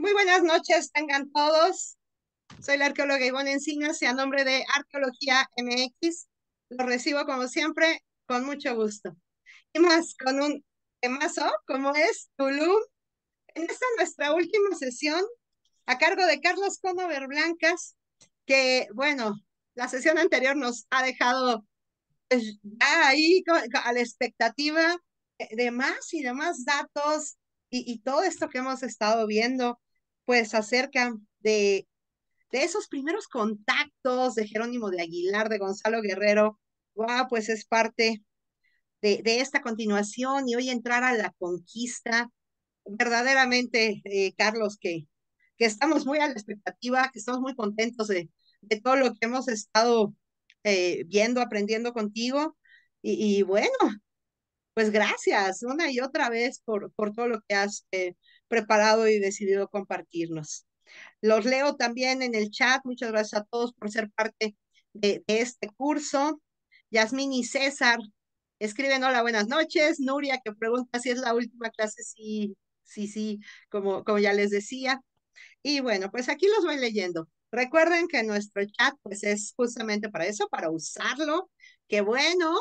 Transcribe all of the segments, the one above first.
Muy buenas noches, tengan todos. Soy la arqueóloga Ivonne Encinas y a nombre de Arqueología MX los recibo como siempre con mucho gusto. Y más con un temazo como es Tulum. En esta nuestra última sesión a cargo de Carlos Conover Blancas, que bueno, la sesión anterior nos ha dejado pues, ya ahí a la expectativa de más y de más datos y, y todo esto que hemos estado viendo pues acerca de, de esos primeros contactos de Jerónimo de Aguilar, de Gonzalo Guerrero, wow, pues es parte de, de esta continuación y hoy entrar a la conquista. Verdaderamente, eh, Carlos, que, que estamos muy a la expectativa, que estamos muy contentos de, de todo lo que hemos estado eh, viendo, aprendiendo contigo. Y, bueno, pues gracias una y otra vez por, por todo lo que has eh, preparado y decidido compartirnos. Los leo también en el chat. Muchas gracias a todos por ser parte de, este curso. Yasmín César escriben hola, buenas noches. Nuria que pregunta si es la última clase. Sí, sí, sí, como, como ya les decía. Y bueno, pues aquí los voy leyendo. Recuerden que nuestro chat pues es justamente para eso, para usarlo. Qué bueno.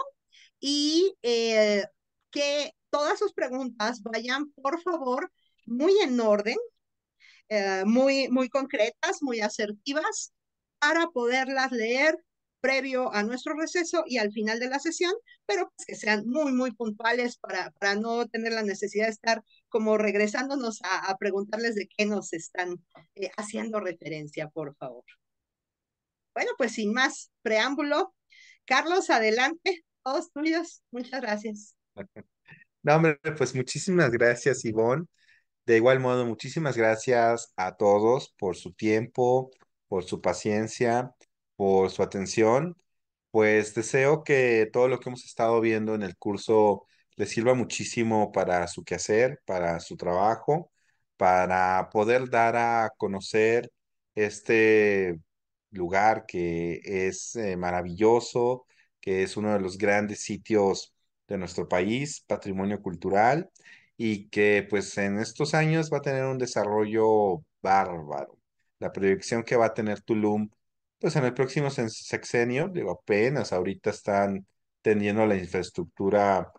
Y eh, que todas sus preguntas vayan, por favor, muy en orden, eh, muy, muy concretas, muy asertivas, para poderlas leer previo a nuestro receso y al final de la sesión, pero pues, que sean muy, muy puntuales para, para no tener la necesidad de estar como regresándonos a, preguntarles de qué nos están eh, haciendo referencia, por favor. Bueno, pues sin más preámbulo, Carlos, adelante, todos tuyos, muchas gracias. No, hombre, pues muchísimas gracias, Ivonne. De igual modo, muchísimas gracias a todos por su tiempo, por su paciencia, por su atención. Pues deseo que todo lo que hemos estado viendo en el curso les sirva muchísimo para su quehacer, para su trabajo, para poder dar a conocer este lugar que es eh, maravilloso, que es uno de los grandes sitios de nuestro país, patrimonio cultural, y que pues en estos años va a tener un desarrollo bárbaro. La proyección que va a tener Tulum, pues en el próximo sexenio, digo, apenas ahorita están teniendo la infraestructura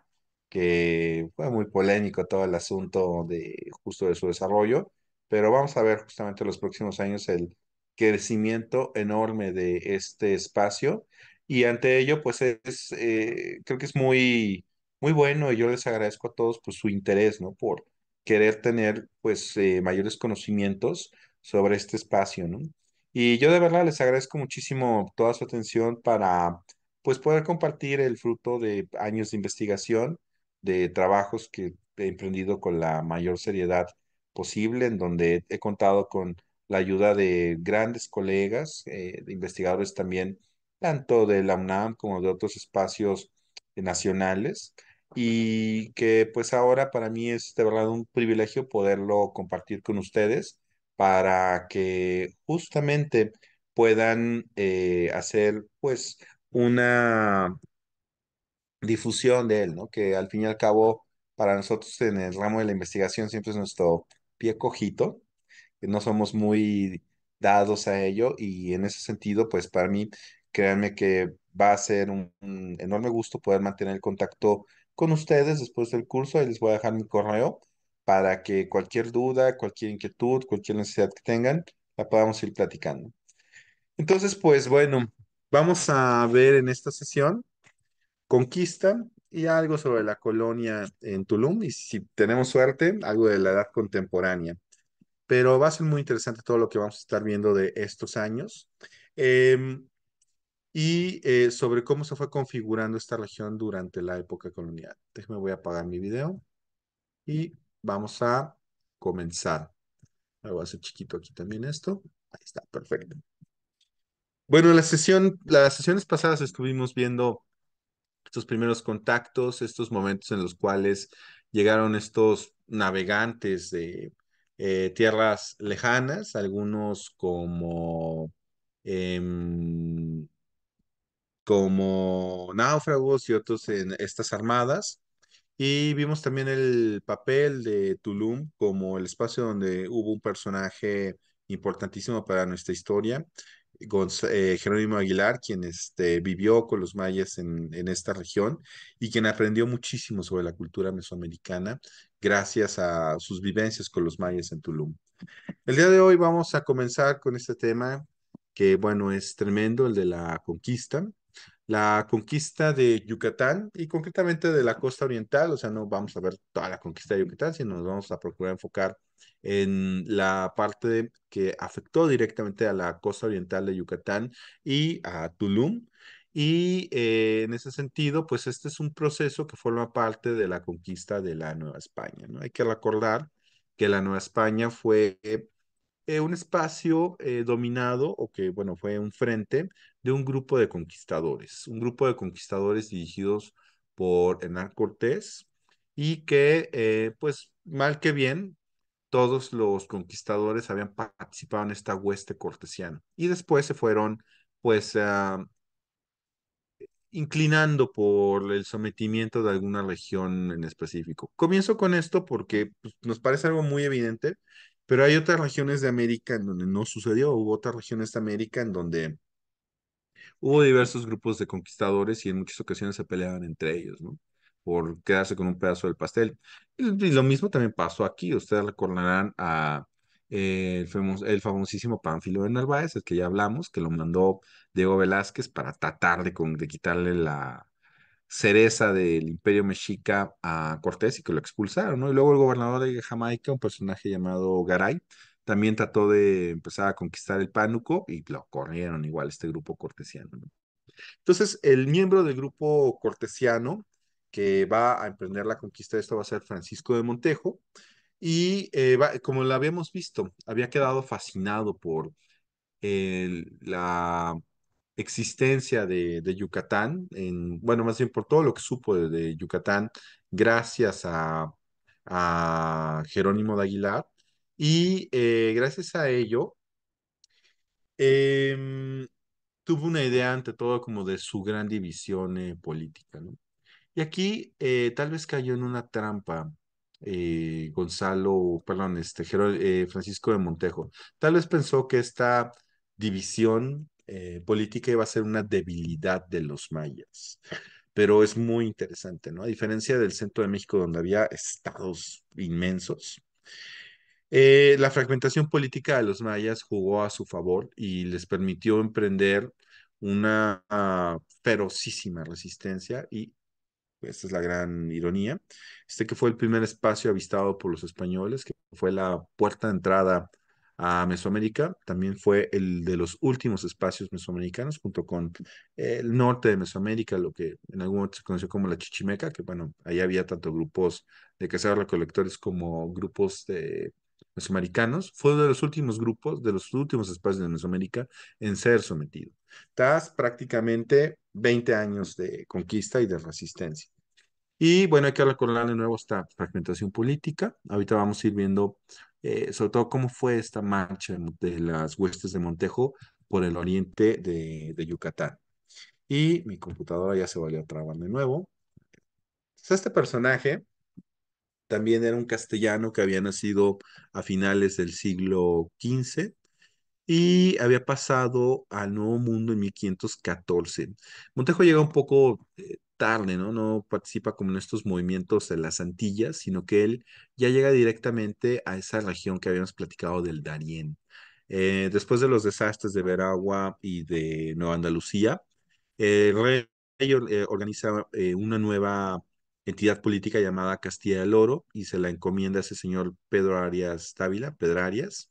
que fue muy polémico todo el asunto de justo de su desarrollo, pero vamos a ver justamente en los próximos años el crecimiento enorme de este espacio y ante ello pues es, eh, creo que es muy muy bueno y yo les agradezco a todos pues su interés, ¿no? Por querer tener pues eh, mayores conocimientos sobre este espacio, ¿no? Y yo de verdad les agradezco muchísimo toda su atención para pues poder compartir el fruto de años de investigación, de trabajos que he emprendido con la mayor seriedad posible, en donde he contado con la ayuda de grandes colegas, eh, de investigadores también, tanto de la UNAM como de otros espacios nacionales y que pues ahora para mí es de verdad un privilegio poderlo compartir con ustedes para que justamente puedan eh, hacer pues una difusión de él, ¿no? Que al fin y al cabo para nosotros en el ramo de la investigación siempre es nuestro pie cojito, que eh, no somos muy dados a ello y en ese sentido pues para mí créanme que va a ser un, un enorme gusto poder mantener el contacto con ustedes después del curso. y les voy a dejar mi correo para que cualquier duda, cualquier inquietud, cualquier necesidad que tengan, la podamos ir platicando. Entonces, pues bueno, vamos a ver en esta sesión conquista y algo sobre la colonia en Tulum y si tenemos suerte, algo de la edad contemporánea. Pero va a ser muy interesante todo lo que vamos a estar viendo de estos años. Em, y eh, sobre cómo se fue configurando esta región durante la época colonial. Déjenme voy a apagar mi video y vamos a comenzar. voy a hacer chiquito aquí también esto. Ahí está, perfecto. Bueno, la sesión, las sesiones pasadas estuvimos viendo estos primeros contactos, estos momentos en los cuales llegaron estos navegantes de eh, tierras lejanas, algunos como em, como náufragos y otros en estas armadas. Y vimos también el papel de Tulum como el espacio donde hubo un personaje importantísimo para nuestra historia, eh, Jerónimo Aguilar, quien este, vivió con los mayas en, en, esta región y quien aprendió muchísimo sobre la cultura mesoamericana gracias a sus vivencias con los mayas en Tulum. El día de hoy vamos a comenzar con este tema que, bueno, es tremendo, el de la conquista la conquista de Yucatán y concretamente de la costa oriental, o sea, no vamos a ver toda la conquista de Yucatán, sino nos vamos a procurar enfocar en la parte que afectó directamente a la costa oriental de Yucatán y a Tulum. Y eh, en ese sentido, pues este es un proceso que forma parte de la conquista de la Nueva España. ¿no? Hay que recordar que la Nueva España fue eh, un espacio eh, dominado, o que, bueno, fue un frente de un grupo de conquistadores, un grupo de conquistadores dirigidos por Hernán Cortés y que, eh, pues, mal que bien, todos los conquistadores habían participado en esta hueste cortesiana y después se fueron, pues, ah, inclinando por el sometimiento de alguna región en específico. Comienzo con esto porque pues, nos parece algo muy evidente pero hay otras regiones de América en donde no sucedió, hubo otras regiones de América en donde hubo diversos grupos de conquistadores y en muchas ocasiones se peleaban entre ellos, ¿no? Por quedarse con un pedazo del pastel. Y, lo mismo también pasó aquí, ustedes recordarán a eh, el, famosísimo Pánfilo de Narváez, el que ya hablamos, que lo mandó Diego Velázquez para tratar de, de quitarle la, cereza del imperio mexica a Cortés y que lo expulsaron, ¿no? Y luego el gobernador de Jamaica, un personaje llamado Garay, también trató de empezar a conquistar el Pánuco y lo corrieron igual este grupo cortesiano, Entonces, el miembro del grupo cortesiano que va a emprender la conquista de esto va a ser Francisco de Montejo y eh, como lo habíamos visto, había quedado fascinado por la existencia de, Yucatán, en, bueno, más bien por todo lo que supo de, Yucatán, gracias a, a, Jerónimo de Aguilar, y eh, gracias a ello, em, tuvo una idea ante todo como de su gran división eh, política, ¿no? Y aquí eh, tal vez cayó en una trampa Gonzalo, perdón, este, Francisco de Montejo. Tal vez pensó que esta división eh, política iba a ser una debilidad de los mayas. Pero es muy interesante, ¿no? A diferencia del centro de México, donde había estados inmensos, eh, la fragmentación política de los mayas jugó a su favor y les permitió emprender una ah, ferocísima resistencia y esta pues, es la gran ironía, este que fue el primer espacio avistado por los españoles, que fue la puerta de entrada a Mesoamérica, también fue el de los últimos espacios mesoamericanos, junto con el norte de Mesoamérica, lo que en algún momento se conoció como la Chichimeca, que bueno, ahí había tanto grupos de cazadores-recolectores como grupos de mesoamericanos, fue uno de los últimos grupos, de los últimos espacios de Mesoamérica en ser sometido. Tras prácticamente 20 años de conquista y de resistencia. Y bueno, hay que la de nuevo esta fragmentación política. Ahorita vamos a ir viendo eh, sobre todo cómo fue esta marcha de las huestes de Montejo por el oriente de, Yucatán. Y mi computadora ya se volvió a trabar de nuevo. Pues, este personaje también era un castellano que había nacido a finales del siglo XV y había pasado al Nuevo Mundo en 1514. Montejo llega un poco eh, tarde, ¿no? No participa como en estos movimientos de las Antillas, sino que él ya llega directamente a esa región que habíamos platicado del Darién. Eh, después de los desastres de Veragua y de Nueva Andalucía, el rey eh, eh, organiza una nueva entidad política llamada Castilla del Oro y se la encomienda a ese señor Pedro Arias Távila, Arias,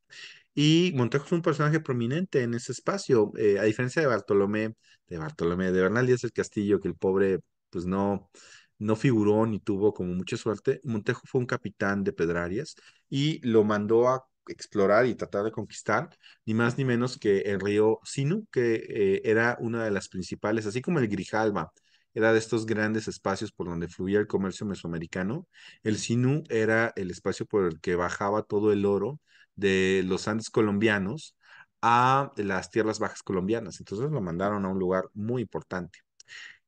Y Montejo es un personaje prominente en ese espacio, a diferencia de Bartolomé, de Bartolomé de Bernal Díaz del Castillo, que el pobre pues no, no figuró ni tuvo como mucha suerte. Montejo fue un capitán de Pedrarias y lo mandó a explorar y tratar de conquistar, ni más ni menos que el río Sinu, que eh, era una de las principales, así como el Grijalba, era de estos grandes espacios por donde fluía el comercio mesoamericano. El Sinu era el espacio por el que bajaba todo el oro de los Andes colombianos a las tierras bajas colombianas. Entonces lo mandaron a un lugar muy importante.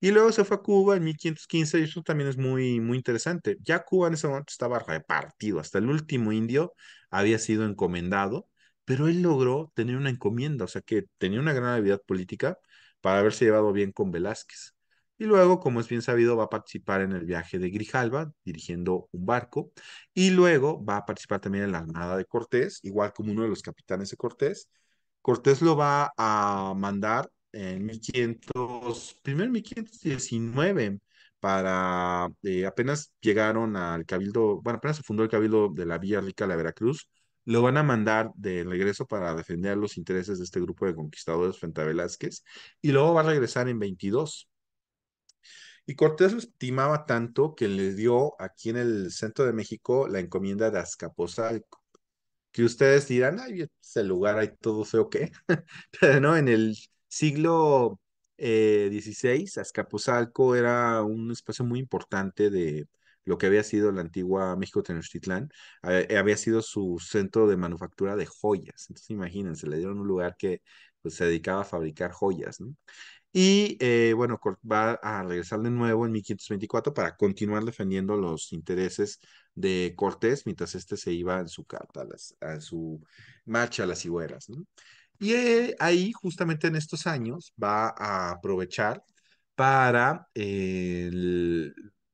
Y luego se fue a Cuba en 1515 y eso también es muy, muy interesante. Ya Cuba en ese momento estaba repartido, hasta el último indio había sido encomendado, pero él logró tener una encomienda, o sea que tenía una gran habilidad política para haberse llevado bien con Velázquez. Y luego, como es bien sabido, va a participar en el viaje de Grijalva, dirigiendo un barco, y luego va a participar también en la Armada de Cortés, igual como uno de los capitanes de Cortés. Cortés lo va a mandar en 1500, 1519, para eh, apenas llegaron al cabildo, bueno, apenas se fundó el cabildo de la Villa Rica la Veracruz, lo van a mandar de regreso para defender los intereses de este grupo de conquistadores frente a Velázquez, y luego va a regresar en 22. Y Cortés lo estimaba tanto que le dio aquí en el centro de México la encomienda de Azcapotzalco, que ustedes dirán, ay, ese lugar hay todo feo, ¿qué? Pero no, en el Siglo XVI, eh, Azcapuzalco Azcapotzalco era un espacio muy importante de lo que había sido la antigua México Tenochtitlán, eh, eh, había sido su centro de manufactura de joyas. Entonces, imagínense, le dieron un lugar que pues, se dedicaba a fabricar joyas, Y bueno, va a regresar de nuevo en 1524 para continuar defendiendo los intereses de Cortés mientras este se iba en su a, su marcha a las Higueras. ¿no? Y ahí, justamente en estos años, va a aprovechar para eh,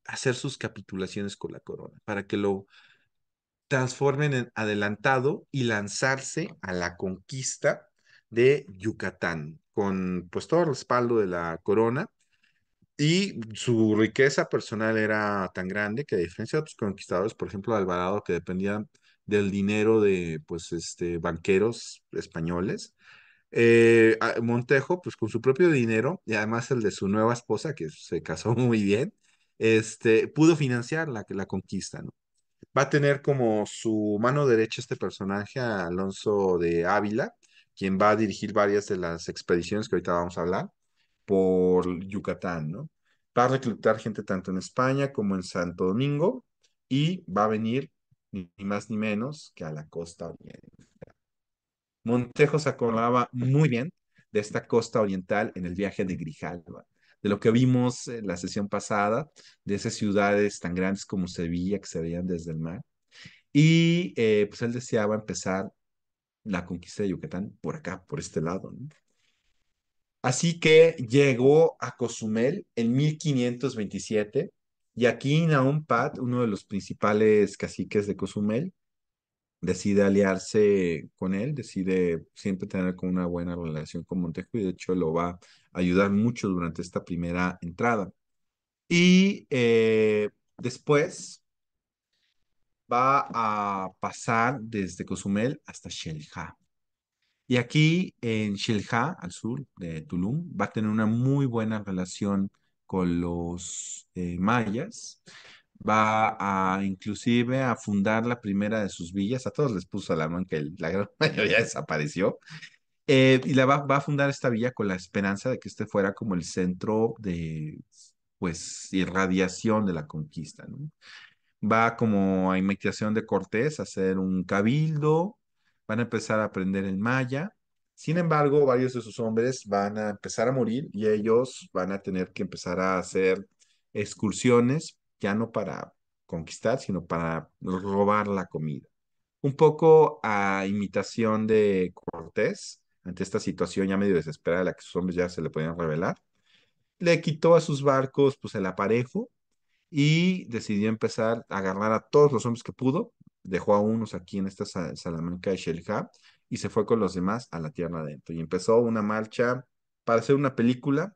hacer sus capitulaciones con la corona, para que lo transformen en adelantado y lanzarse a la conquista de Yucatán, con pues todo el respaldo de la corona. Y su riqueza personal era tan grande que a diferencia de otros conquistadores, por ejemplo, Alvarado, que dependían del dinero de pues, este, banqueros españoles. Eh, Montejo, pues con su propio dinero y además el de su nueva esposa, que se casó muy bien, este, pudo financiar la, la conquista, ¿no? Va a tener como su mano derecha este personaje, Alonso de Ávila, quien va a dirigir varias de las expediciones que ahorita vamos a hablar por Yucatán, ¿no? Va a reclutar gente tanto en España como en Santo Domingo y va a venir ni más ni menos que a la costa oriental. Montejo se acordaba muy bien de esta costa oriental en el viaje de Grijalva, de lo que vimos en la sesión pasada, de esas ciudades tan grandes como Sevilla que se veían desde el mar. Y eh, pues él deseaba empezar la conquista de Yucatán por acá, por este lado. Así que llegó a Cozumel en 1527 y aquí Naum Pat, uno de los principales caciques de Cozumel, decide aliarse con él, decide siempre tener como una buena relación con Montejo y de hecho lo va a ayudar mucho durante esta primera entrada. Y eh, después va a pasar desde Cozumel hasta Xelha. Y aquí en Xelha, al sur de Tulum, va a tener una muy buena relación con los eh, mayas, va a inclusive a fundar la primera de sus villas, a todos les puso la mano que la gran mayoría desapareció, eh, y la va, a fundar esta villa con la esperanza de que este fuera como el centro de, pues, irradiación de la conquista, Va como a imitación de Cortés a hacer un cabildo, van a empezar a aprender el maya, sin embargo, varios de sus hombres van a empezar a morir y ellos van a tener que empezar a hacer excursiones, ya no para conquistar, sino para robar la comida. Un poco a imitación de Cortés, ante esta situación ya medio desesperada, la que sus hombres ya se le podían revelar, le quitó a sus barcos pues el aparejo y decidió empezar a agarrar a todos los hombres que pudo, dejó a unos aquí en esta Salamanca de Shelja y se fue con los demás a la tierra adentro. Y empezó una marcha para hacer una película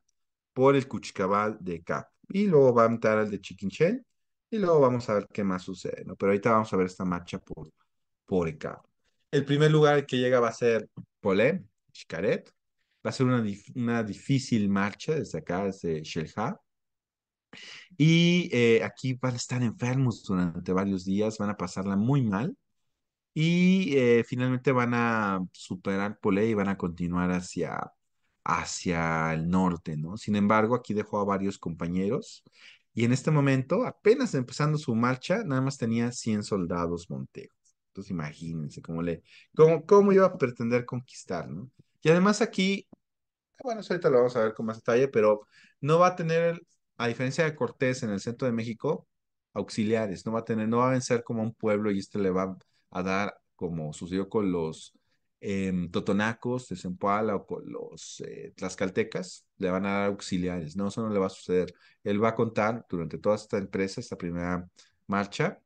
por el Cuchicabal de Cap. Y luego va a entrar al de Chiquinchel y luego vamos a ver qué más sucede, ¿no? Pero ahorita vamos a ver esta marcha por, por Cap. El primer lugar que llega va a ser Polé, chicaret Va a ser una, una difícil marcha desde acá, desde Shelha. Y eh, aquí van a estar enfermos durante varios días, van a pasarla muy mal. Y eh, finalmente van a superar Polé y van a continuar hacia, hacia el norte, ¿no? Sin embargo, aquí dejó a varios compañeros y en este momento, apenas empezando su marcha, nada más tenía 100 soldados Montejo. Entonces imagínense cómo le, cómo, cómo iba a pretender conquistar, ¿no? Y además aquí, bueno, eso ahorita lo vamos a ver con más detalle, pero no va a tener, a diferencia de Cortés en el centro de México, auxiliares, no va a tener, no va a vencer como un pueblo y este le va a dar, como sucedió con los em, totonacos de Zempoala o con los eh, tlaxcaltecas, le van a dar auxiliares. No, eso no le va a suceder. Él va a contar durante toda esta empresa, esta primera marcha,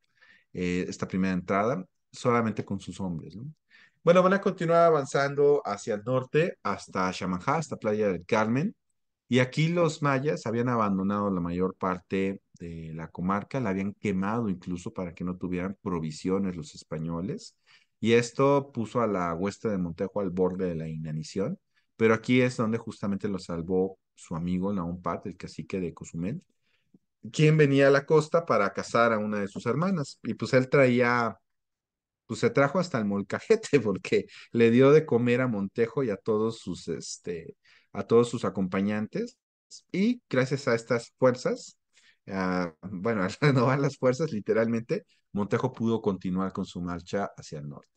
eh, esta primera entrada, solamente con sus hombres. ¿no? Bueno, van a continuar avanzando hacia el norte, hasta Xamanjá, hasta Playa del Carmen. Y aquí los mayas habían abandonado la mayor parte de la comarca, la habían quemado incluso para que no tuvieran provisiones los españoles. Y esto puso a la hueste de Montejo al borde de la inanición, pero aquí es donde justamente lo salvó su amigo Naón el cacique de Cozumel, quien venía a la costa para cazar a una de sus hermanas. Y pues él traía, pues se trajo hasta el molcajete porque le dio de comer a Montejo y a todos sus, este, a todos sus acompañantes. Y gracias a estas fuerzas, Ah, bueno, al renovar las fuerzas, literalmente, Montejo pudo continuar con su marcha hacia el norte.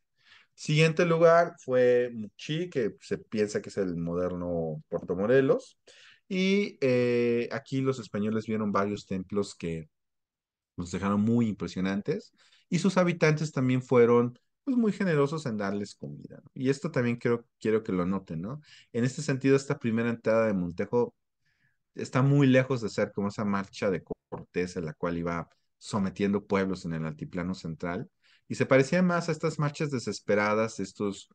Siguiente lugar fue Muchi, que se piensa que es el moderno Puerto Morelos. Y eh, aquí los españoles vieron varios templos que nos dejaron muy impresionantes. Y sus habitantes también fueron pues, muy generosos en darles comida. Y esto también quiero que lo noten, ¿no? En este sentido, esta primera entrada de Montejo está muy lejos de ser como esa marcha de Cortés en la cual iba sometiendo pueblos en el altiplano central y se parecía más a estas marchas desesperadas, estos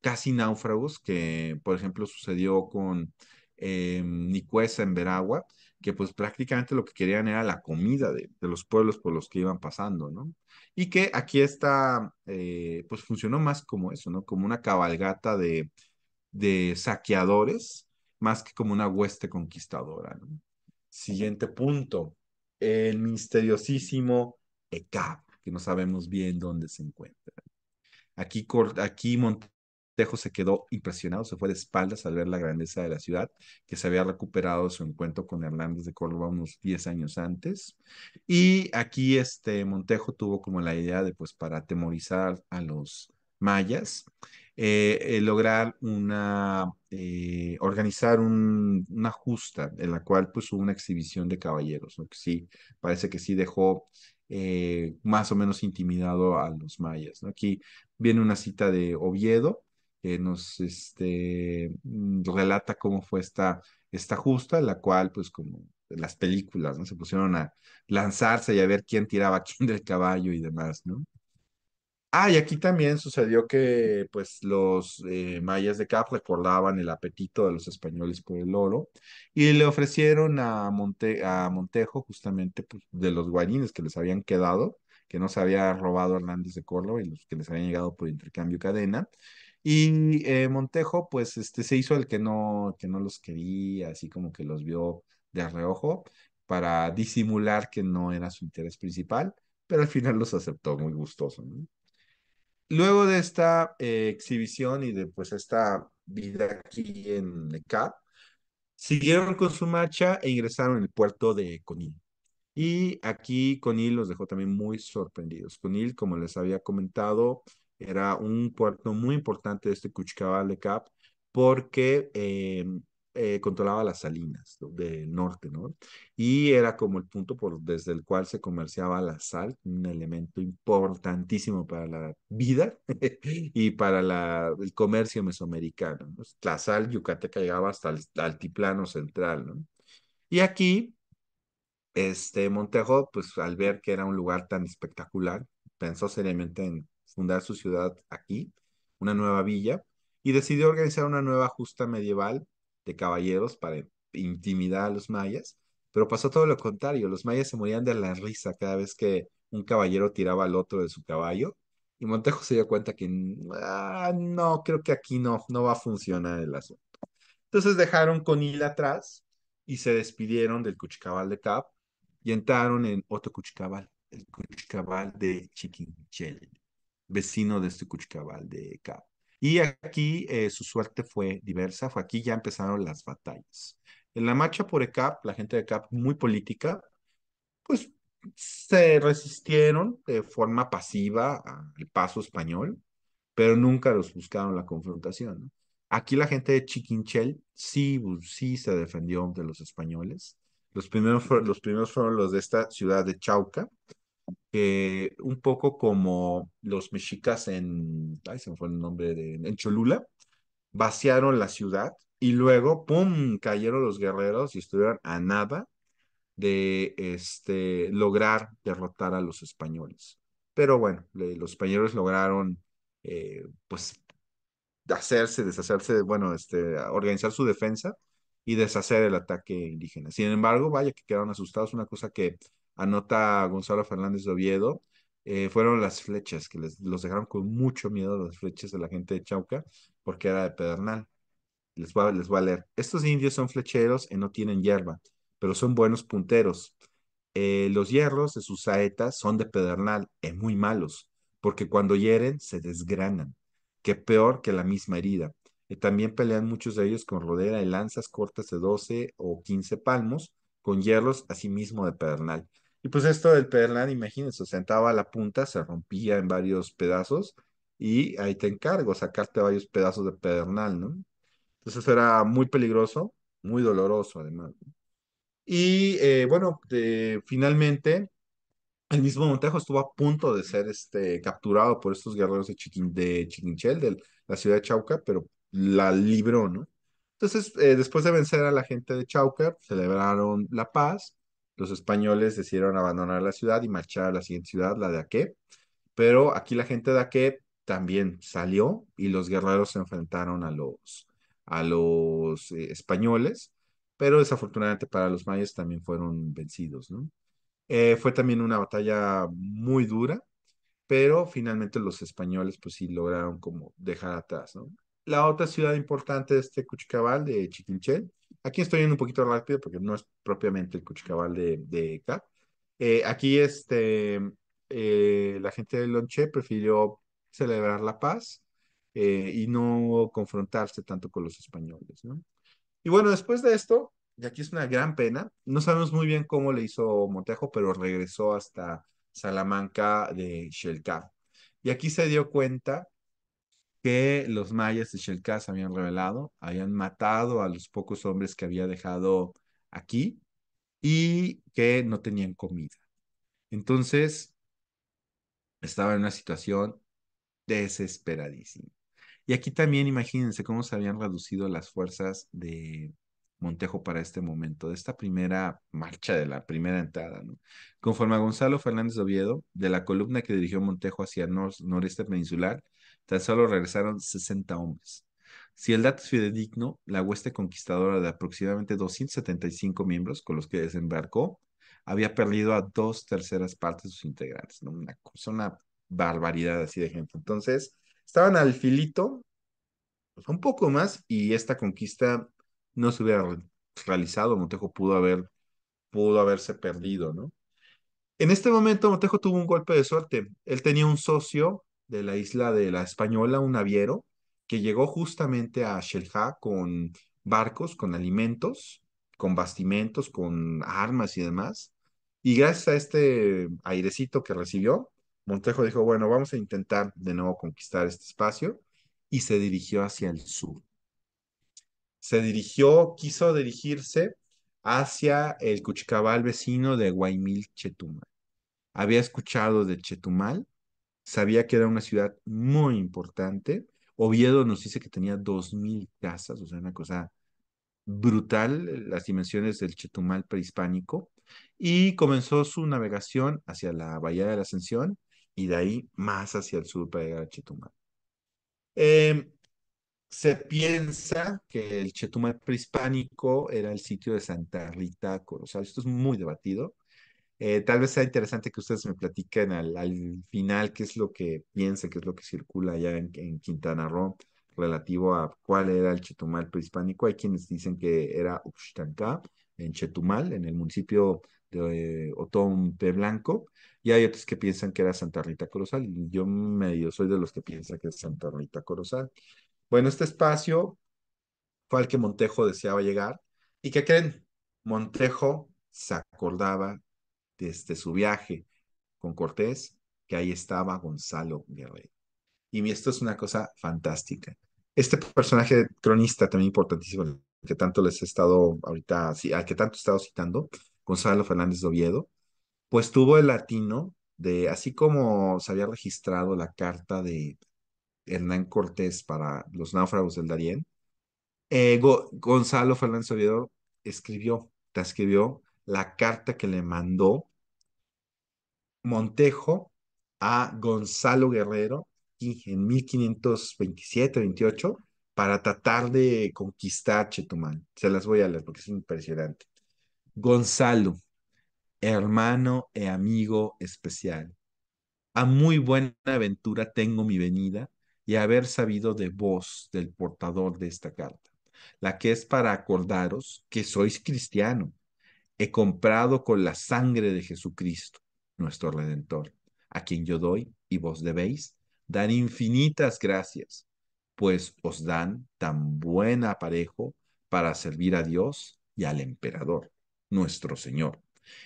casi náufragos que, por ejemplo, sucedió con eh, Nicuesa en Veragua, que pues prácticamente lo que querían era la comida de, los pueblos por los que iban pasando, ¿no? Y que aquí está, eh, pues funcionó más como eso, ¿no? Como una cabalgata de saqueadores más que como una hueste conquistadora. Siguiente punto, el misteriosísimo ECAP, que no sabemos bien dónde se encuentra. Aquí, aquí Montejo se quedó impresionado, se fue de espaldas al ver la grandeza de la ciudad, que se había recuperado su encuentro con Hernández de Córdoba unos 10 años antes. Y aquí este Montejo tuvo como la idea de, pues, para atemorizar a los mayas, eh, eh, lograr una eh, organizar una justa en la cual pues hubo una exhibición de caballeros, ¿no? que sí, parece que sí dejó eh, más o menos intimidado a los mayas. Aquí viene una cita de Oviedo que nos este, mm, relata cómo fue esta, esta justa, la cual pues como las películas, ¿no? Se pusieron a lanzarse y a ver quién tiraba quién del caballo y demás, ¿no? Ah, y aquí también sucedió que pues los eh, mayas de Cap pues, recordaban el apetito de los españoles por el oro y le ofrecieron a, Monte a Montejo justamente pues, de los guarines que les habían quedado, que no se había robado Hernández de Córdoba y los que les habían llegado por intercambio cadena. Y eh, Montejo, pues, este, se hizo el que no, que no los quería, así como que los vio de reojo para disimular que no era su interés principal, pero al final los aceptó muy gustoso. ¿no? Luego de esta eh, exhibición y de pues esta vida aquí en Cap, siguieron con su marcha e ingresaron en el puerto de Conil. Y aquí Conil los dejó también muy sorprendidos. Conil, como les había comentado, era un puerto muy importante de este Cuchcabal Cap, porque eh, eh, controlaba las salinas del norte, ¿no? Y era como el punto desde el cual se comerciaba la sal, un elemento importantísimo para la vida y para el comercio mesoamericano. La sal yucateca llegaba hasta el altiplano central, ¿no? Y aquí, este Montejo, pues al ver que era un lugar tan espectacular, pensó seriamente en fundar su ciudad aquí, una nueva villa, y decidió organizar una nueva justa medieval de caballeros para intimidar a los mayas, pero pasó todo lo contrario, los mayas se morían de la risa cada vez que un caballero tiraba al otro de su caballo y Montejo se dio cuenta que ah, no, creo que aquí no, no va a funcionar el asunto. Entonces dejaron con Conil atrás y se despidieron del Cuchicabal de Cap y entraron en otro Cuchicabal, el Cuchicabal de Chiquinchel, vecino de este Cuchicabal de Cap. Y aquí eh, su suerte fue diversa, fue aquí ya empezaron las batallas. En la marcha por ECAP, la gente de ECAP muy política, pues se resistieron de forma pasiva al paso español, pero nunca los buscaron la confrontación. Aquí la gente de Chiquinchel sí, sí se defendió de los españoles. Los primeros, los primeros fueron los de esta ciudad de Chauca, que un poco como los mexicas en, fue el nombre, Cholula, vaciaron la ciudad y luego, ¡pum!, cayeron los guerreros y estuvieron a nada de este, lograr derrotar a los españoles. Pero bueno, los españoles lograron, eh, pues, hacerse, deshacerse, bueno, este, organizar su defensa y deshacer el ataque indígena. Sin embargo, vaya que quedaron asustados, una cosa que anota Gonzalo Fernández de Oviedo, eh, fueron las flechas, que les, los dejaron con mucho miedo las flechas de la gente de Chauca, porque era de Pedernal. Les voy, les a leer. Estos indios son flecheros y no tienen hierba, pero son buenos punteros. Eh, los hierros de sus saetas son de Pedernal, y muy malos, porque cuando hieren se desgranan, que peor que la misma herida. también pelean muchos de ellos con rodera y lanzas cortas de 12 o 15 palmos, con hierros asimismo de Pedernal. Y pues esto del pedernal, imagínense, sentaba a la punta, se rompía en varios pedazos y ahí te encargo, sacarte varios pedazos de pedernal, ¿no? Entonces era muy peligroso, muy doloroso además. Y eh, bueno, finalmente el mismo Montejo estuvo a punto de ser este, capturado por estos guerreros de, Chiquin, de Chiquinchel, de la ciudad de Chauca, pero la libró, ¿no? Entonces, eh, después de vencer a la gente de Chauca, celebraron la paz los españoles decidieron abandonar la ciudad y marchar a la siguiente ciudad, la de Aque. Pero aquí la gente de Aque también salió y los guerreros se enfrentaron a los, a los eh, españoles, pero desafortunadamente para los mayas también fueron vencidos, ¿no? Eh, fue también una batalla muy dura, pero finalmente los españoles pues sí lograron como dejar atrás, La otra ciudad importante de este Cuchicabal, de Chiquinchel, Aquí estoy yendo un poquito rápido porque no es propiamente el cuchicabal de, de eh, aquí este, eh, la gente de Lonche prefirió celebrar la paz eh, y no confrontarse tanto con los españoles. ¿no? Y bueno, después de esto, y aquí es una gran pena, no sabemos muy bien cómo le hizo Montejo, pero regresó hasta Salamanca de Xelcá. Y aquí se dio cuenta que los mayas de Chelcas habían revelado, habían matado a los pocos hombres que había dejado aquí y que no tenían comida. Entonces, estaba en una situación desesperadísima. Y aquí también imagínense cómo se habían reducido las fuerzas de Montejo para este momento, de esta primera marcha, de la primera entrada. Conforme a Gonzalo Fernández de Oviedo, de la columna que dirigió Montejo hacia el noreste peninsular, Tan solo regresaron 60 hombres. Si el dato es fidedigno, la hueste conquistadora de aproximadamente 275 miembros con los que desembarcó había perdido a dos terceras partes de sus integrantes. ¿no? Una, una barbaridad así de gente. Entonces, estaban al filito, pues, un poco más, y esta conquista no se hubiera realizado. Montejo pudo, haber, pudo haberse perdido, ¿no? En este momento, Montejo tuvo un golpe de suerte. Él tenía un socio de la isla de la Española, un aviero que llegó justamente a Shelha con barcos, con alimentos, con bastimentos, con armas y demás. Y gracias a este airecito que recibió, Montejo dijo, bueno, vamos a intentar de nuevo conquistar este espacio y se dirigió hacia el sur. Se dirigió, quiso dirigirse hacia el Cuchicabal vecino de Guaymil Chetumal. Había escuchado de Chetumal, sabía que era una ciudad muy importante. Oviedo nos dice que tenía 2.000 casas, o sea, una cosa brutal, las dimensiones del Chetumal prehispánico, y comenzó su navegación hacia la Bahía de la Ascensión y de ahí más hacia el sur para llegar a Chetumal. Em, se piensa que el Chetumal prehispánico era el sitio de Santa Rita sea, Esto es muy debatido. Eh, tal vez sea interesante que ustedes me platiquen al, final qué es lo que piensan, qué es lo que circula allá en, Quintana Roo relativo a cuál era el Chetumal prehispánico. Hay quienes dicen que era Uxtancá, en Chetumal, en el municipio de Otompe Blanco, y hay otros que piensan que era Santa Rita Corozal, yo medio soy de los que piensa que es Santa Rita Corozal. Bueno, este espacio fue al que Montejo deseaba llegar, y que creen, Montejo se acordaba desde su viaje con Cortés, que ahí estaba Gonzalo Guerrero. Y esto es una cosa fantástica. Este personaje cronista también importantísimo, que tanto les he estado ahorita, al que tanto he estado citando, Gonzalo Fernández de Oviedo, pues tuvo el latino de, así como se había registrado la carta de Hernán Cortés para los náufragos del Darién, eh, Gonzalo Fernández de Oviedo escribió, escribió la carta que le mandó Montejo a Gonzalo Guerrero en 1527-28 para tratar de conquistar Chetumal. Se las voy a leer porque es impresionante. Gonzalo, hermano e amigo especial, a muy buena aventura tengo mi venida y haber sabido de vos, del portador de esta carta, la que es para acordaros que sois cristiano he comprado con la sangre de Jesucristo, nuestro Redentor, a quien yo doy y vos debéis, dan infinitas gracias, pues os dan tan buen aparejo para servir a Dios y al emperador, nuestro Señor,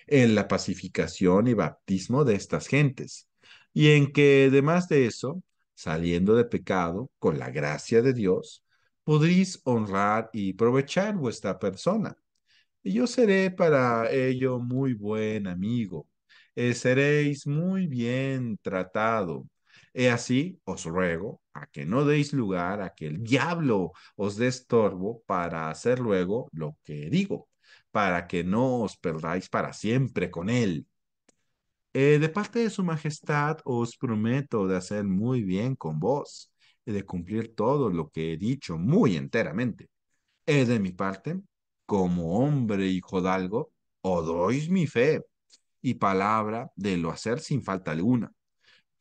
en la pacificación y bautismo de estas gentes, y en que, además de eso, saliendo de pecado, con la gracia de Dios, podréis honrar y aprovechar vuestra persona y yo seré para ello muy buen amigo. Eh, seréis muy bien tratado. Y así, os ruego a que no deis lugar a que el diablo os dé estorbo para hacer luego lo que digo, para que no os perdáis para siempre con él. Eh, de parte de su majestad os prometo de hacer muy bien con vos, y de cumplir todo lo que he dicho muy enteramente. Eh, de mi parte, como hombre y algo, os doy mi fe y palabra de lo hacer sin falta alguna,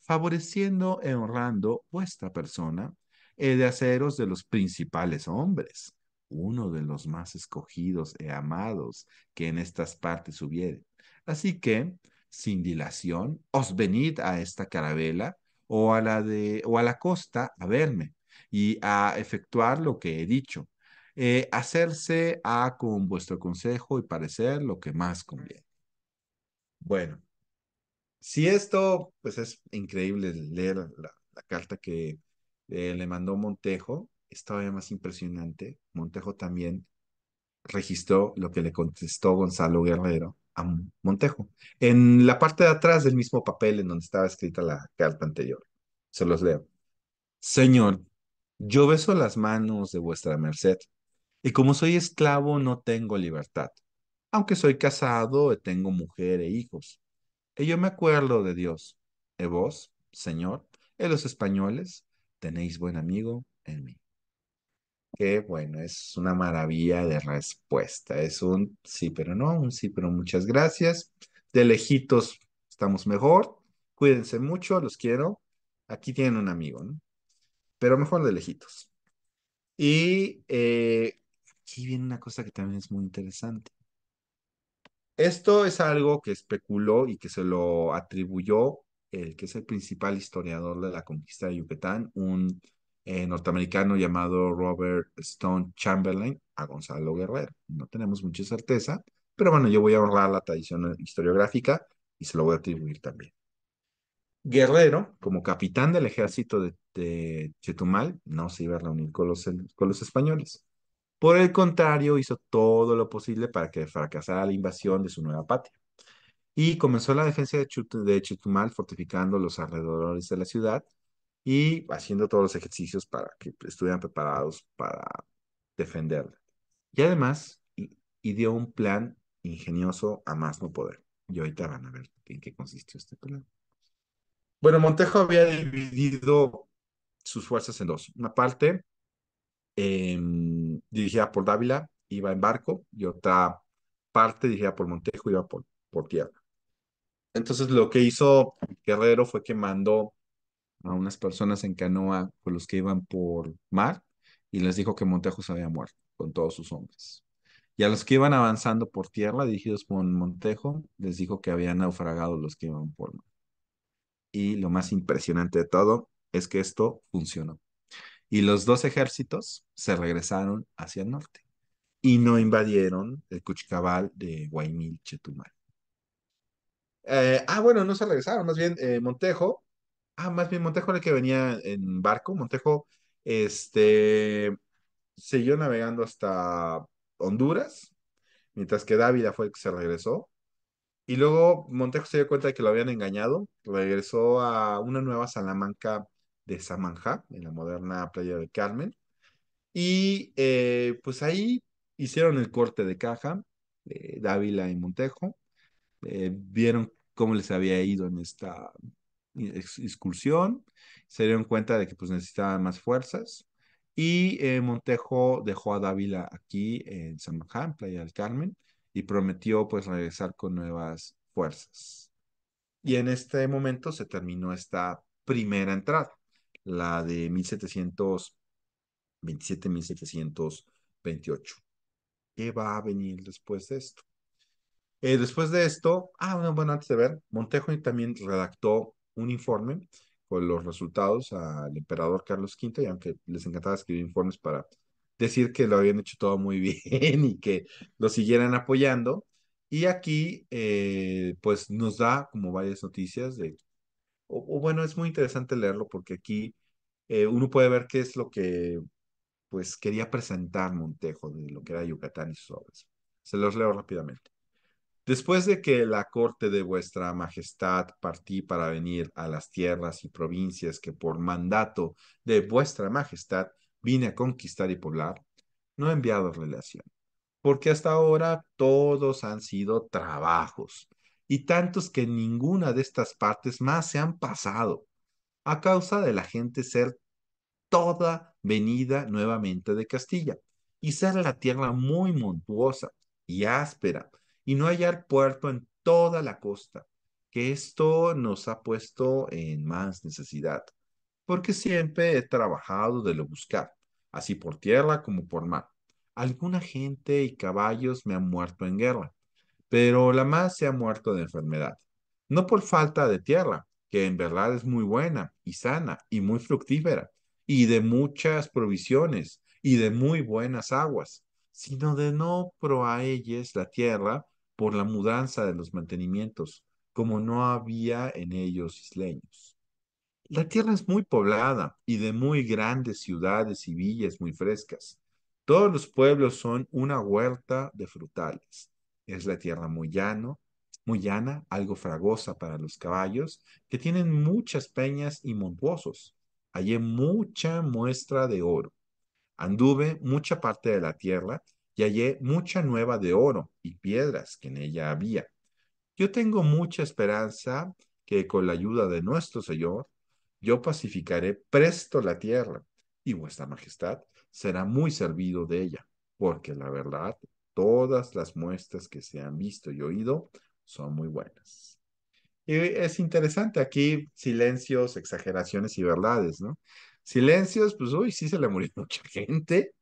favoreciendo y e honrando vuestra persona, he de haceros de los principales hombres, uno de los más escogidos y e amados que en estas partes hubiere. Así que, sin dilación, os venid a esta carabela o a la de o a la costa a verme y a efectuar lo que he dicho, eh, hacerse a con vuestro consejo y parecer lo que más conviene. Bueno, si esto, pues es increíble leer la, carta que eh, le mandó Montejo, es todavía más impresionante. Montejo también registró lo que le contestó Gonzalo Guerrero a Montejo en la parte de atrás del mismo papel en donde estaba escrita la carta anterior. Se los leo. Señor, yo beso las manos de vuestra merced y como soy esclavo, no tengo libertad. Aunque soy casado, eh, tengo mujer e hijos. Y yo me acuerdo de Dios. Y vos, Señor, y los españoles, tenéis buen amigo en mí. Qué bueno, es una maravilla de respuesta. Es un sí, pero no, un sí, pero muchas gracias. De lejitos estamos mejor. Cuídense mucho, los quiero. Aquí tienen un amigo, ¿no? Pero mejor de lejitos. Y eh, aquí viene una cosa que también es muy interesante. Esto es algo que especuló y que se lo atribuyó el que es el principal historiador de la conquista de Yucatán, un eh, norteamericano llamado Robert Stone Chamberlain, a Gonzalo Guerrero. No tenemos mucha certeza, pero bueno, yo voy a ahorrar la tradición historiográfica y se lo voy a atribuir también. Guerrero, como capitán del ejército de, Chetumal, no se iba a reunir con los españoles. Por el contrario, hizo todo lo posible para que fracasara la invasión de su nueva patria. Y comenzó la defensa de, Chut fortificando los alrededores de la ciudad y haciendo todos los ejercicios para que estuvieran preparados para defenderla. Y además, ideó un plan ingenioso a más no poder. Y ahorita van a ver en qué consistió este plan. Bueno, Montejo había dividido sus fuerzas en dos. Una parte eh, dirigida por Dávila, iba en barco, y otra parte dirigida por Montejo, iba por, tierra. Entonces lo que hizo Guerrero fue que mandó a unas personas en canoa con los que iban por mar y les dijo que Montejo se había muerto con todos sus hombres. Y a los que iban avanzando por tierra, dirigidos por Montejo, les dijo que habían naufragado los que iban por mar. Y lo más impresionante de todo es que esto funcionó y los dos ejércitos se regresaron hacia el norte y no invadieron el Cuchicabal de Guaymil, Chetumal. Eh, ah, bueno, no se regresaron, más bien eh, Montejo. Ah, más bien Montejo era el que venía en barco. Montejo este, siguió navegando hasta Honduras, mientras que Dávila fue el que se regresó. Y luego Montejo se dio cuenta de que lo habían engañado, regresó a una nueva Salamanca de Samanjá, en la moderna Playa del Carmen. Y eh, pues ahí hicieron el corte de caja, Dávila y Montejo. Eh, vieron cómo les había ido en esta excursión, se dieron cuenta de que pues necesitaban más fuerzas y eh, Montejo dejó a Dávila aquí en San Juan, Playa del Carmen, y prometió pues regresar con nuevas fuerzas. Y en este momento se terminó esta primera entrada la de 1727-1728. ¿Qué va a venir después de esto? Eh, después de esto, ah, bueno, bueno, antes de ver, Montejo también redactó un informe con los resultados al emperador Carlos V, y aunque les encantaba escribir informes para decir que lo habían hecho todo muy bien y que lo siguieran apoyando. Y aquí, eh, pues nos da como varias noticias de o, bueno, es muy interesante leerlo porque aquí eh, uno puede ver qué es lo que pues quería presentar Montejo de lo que era Yucatán y sus obras. Se los leo rápidamente. Después de que la corte de vuestra majestad partí para venir a las tierras y provincias que por mandato de vuestra majestad vine a conquistar y poblar, no he enviado relación, porque hasta ahora todos han sido trabajos y tantos que ninguna de estas partes más se han pasado, a causa de la gente ser toda venida nuevamente de Castilla, y ser la tierra muy montuosa y áspera, y no hallar puerto en toda la costa, que esto nos ha puesto en más necesidad, porque siempre he trabajado de lo buscar, así por tierra como por mar. Alguna gente y caballos me han muerto en guerra, pero la más se ha muerto de enfermedad. No por falta de tierra, que en verdad es muy buena y sana y muy fructífera, y de muchas provisiones y de muy buenas aguas, sino de no proaelles la tierra por la mudanza de los mantenimientos, como no había en ellos isleños. La tierra es muy poblada y de muy grandes ciudades y villas muy frescas. Todos los pueblos son una huerta de frutales es la tierra muy llano, muy llana, algo fragosa para los caballos, que tienen muchas peñas y montuosos. Hallé mucha muestra de oro. Anduve mucha parte de la tierra y hallé mucha nueva de oro y piedras que en ella había. Yo tengo mucha esperanza que con la ayuda de nuestro Señor, yo pacificaré presto la tierra y vuestra majestad será muy servido de ella, porque la verdad Todas las muestras que se han visto y oído son muy buenas. Y es interesante aquí silencios, exageraciones y verdades, ¿no? Silencios, pues uy, sí se le murió mucha gente.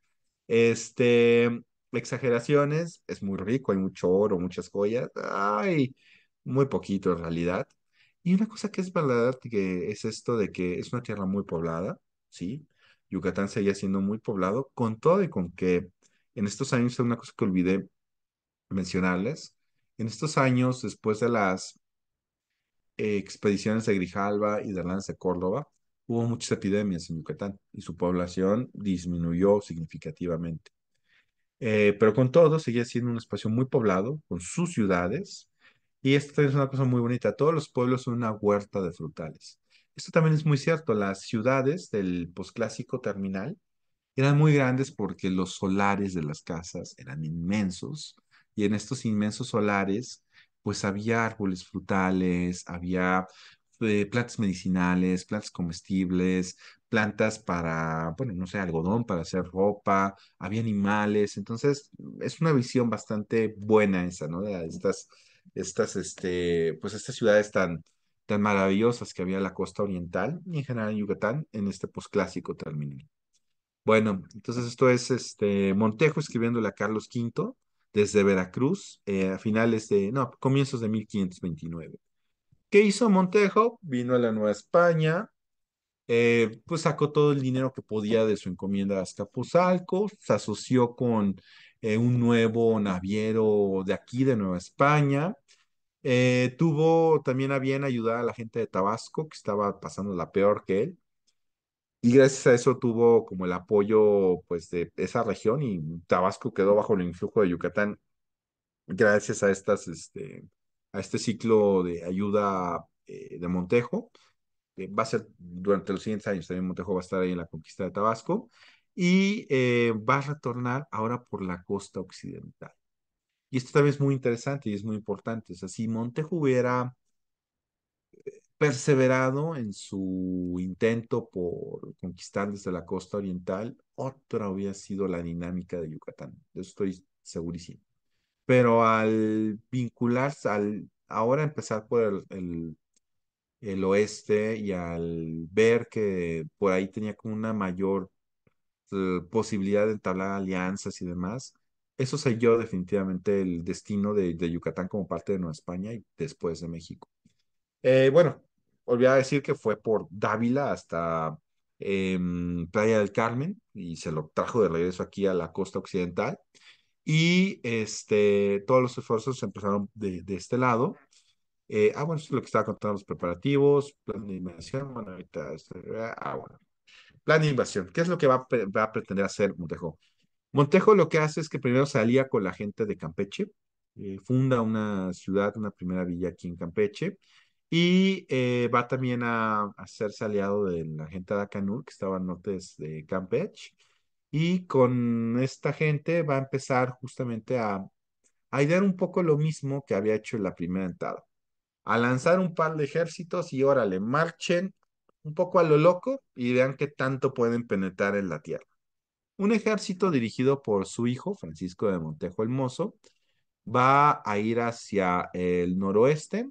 Este, exageraciones, es muy rico, hay mucho oro, muchas joyas, ay, muy poquito en realidad. Y una cosa que es verdad que es esto de que es una tierra muy poblada, ¿sí? Yucatán seguía siendo muy poblado, con todo y con que en estos años, es una cosa que olvidé mencionarles, en estos años, después de las eh, expediciones de Grijalva y de Lanza de Córdoba, hubo muchas epidemias en Yucatán y su población disminuyó significativamente. Eh, pero con todo, seguía siendo un espacio muy poblado, con sus ciudades, y esto también es una cosa muy bonita. Todos los pueblos son una huerta de frutales. Esto también es muy cierto. Las ciudades del posclásico terminal eran muy grandes porque los solares de las casas eran inmensos y en estos inmensos solares pues había árboles frutales, había eh, plantas medicinales, plantas comestibles, plantas para, bueno, no sé, algodón para hacer ropa, había animales, entonces es una visión bastante buena esa, ¿no? De estas, estas, este, pues estas ciudades tan, tan maravillosas que había en la costa oriental y en general en Yucatán en este posclásico terminal. Bueno, entonces esto es este Montejo escribiéndole a Carlos V desde Veracruz eh, a finales de, no, comienzos de 1529. ¿Qué hizo Montejo? Vino a la Nueva España, eh, pues sacó todo el dinero que podía de su encomienda de Azcapotzalco, se asoció con eh, un nuevo naviero de aquí, de Nueva España. tuvo también a bien ayudar a la gente de Tabasco, que estaba pasando la peor que él, y gracias a eso tuvo como el apoyo pues de esa región y Tabasco quedó bajo el influjo de Yucatán gracias a estas este a este ciclo de ayuda eh, de Montejo va a ser durante los siguientes años también Montejo va a estar ahí en la conquista de Tabasco y eh, va a retornar ahora por la costa occidental y esto también es muy interesante y es muy importante o sea si Montejo hubiera perseverado en su intento por conquistar desde la costa oriental, otra hubiera sido la dinámica de Yucatán. De eso estoy segurísimo. Pero al vincularse, al ahora empezar por el, oeste y al ver que por ahí tenía como una mayor eh, posibilidad de entablar alianzas y demás, eso selló definitivamente el destino de, Yucatán como parte de Nueva España y después de México. Eh, bueno, Olvidaba decir que fue por Dávila hasta em, Playa del Carmen y se lo trajo de regreso aquí a la costa occidental. Y este, todos los esfuerzos empezaron de, este lado. Eh, ah, bueno, esto es lo que estaba contando los preparativos, plan de invasión. Bueno, ahorita. Este, ah, bueno. Plan de invasión. ¿Qué es lo que va, va a pretender hacer Montejo? Montejo lo que hace es que primero salía con la gente de Campeche, eh, funda una ciudad, una primera villa aquí en Campeche, y eh, va también a, hacerse aliado de la gente de Akanur, que estaba al norte de Campeche. Y con esta gente va a empezar justamente a, a idear un poco lo mismo que había hecho en la primera entrada. A lanzar un par de ejércitos y órale, marchen un poco a lo loco y vean qué tanto pueden penetrar en la tierra. Un ejército dirigido por su hijo, Francisco de Montejo el Mozo, va a ir hacia el noroeste,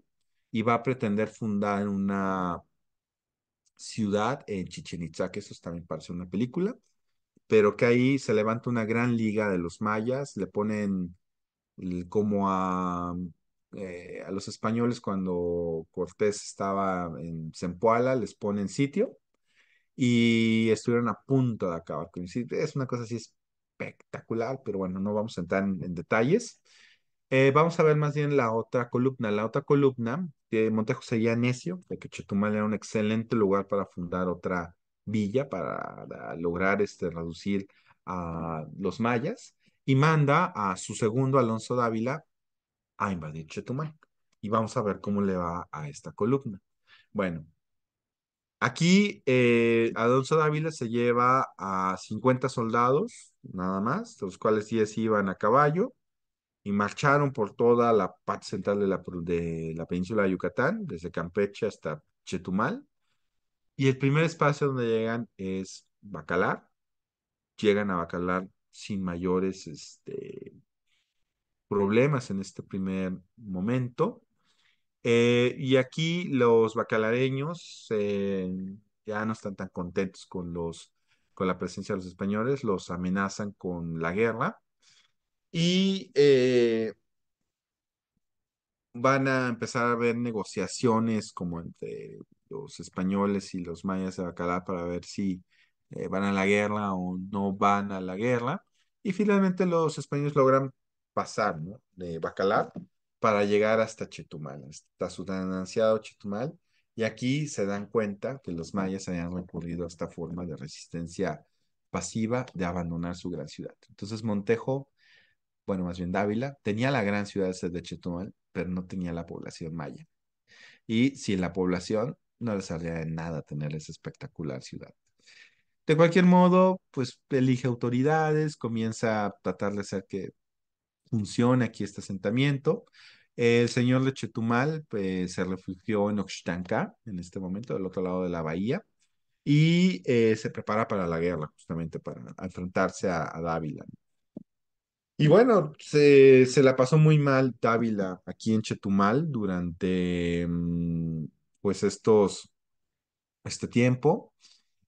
y va a pretender fundar una ciudad en Chichen Itza, que eso también parece una película, pero que ahí se levanta una gran liga de los mayas, le ponen como eh, a, los españoles cuando Cortés estaba en Zempoala, les ponen sitio y estuvieron a punto de acabar con el sitio. Es una cosa así espectacular, pero bueno, no vamos a entrar en, detalles. Eh, vamos a ver más bien la otra columna. La otra columna Montejo seguía necio de que Chetumal era un excelente lugar para fundar otra villa, para, lograr este, reducir a los mayas, y manda a su segundo, Alonso Dávila, a invadir Chetumal. Y vamos a ver cómo le va a esta columna. Bueno, Aquí eh, Alonso Dávila se lleva a 50 soldados, nada más, los cuales 10 iban a caballo, y marcharon por toda la parte central de la, de la península de Yucatán, desde Campeche hasta Chetumal. Y el primer espacio donde llegan es Bacalar. Llegan a Bacalar sin mayores este, problemas en este primer momento. Eh, y aquí los bacalareños eh, ya no están tan contentos con, los, con la presencia de los españoles, los amenazan con la guerra y eh, van a empezar a haber negociaciones como entre los españoles y los mayas de Bacalá para ver si eh, van a la guerra o no van a la guerra. Y finalmente los españoles logran pasar de Bacalar para llegar hasta Chetumal, hasta su tan Chetumal. Y aquí se dan cuenta que los mayas habían recurrido a esta forma de resistencia pasiva de abandonar su gran ciudad. Entonces Montejo bueno, más bien Dávila, tenía la gran ciudad de Chetumal, pero no tenía la población maya. Y sin la población, no les salía de nada tener esa espectacular ciudad. De cualquier modo, pues elige autoridades, comienza a tratar de hacer que funcione aquí este asentamiento. El señor de Chetumal eh, se refugió en Oxtanca, en este momento, del otro lado de la bahía, y eh, se prepara para la guerra, justamente para enfrentarse a Dávila. Y bueno, se, la pasó muy mal Dávila aquí en Chetumal durante mm, pues estos, este tiempo.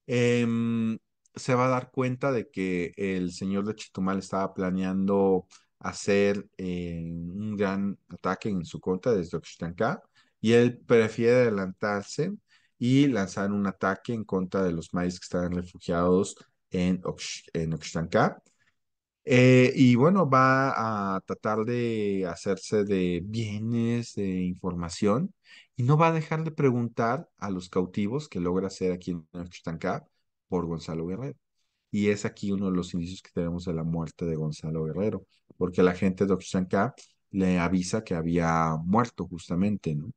Em, se va a dar cuenta de que el señor de Chetumal estaba planeando hacer eh, un gran ataque en su contra desde Oxitancá y él prefiere adelantarse y lanzar un ataque en contra de los maíz que estaban refugiados en, eh, y bueno, va a tratar de hacerse de bienes, de información, y no va a dejar de preguntar a los cautivos que logra hacer aquí en Oxtancá por Gonzalo Guerrero. Y es aquí uno de los indicios que tenemos de la muerte de Gonzalo Guerrero, porque la gente de Oxtancá le avisa que había muerto justamente, ¿no?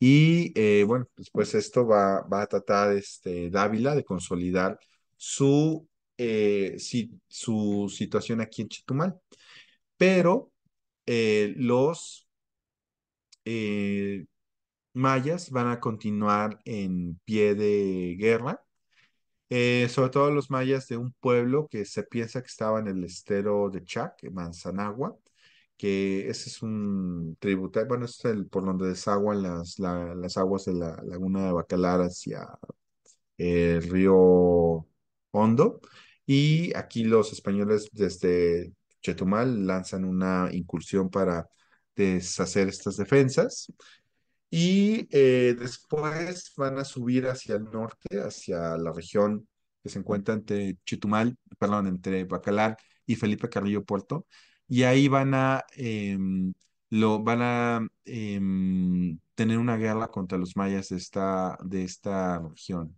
Y eh, bueno, después esto va, va a tratar este, Dávila de consolidar su eh, si, su situación aquí en Chitumal Pero eh, los eh, mayas van a continuar en pie de guerra, sobre todo los mayas de un pueblo que se piensa que estaba en el estero de Chac, Manzanagua, que ese es un tributario, bueno, es el, por donde desaguan las, las aguas de la laguna de Bacalar hacia el río Hondo. Y aquí los españoles desde Chetumal lanzan una incursión para deshacer estas defensas. Y eh, después van a subir hacia el norte, hacia la región que se encuentra entre Chetumal, perdón, entre Bacalar y Felipe Carrillo Puerto. Y ahí van a, em, lo, van a em, tener una guerra contra los mayas de esta, de esta región.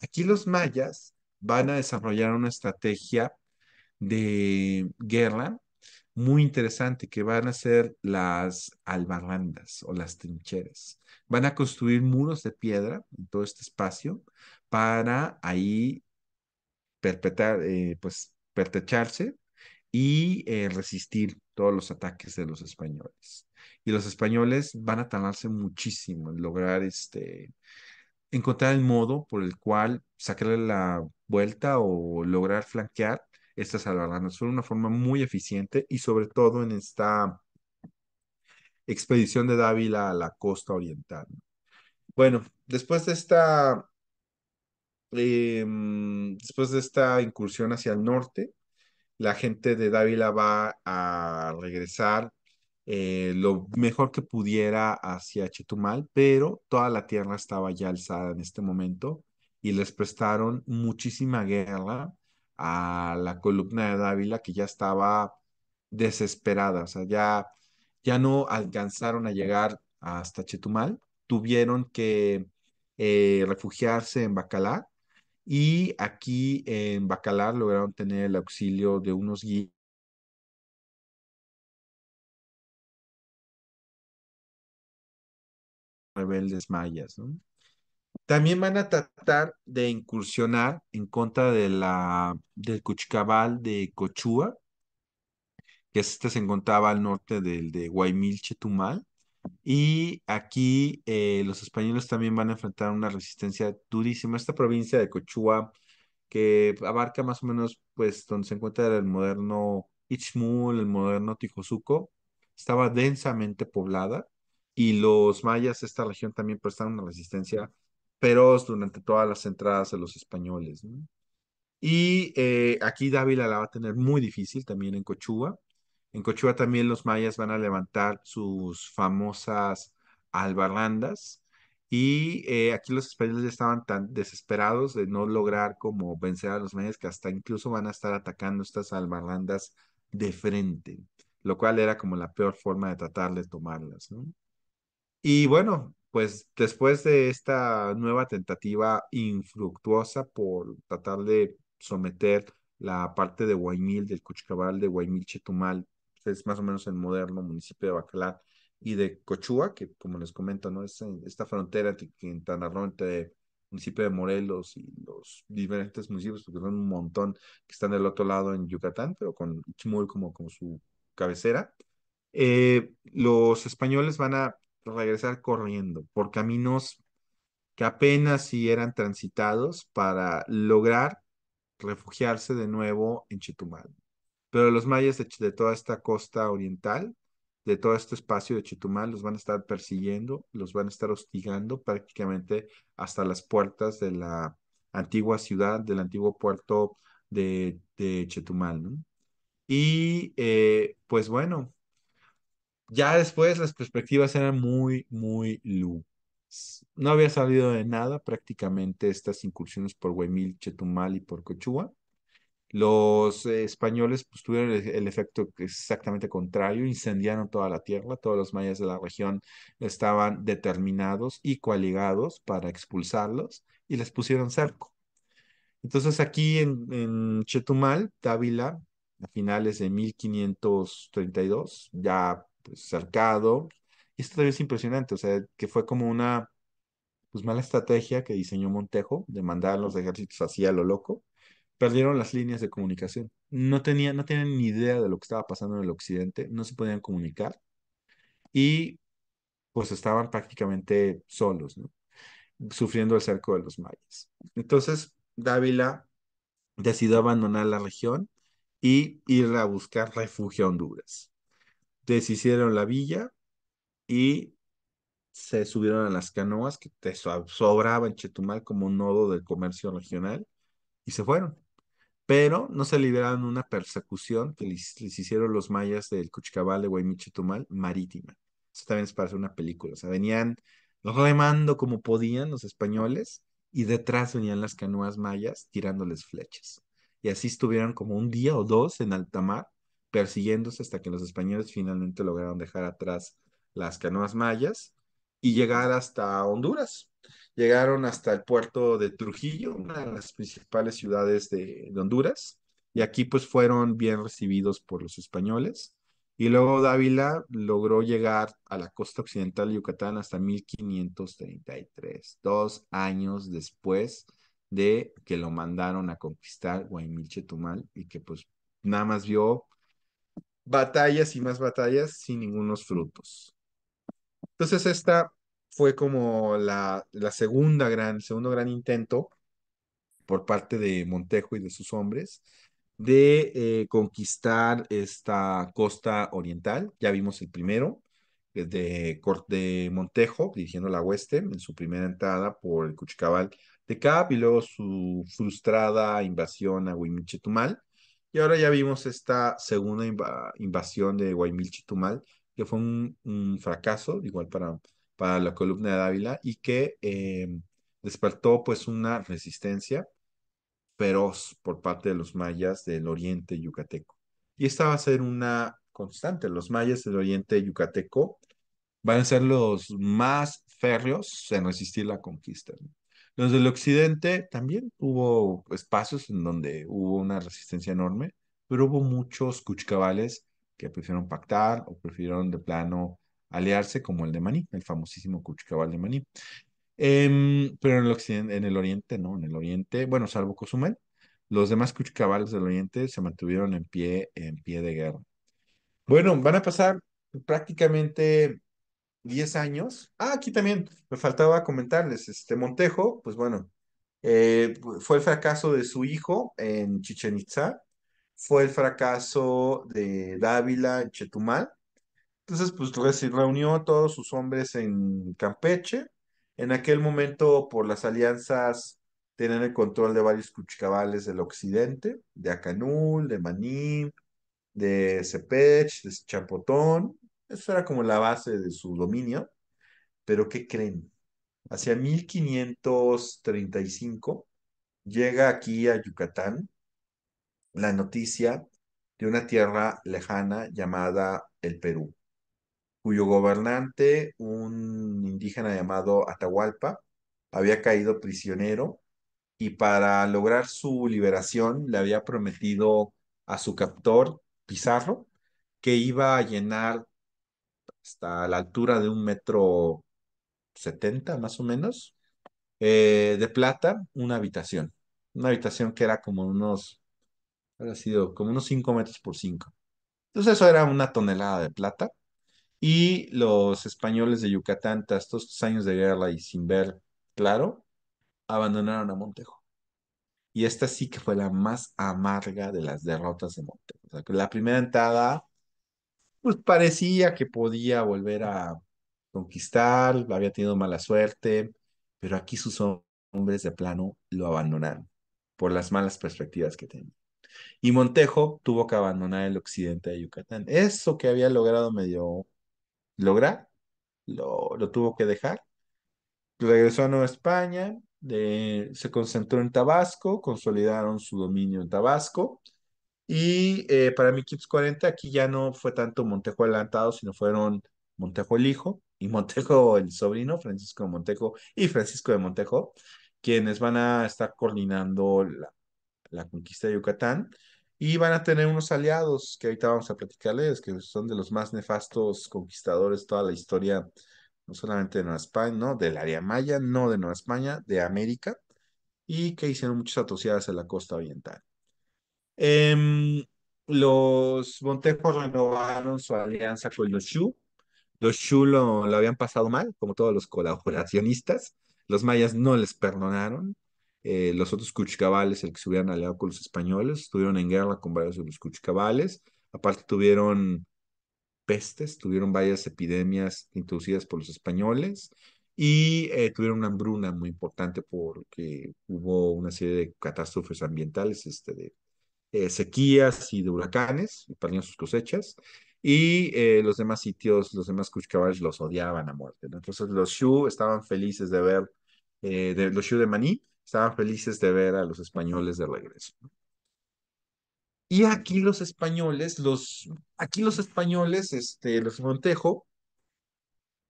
Aquí los mayas van a desarrollar una estrategia de guerra muy interesante que van a ser las albarrandas o las trincheras. Van a construir muros de piedra en todo este espacio para ahí perpetrar, eh, pues, pertecharse y eh, resistir todos los ataques de los españoles. Y los españoles van a tardarse muchísimo en lograr este, encontrar el modo por el cual sacarle la vuelta o lograr flanquear estas albarranas fue una forma muy eficiente y sobre todo en esta expedición de Dávila a la costa oriental. Bueno, después de esta, em, después de esta incursión hacia el norte, la gente de Dávila va a regresar eh, lo mejor que pudiera hacia Chetumal, pero toda la tierra estaba ya alzada en este momento y les prestaron muchísima guerra a la columna de Dávila que ya estaba desesperada, o sea, ya, no alcanzaron a llegar hasta Chetumal, tuvieron que eh, refugiarse en Bacalar y aquí en Bacalar lograron tener el auxilio de unos guías rebeldes mayas. También van a tratar de incursionar en contra de la, del Cuchcabal de Cochúa, que este se encontraba al norte del de Guaymil Chetumal. Y aquí eh, los españoles también van a enfrentar una resistencia durísima. Esta provincia de Cochua, que abarca más o menos pues donde se encuentra el moderno Ichmul, el moderno Tijosuco, estaba densamente poblada y los mayas, esta región también prestaron una resistencia pero durante todas las entradas de los españoles. Y eh, aquí Dávila la va a tener muy difícil también en Cochúa. En Cochúa también los mayas van a levantar sus famosas albarrandas. Y eh, aquí los españoles estaban tan desesperados de no lograr como vencer a los mayas que hasta incluso van a estar atacando estas albarrandas de frente, lo cual era como la peor forma de tratar de tomarlas. ¿no? Y bueno, pues después de esta nueva tentativa infructuosa por tratar de someter la parte de Guaymil, del Cuchicabal, de Guaymil Chetumal, es más o menos el moderno municipio de Bacalar, y de Cochua, que como les comento, ¿no? Es esta frontera entre Quintana entre el municipio de Morelos y los diferentes municipios, porque son un montón que están del otro lado en Yucatán, pero con Chimul como, su cabecera. Eh, los españoles van a regresar corriendo por caminos que apenas si eran transitados para lograr refugiarse de nuevo en Chetumal. Pero los mayas de, toda esta costa oriental, de todo este espacio de Chetumal, los van a estar persiguiendo, los van a estar hostigando prácticamente hasta las puertas de la antigua ciudad, del antiguo puerto de, Chetumal. Y eh, pues bueno, ya después las perspectivas eran muy, muy luz. No había salido de nada prácticamente estas incursiones por Huemil, Chetumal y por Cochua. Los españoles pues, tuvieron el, efecto exactamente contrario, incendiaron toda la tierra, todos los mayas de la región estaban determinados y coaligados para expulsarlos y les pusieron cerco. Entonces aquí en, en Chetumal, Dávila, a finales de 1532, ya pues, cercado. Y esto también es impresionante, o sea, que fue como una pues, mala estrategia que diseñó Montejo de mandar a los ejércitos así a lo loco. Perdieron las líneas de comunicación. No, no tenían ni idea de lo que estaba pasando en el occidente, no se podían comunicar y pues estaban prácticamente solos, ¿no? sufriendo el cerco de los mayas. Entonces, Dávila decidió abandonar la región y ir a buscar refugio a Honduras deshicieron la villa y se subieron a las canoas que te sobraban Chetumal como nodo del comercio regional y se fueron. Pero no se liberaron una persecución que les, hicieron los mayas del Cuchicabal de Chetumal marítima. Eso también es para hacer una película. O sea, venían remando como podían los españoles y detrás venían las canoas mayas tirándoles flechas. Y así estuvieron como un día o dos en alta mar persiguiéndose hasta que los españoles finalmente lograron dejar atrás las canoas mayas y llegar hasta Honduras. Llegaron hasta el puerto de Trujillo, una de las principales ciudades de, Honduras, y aquí pues fueron bien recibidos por los españoles. Y luego Dávila logró llegar a la costa occidental de Yucatán hasta 1533, dos años después de que lo mandaron a conquistar Guaymil Chetumal y que pues nada más vio batallas y más batallas sin ningunos frutos. Entonces esta fue como la, segunda gran, segundo gran intento por parte de Montejo y de sus hombres de eh, conquistar esta costa oriental. Ya vimos el primero, de, Montejo, dirigiendo la hueste en su primera entrada por el Cuchicabal de Cap y luego su frustrada invasión a Huimichetumal y ahora ya vimos esta segunda invasión de Guaymil Chitumal, que fue un, fracaso, igual para, para la columna de Dávila, y que eh, despertó pues una resistencia feroz por parte de los mayas del oriente yucateco. Y esta va a ser una constante. Los mayas del oriente yucateco van a ser los más férreos en resistir la conquista. Los del occidente también hubo espacios en donde hubo una resistencia enorme, pero hubo muchos cuchcabales que prefirieron pactar o prefirieron de plano aliarse, como el de Maní, el famosísimo cuchcabal de Maní. Em, pero en el, occidente, en el oriente, no, en el oriente, bueno, salvo Cozumel, los demás cuchcabales del oriente se mantuvieron en pie, en pie de guerra. Bueno, van a pasar prácticamente 10 años. Ah, aquí también me faltaba comentarles, este Montejo, pues bueno, eh, fue el fracaso de su hijo en Chichen Itza, fue el fracaso de Dávila en Chetumal. Entonces, pues reunió a todos sus hombres en Campeche. En aquel momento, por las alianzas, tenían el control de varios cuchicabales del occidente, de Acanul, de Maní, de Cepech, de Chapotón, eso era como la base de su dominio. Pero ¿qué creen? Hacia 1535 llega aquí a Yucatán la noticia de una tierra lejana llamada el Perú, cuyo gobernante, un indígena llamado Atahualpa, había caído prisionero y para lograr su liberación le había prometido a su captor Pizarro que iba a llenar hasta la altura de un metro setenta más o menos, eh, de plata, una habitación. Una habitación que era como unos, ha sido como unos cinco metros por cinco. Entonces eso era una tonelada de plata. Y los españoles de Yucatán, tras estos años de guerra y sin ver claro, abandonaron a Montejo. Y esta sí que fue la más amarga de las derrotas de Montejo. la primera entrada pues parecía que podía volver a conquistar, había tenido mala suerte, pero aquí sus hombres de plano lo abandonaron por las malas perspectivas que tenían. Y Montejo tuvo que abandonar el occidente de Yucatán. Eso que había logrado medio lograr, lo, tuvo que dejar. Regresó a Nueva España, se concentró en Tabasco, consolidaron su dominio en Tabasco y eh, para mi Quips 40 aquí ya no fue tanto Montejo adelantado, sino fueron Montejo el hijo y Montejo el sobrino, Francisco de Montejo y Francisco de Montejo, quienes van a estar coordinando la, la conquista de Yucatán y van a tener unos aliados que ahorita vamos a platicarles, que son de los más nefastos conquistadores de toda la historia, no solamente de Nueva España, ¿no? del área maya, no de Nueva España, de América, y que hicieron muchas atrocidades en la costa oriental. Em, los Montejos renovaron su alianza con los Shu. Los Shu lo, habían pasado mal, como todos los colaboracionistas. Los mayas no les perdonaron. Eh, los otros cuchcabales, el que se hubieran aliado con los españoles, estuvieron en guerra con varios de los cuchcabales. Aparte tuvieron pestes, tuvieron varias epidemias introducidas por los españoles y eh, tuvieron una hambruna muy importante porque hubo una serie de catástrofes ambientales, este, de eh, sequías y de huracanes, perdían sus cosechas, y eh, los demás sitios, los demás Kuchkabars los odiaban a muerte. Entonces los Shu estaban felices de ver, eh, los Shu de Maní estaban felices de ver a los españoles de regreso. Y aquí los españoles, los, aquí los españoles, este, los Montejo,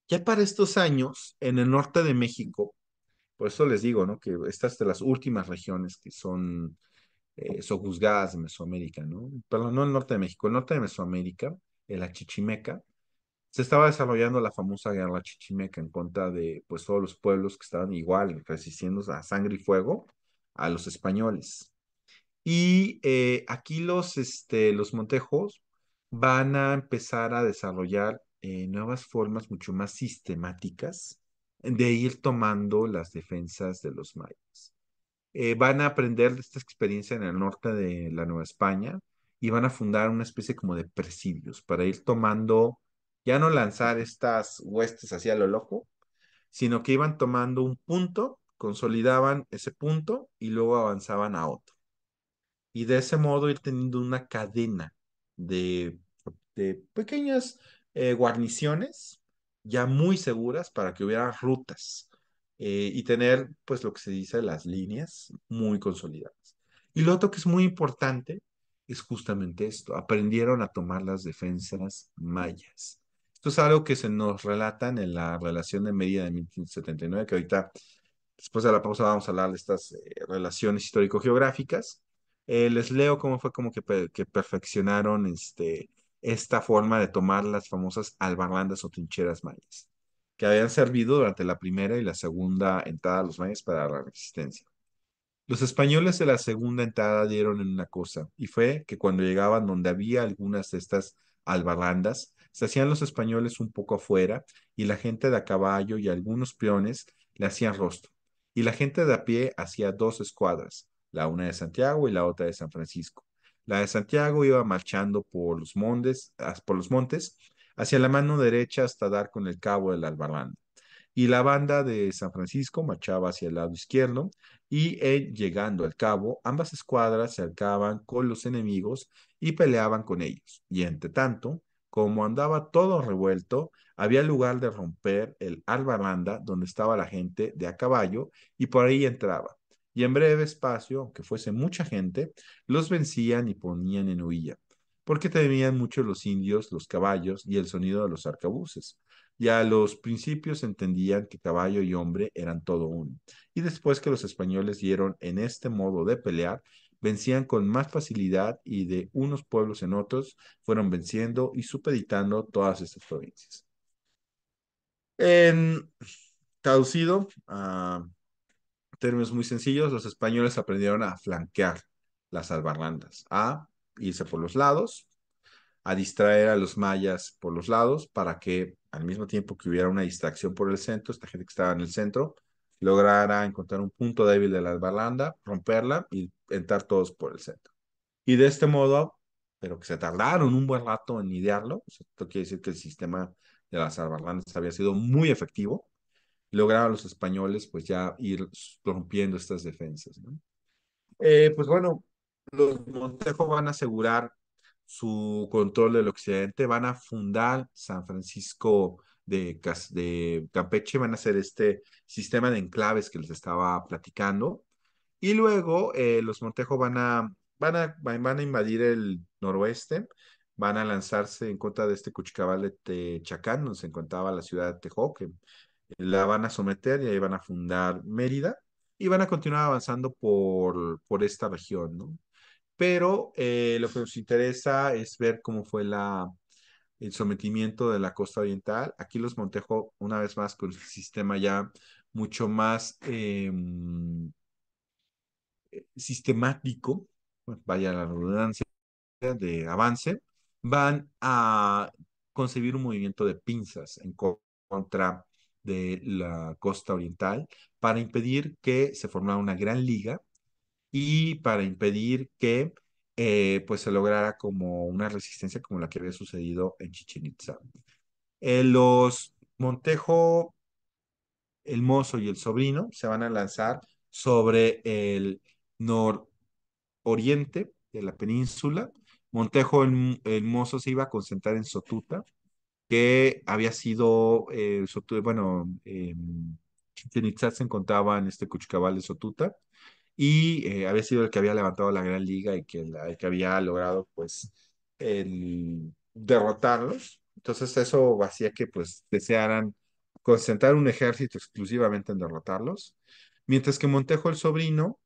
ya para estos años, en el norte de México, por eso les digo, ¿no? Que estas de las últimas regiones que son eh, sojuzgadas de Mesoamérica, ¿no? Perdón, no el norte de México, el norte de Mesoamérica, en la Chichimeca, se estaba desarrollando la famosa guerra chichimeca en contra de pues todos los pueblos que estaban igual resistiendo a sangre y fuego a los españoles. Y eh, aquí los, este, los Montejos van a empezar a desarrollar eh, nuevas formas mucho más sistemáticas de ir tomando las defensas de los mayas. Eh, van a aprender de esta experiencia en el norte de la Nueva España y van a fundar una especie como de presidios para ir tomando, ya no lanzar estas huestes hacia lo loco, sino que iban tomando un punto, consolidaban ese punto y luego avanzaban a otro. Y de ese modo ir teniendo una cadena de, pequeñas eh, guarniciones ya muy seguras para que hubiera rutas eh, y tener, pues, lo que se dice, las líneas muy consolidadas. Y lo otro que es muy importante es justamente esto, aprendieron a tomar las defensas mayas. Esto es algo que se nos relatan en la relación de medida de 1579, que ahorita, después de la pausa, vamos a hablar de estas eh, relaciones histórico-geográficas. Eh, les leo cómo fue como que, que perfeccionaron este, esta forma de tomar las famosas albarrandas o trincheras mayas que habían servido durante la primera y la segunda entrada de los mayas para la resistencia. Los españoles de la segunda entrada dieron en una cosa, y fue que cuando llegaban donde había algunas de estas albarandas, se hacían los españoles un poco afuera, y la gente de a caballo y algunos peones le hacían rostro, y la gente de a pie hacía dos escuadras, la una de Santiago y la otra de San Francisco. La de Santiago iba marchando por los montes, por los montes hacia la mano derecha hasta dar con el cabo del la Y la banda de San Francisco marchaba hacia el lado izquierdo y eh, llegando al cabo, ambas escuadras se acercaban con los enemigos y peleaban con ellos. Y entre tanto, como andaba todo revuelto, había lugar de romper el albarranda donde estaba la gente de a caballo y por ahí entraba. Y en breve espacio, aunque fuese mucha gente, los vencían y ponían en huilla porque temían mucho los indios, los caballos y el sonido de los arcabuces. Y a los principios entendían que caballo y hombre eran todo uno. Y después que los españoles dieron en este modo de pelear, vencían con más facilidad y de unos pueblos en otros fueron venciendo y supeditando todas estas provincias. En, traducido a términos muy sencillos, los españoles aprendieron a flanquear las albarrandas, a irse por los lados, a distraer a los mayas por los lados para que al mismo tiempo que hubiera una distracción por el centro, esta gente que estaba en el centro lograra encontrar un punto débil de la balanda, romperla y entrar todos por el centro. Y de este modo, pero que se tardaron un buen rato en idearlo, esto quiere decir que el sistema de las albarlandas había sido muy efectivo, lograron los españoles pues ya ir rompiendo estas defensas. Eh, pues bueno, los Montejo van a asegurar su control del occidente, van a fundar San Francisco de, de Campeche, van a hacer este sistema de enclaves que les estaba platicando. Y luego eh, los Montejo van a, van, a, van a invadir el noroeste, van a lanzarse en contra de este Cuchicabal de Techacán, donde se encontraba la ciudad de Tejoque. La van a someter y ahí van a fundar Mérida y van a continuar avanzando por, por esta región, ¿no? pero eh, lo que nos interesa es ver cómo fue el sometimiento de la costa oriental. Aquí los Montejo, una vez más, con el sistema ya mucho más em, eh, sistemático, vaya la redundancia, de avance, van a concebir un movimiento de pinzas en contra de la costa oriental para impedir que se formara una gran liga y para impedir que eh, pues se lograra como una resistencia como la que había sucedido en Chichen Itza. Eh, los Montejo, el mozo y el sobrino se van a lanzar sobre el nororiente de la península. Montejo el, mozo se iba a concentrar en Sotuta, que había sido, eh, bueno, Chichen Itza se encontraba en este Cuchcabal de Sotuta, y eh, había sido el que había levantado la Gran Liga y que, que había logrado pues el derrotarlos. Entonces eso hacía que pues desearan concentrar un ejército exclusivamente en derrotarlos, mientras que Montejo el sobrino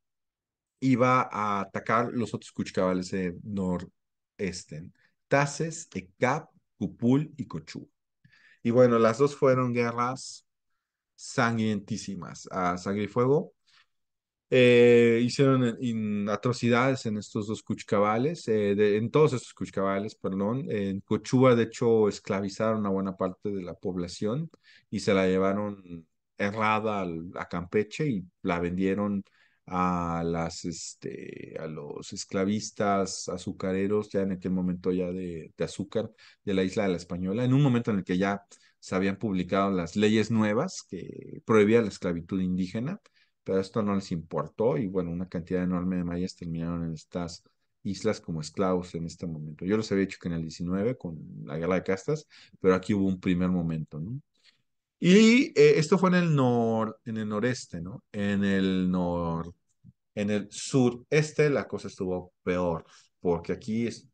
iba a atacar los otros cuchcabales de noreste, Tases, Ecap, Cupul y Cochú. Y bueno, las dos fueron guerras sangrientísimas a sangre y fuego, eh, hicieron atrocidades en estos dos cuchcabales, eh, en todos estos cuchcabales, perdón. En Cochua de hecho, esclavizaron a buena parte de la población y se la llevaron errada a Campeche y la vendieron a las este a los esclavistas azucareros ya en aquel momento ya de, de, azúcar de la isla de la española en un momento en el que ya se habían publicado las leyes nuevas que prohibían la esclavitud indígena pero esto no les importó y bueno, una cantidad enorme de mayas terminaron en estas islas como esclavos en este momento. Yo los había dicho que en el 19 con la guerra de castas, pero aquí hubo un primer momento, ¿no? Y eh, esto fue en el nor, en el noreste, ¿no? En el nor, en el sureste la cosa estuvo peor, porque aquí es,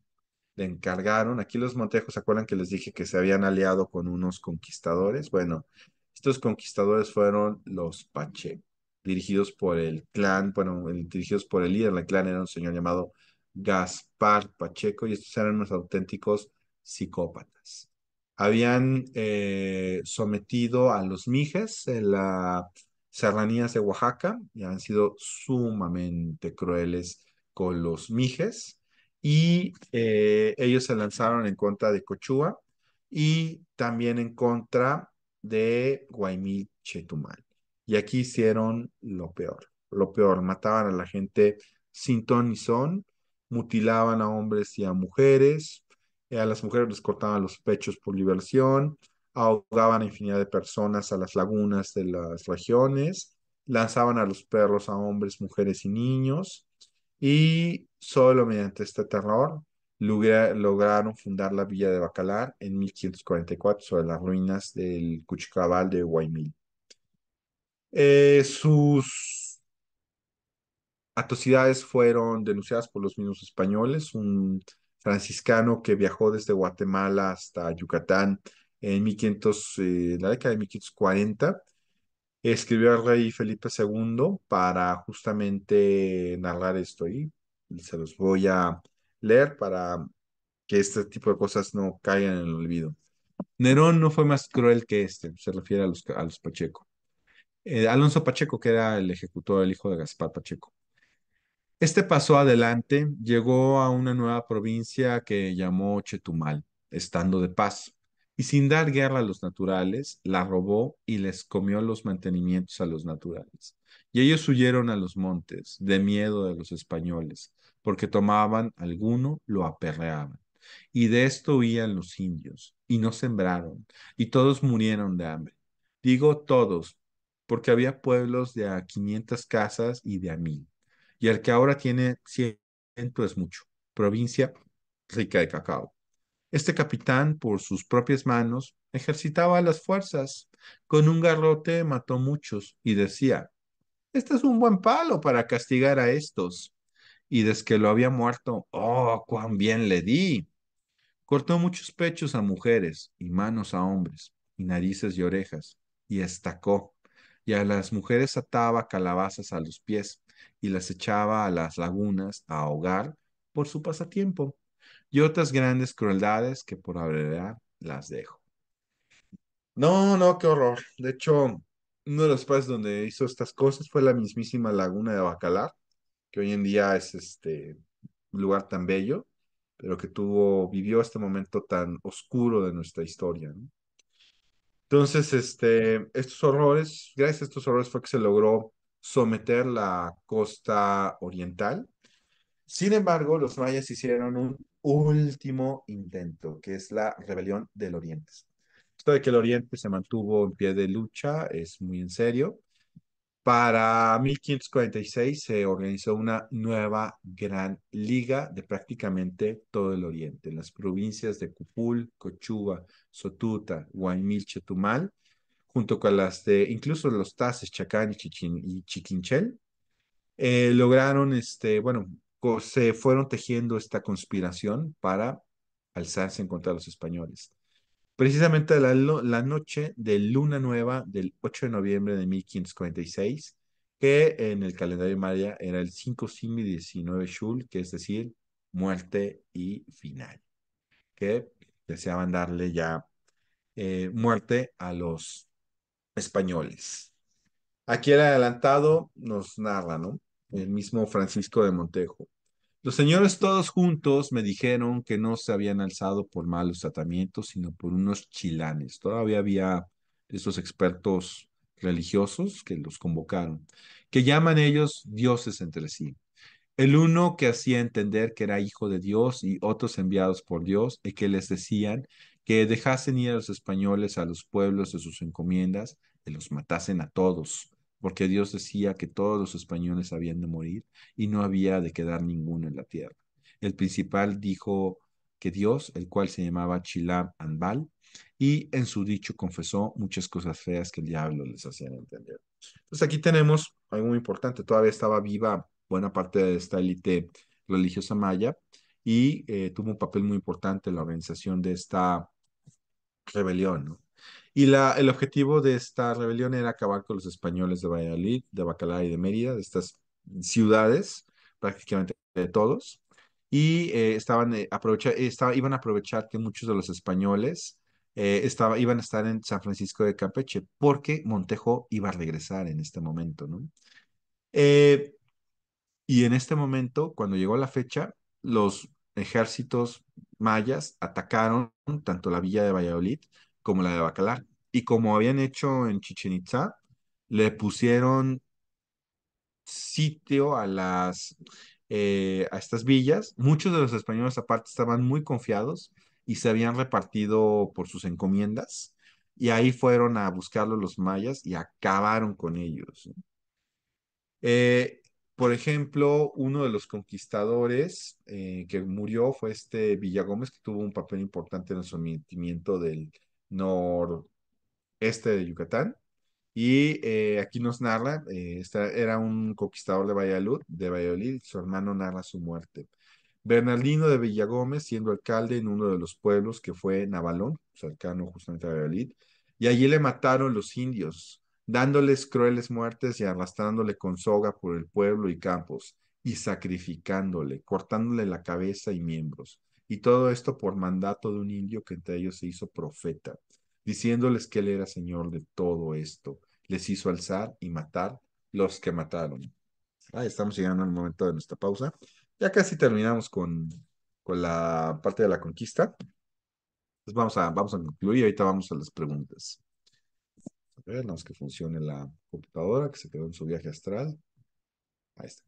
le encargaron, aquí los montejos, ¿se acuerdan que les dije que se habían aliado con unos conquistadores? Bueno, estos conquistadores fueron los Pacheco, dirigidos por el clan, bueno, dirigidos por el líder del clan era un señor llamado Gaspar Pacheco y estos eran unos auténticos psicópatas. Habían eh, sometido a los mijes en las serranías de Oaxaca y han sido sumamente crueles con los mijes y eh, ellos se lanzaron en contra de Cochua y también en contra de Guaymí Chetumal. Y aquí hicieron lo peor, lo peor, mataban a la gente sin ton ni son, mutilaban a hombres y a mujeres, eh, a las mujeres les cortaban los pechos por liberación, ahogaban a infinidad de personas a las lagunas de las regiones, lanzaban a los perros a hombres, mujeres y niños, y solo mediante este terror lograron fundar la villa de Bacalar en 1544 sobre las ruinas del Cuchicabal de Guaymil. Eh, sus atrocidades fueron denunciadas por los mismos españoles. Un franciscano que viajó desde Guatemala hasta Yucatán en, eh, la década de 1540 escribió al rey Felipe II para justamente narrar esto y se los voy a leer para que este tipo de cosas no caigan en el olvido. Nerón no fue más cruel que este, se refiere a los, a los Pacheco. Eh, Alonso Pacheco, que era el ejecutor, el hijo de Gaspar Pacheco. Este pasó adelante, llegó a una nueva provincia que llamó Chetumal, estando de paz y sin dar guerra a los naturales, la robó y les comió los mantenimientos a los naturales. Y ellos huyeron a los montes, de miedo de los españoles, porque tomaban alguno, lo aperreaban. Y de esto huían los indios, y no sembraron, y todos murieron de hambre. Digo todos, porque había pueblos de a 500 casas y de a mil, Y el que ahora tiene 100 es mucho. Provincia rica de cacao. Este capitán, por sus propias manos, ejercitaba las fuerzas. Con un garrote mató muchos y decía, este es un buen palo para castigar a estos. Y desde que lo había muerto, ¡oh, cuán bien le di! Cortó muchos pechos a mujeres y manos a hombres y narices y orejas y estacó y a las mujeres ataba calabazas a los pies y las echaba a las lagunas a ahogar por su pasatiempo, y otras grandes crueldades que por brevedad las dejo. No, no, qué horror. De hecho, uno de los países donde hizo estas cosas fue la mismísima laguna de Bacalar, que hoy en día es este lugar tan bello, pero que tuvo, vivió este momento tan oscuro de nuestra historia. ¿no? Entonces, este, estos horrores, gracias a estos horrores fue que se logró someter la costa oriental. Sin embargo, los mayas hicieron un último intento, que es la rebelión del oriente. Esto de que el oriente se mantuvo en pie de lucha es muy en serio. Para 1546 se organizó una nueva gran liga de prácticamente todo el oriente, las provincias de Cupul, Cochuba, Sotuta, Guaymil, Chetumal, junto con las de incluso los Tases, Chacán y, Chiquinchel, eh, lograron, este, bueno, se fueron tejiendo esta conspiración para alzarse en contra de los españoles. Precisamente la, noche de luna nueva del 8 de noviembre de 1546, que en el calendario maya era el 5 Simi 19 Shul, que es decir, muerte y final, que deseaban darle ya eh, muerte a los españoles. Aquí el adelantado nos narra, ¿no? El mismo Francisco de Montejo. Los señores todos juntos me dijeron que no se habían alzado por malos tratamientos, sino por unos chilanes. Todavía había esos expertos religiosos que los convocaron, que llaman ellos dioses entre sí. El uno que hacía entender que era hijo de Dios y otros enviados por Dios y que les decían que dejasen ir a los españoles a los pueblos de sus encomiendas y los matasen a todos porque Dios decía que todos los españoles habían de morir y no había de quedar ninguno en la tierra. El principal dijo que Dios, el cual se llamaba Chilam Anbal, y en su dicho confesó muchas cosas feas que el diablo les hacía entender. Entonces aquí tenemos algo muy importante, todavía estaba viva buena parte de esta élite religiosa maya y eh, tuvo un papel muy importante en la organización de esta rebelión. ¿no? Y la, el objetivo de esta rebelión era acabar con los españoles de Valladolid, de Bacalar y de Mérida, de estas ciudades, prácticamente de todos. Y eh, estaban, eh, iban a aprovechar que muchos de los españoles eh, estaba, iban a estar en San Francisco de Campeche, porque Montejo iba a regresar en este momento, y en este momento, cuando llegó la fecha, los ejércitos mayas atacaron tanto la villa de Valladolid como la de Bacalar. Y como habían hecho en Chichen Itza, le pusieron sitio a las eh, a estas villas. Muchos de los españoles aparte estaban muy confiados y se habían repartido por sus encomiendas y ahí fueron a buscarlos los mayas y acabaron con ellos. Eh, por ejemplo, uno de los conquistadores eh, que murió fue este Villagómez, que tuvo un papel importante en el sometimiento del, noroeste de Yucatán. Y eh, aquí nos narra, eh, era un conquistador de Valladolid, de Valladolid, su hermano narra su muerte. Bernardino de Villagómez, siendo alcalde en uno de los pueblos que fue Navalón, cercano justamente a Valladolid, y allí le mataron los indios, dándoles crueles muertes y arrastrándole con soga por el pueblo y campos, y sacrificándole, cortándole la cabeza y miembros y todo esto por mandato de un indio que entre ellos se hizo profeta, diciéndoles que él era señor de todo esto. Les hizo alzar y matar los que mataron. Ah, estamos llegando al momento de nuestra pausa. Ya casi terminamos con, con la parte de la conquista. Pues vamos a, vamos a concluir y ahorita vamos a las preguntas. A ver, vamos que funcione la computadora que se quedó en su viaje astral. Ahí está.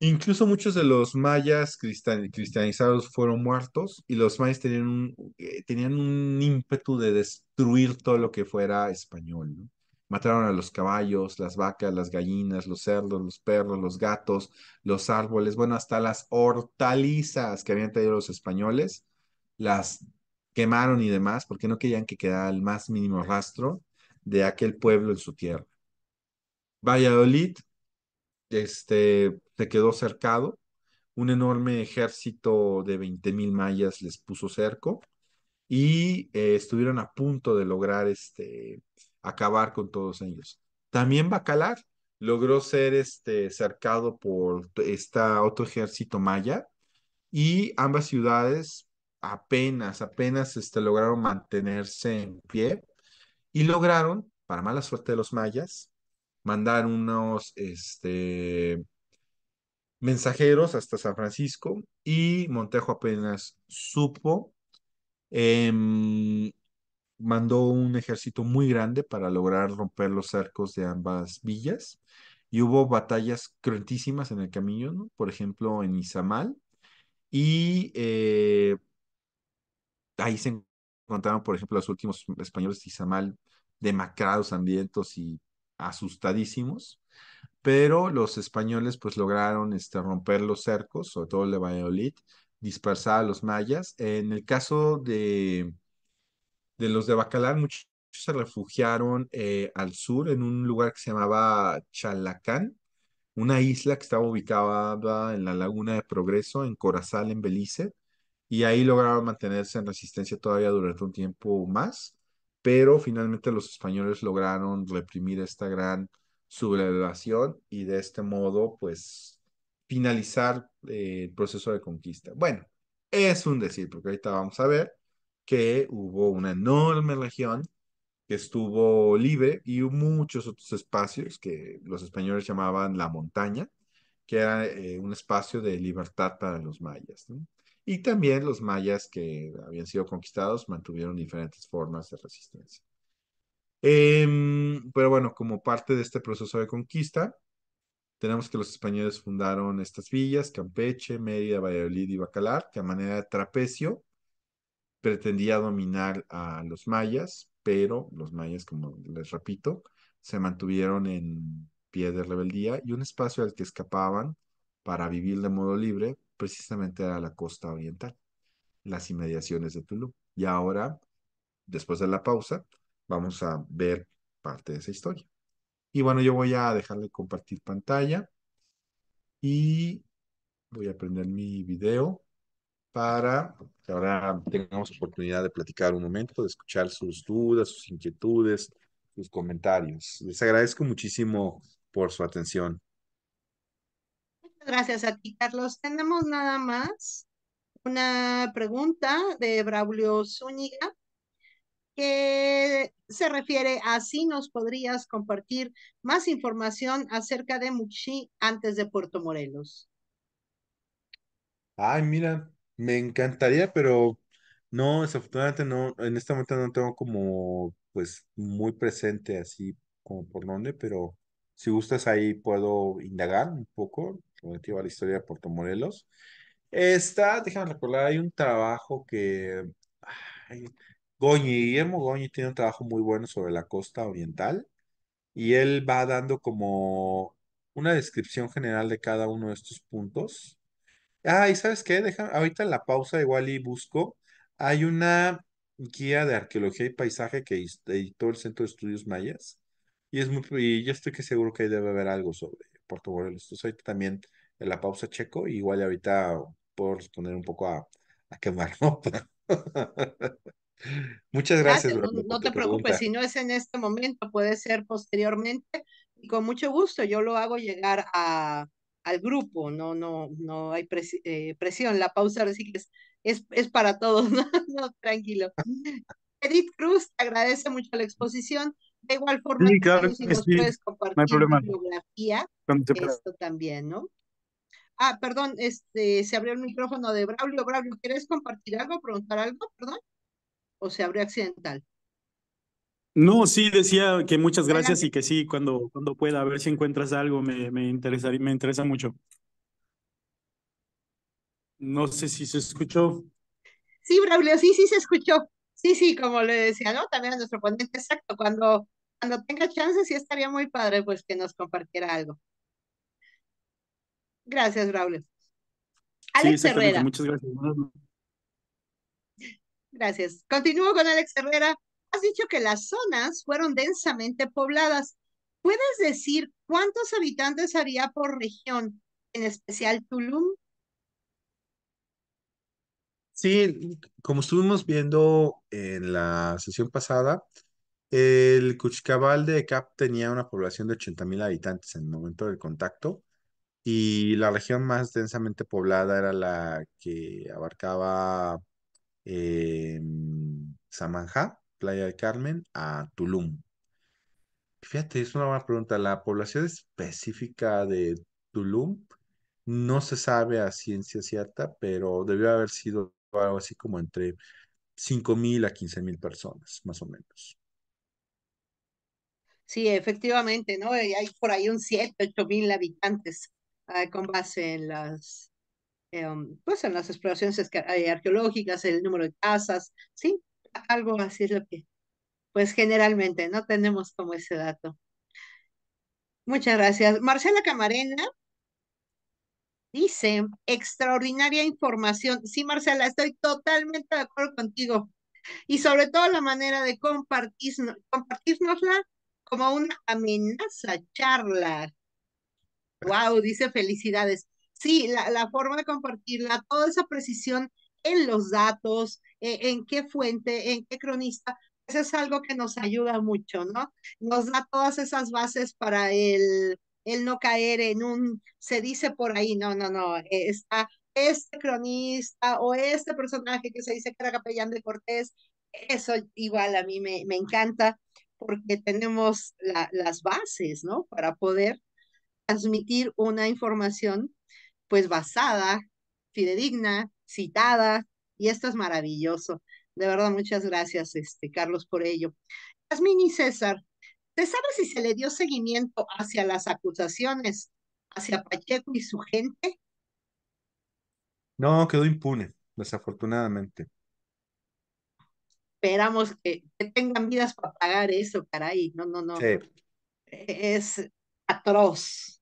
Incluso muchos de los mayas cristianizados fueron muertos y los mayas tenían un, eh, tenían un ímpetu de destruir todo lo que fuera español. ¿no? Mataron a los caballos, las vacas, las gallinas, los cerdos, los perros, los gatos, los árboles, bueno, hasta las hortalizas que habían traído los españoles, las quemaron y demás, porque no querían que quedara el más mínimo rastro de aquel pueblo en su tierra. Valladolid este, se quedó cercado. Un enorme ejército de 20.000 mayas les puso cerco y eh, estuvieron a punto de lograr este, acabar con todos ellos. También Bacalar logró ser este, cercado por esta otro ejército maya y ambas ciudades apenas, apenas este, lograron mantenerse en pie y lograron, para mala suerte de los mayas, mandar unos este, mensajeros hasta San Francisco y Montejo apenas supo, em, mandó un ejército muy grande para lograr romper los cercos de ambas villas y hubo batallas cruentísimas en el camino, por ejemplo en Izamal y eh, ahí se encontraron, por ejemplo, los últimos españoles de Izamal demacrados, hambrientos y asustadísimos pero los españoles pues lograron este, romper los cercos, sobre todo el de Valladolid, dispersar a los mayas. En el caso de, de los de Bacalar, muchos se refugiaron eh, al sur en un lugar que se llamaba Chalacán, una isla que estaba ubicada en la Laguna de Progreso, en Corazal, en Belice, y ahí lograron mantenerse en resistencia todavía durante un tiempo más, pero finalmente los españoles lograron reprimir esta gran su y de este modo, pues, finalizar eh, el proceso de conquista. Bueno, es un decir, porque ahorita vamos a ver que hubo una enorme región que estuvo libre y muchos otros espacios que los españoles llamaban la montaña, que era eh, un espacio de libertad para los mayas. Y también los mayas que habían sido conquistados mantuvieron diferentes formas de resistencia. Em, pero bueno, como parte de este proceso de conquista, tenemos que los españoles fundaron estas villas, Campeche, Mérida, Valladolid y Bacalar, que a manera de trapecio pretendía dominar a los mayas, pero los mayas, como les repito, se mantuvieron en pie de rebeldía y un espacio al que escapaban para vivir de modo libre precisamente era la costa oriental, las inmediaciones de Tulum. Y ahora, después de la pausa, vamos a ver parte de esa historia. Y bueno, yo voy a dejarle compartir pantalla y voy a prender mi video para que ahora tengamos oportunidad de platicar un momento, de escuchar sus dudas, sus inquietudes, sus comentarios. Les agradezco muchísimo por su atención. Muchas gracias a ti, Carlos. Tenemos nada más una pregunta de Braulio Zúñiga que se refiere a si nos podrías compartir más información acerca de Muchi antes de Puerto Morelos. Ay, mira, me encantaría, pero no, desafortunadamente no, en este momento no tengo como, pues, muy presente así como por donde, pero si gustas ahí puedo indagar un poco relativo a la historia de Puerto Morelos. Está, déjame recordar, hay un trabajo que, Goñi, Guillermo Goñi tiene un trabajo muy bueno sobre la costa oriental y él va dando como una descripción general de cada uno de estos puntos. Ah, y sabes qué, ahorita en la pausa igual y busco, hay una guía de arqueología y paisaje que editó el Centro de Estudios Mayas y es muy, yo estoy que seguro que ahí debe haber algo sobre Puerto Morelos. Entonces ahorita también en la pausa checo, y igual ahorita puedo responder un poco a, quemar ropa. Muchas gracias. no, te preocupes, si no es en este momento, puede ser posteriormente y con mucho gusto yo lo hago llegar a, al grupo, no, no, no hay eh, presión, la pausa ahora es, para todos, no, tranquilo. Edith Cruz, te agradece mucho la exposición. De igual forma, si puedes compartir biografía esto también, ¿no? Ah, perdón, este, se abrió el micrófono de Braulio. Braulio, ¿quieres compartir algo, preguntar algo, perdón? o se abrió accidental? No, sí, decía que muchas gracias y que sí, cuando, cuando pueda, a ver si encuentras algo, me, me, me interesa mucho. No sé si se escuchó. Sí, Braulio, sí, sí se escuchó. Sí, sí, como le decía, ¿no? También a nuestro ponente, exacto. Cuando, cuando tenga chance, sí estaría muy padre, pues, que nos compartiera algo. Gracias, Braulio. Alex sí, Herrera. Muchas gracias. Gracias. Continúo con Alex Herrera. Has dicho que las zonas fueron densamente pobladas. ¿Puedes decir cuántos habitantes había por región, en especial Tulum? Sí, como estuvimos viendo en la sesión pasada, el Cuchicabal de Cap tenía una población de mil habitantes en el momento del contacto y la región más densamente poblada era la que abarcaba eh, Samanjá, Playa del Carmen, a Tulum. Fíjate, es una buena pregunta. La población específica de Tulum no se sabe a ciencia cierta, pero debió haber sido algo así como entre 5.000 a 15.000 personas, más o menos. Sí, efectivamente, ¿no? Hay por ahí un 7, 8 mil habitantes ah, con base en las Em, pues en las exploraciones arqueológicas, el número de casas, ¿sí? Algo así es lo que, pues generalmente no tenemos como ese dato. Muchas gracias. Marcela Camarena dice, extraordinaria información. Sí, Marcela, estoy totalmente de acuerdo contigo. Y sobre todo la manera de compartirnosla como una amenaza, charla. Wow, dice felicidades. Sí, la, forma de compartirla, toda esa precisión en los datos, eh, en qué fuente, en qué cronista, eso pues, es algo que nos ayuda mucho, ¿no? Nos da todas esas bases para el, el no caer en un, se dice por ahí, no, no, no, eh, está este cronista o este personaje que se dice que era capellán de Cortés, eso igual a mí me, encanta porque tenemos las bases, ¿no? Para poder transmitir una información pues basada, fidedigna, citada, y esto es maravilloso. De verdad, muchas gracias, este, Carlos, por ello. Yasmín y César, ¿se sabe si se le dio seguimiento hacia las acusaciones, hacia Pacheco y su gente? No, quedó impune, desafortunadamente. Esperamos que, tengan vidas para pagar eso, caray. No, no, no. Es atroz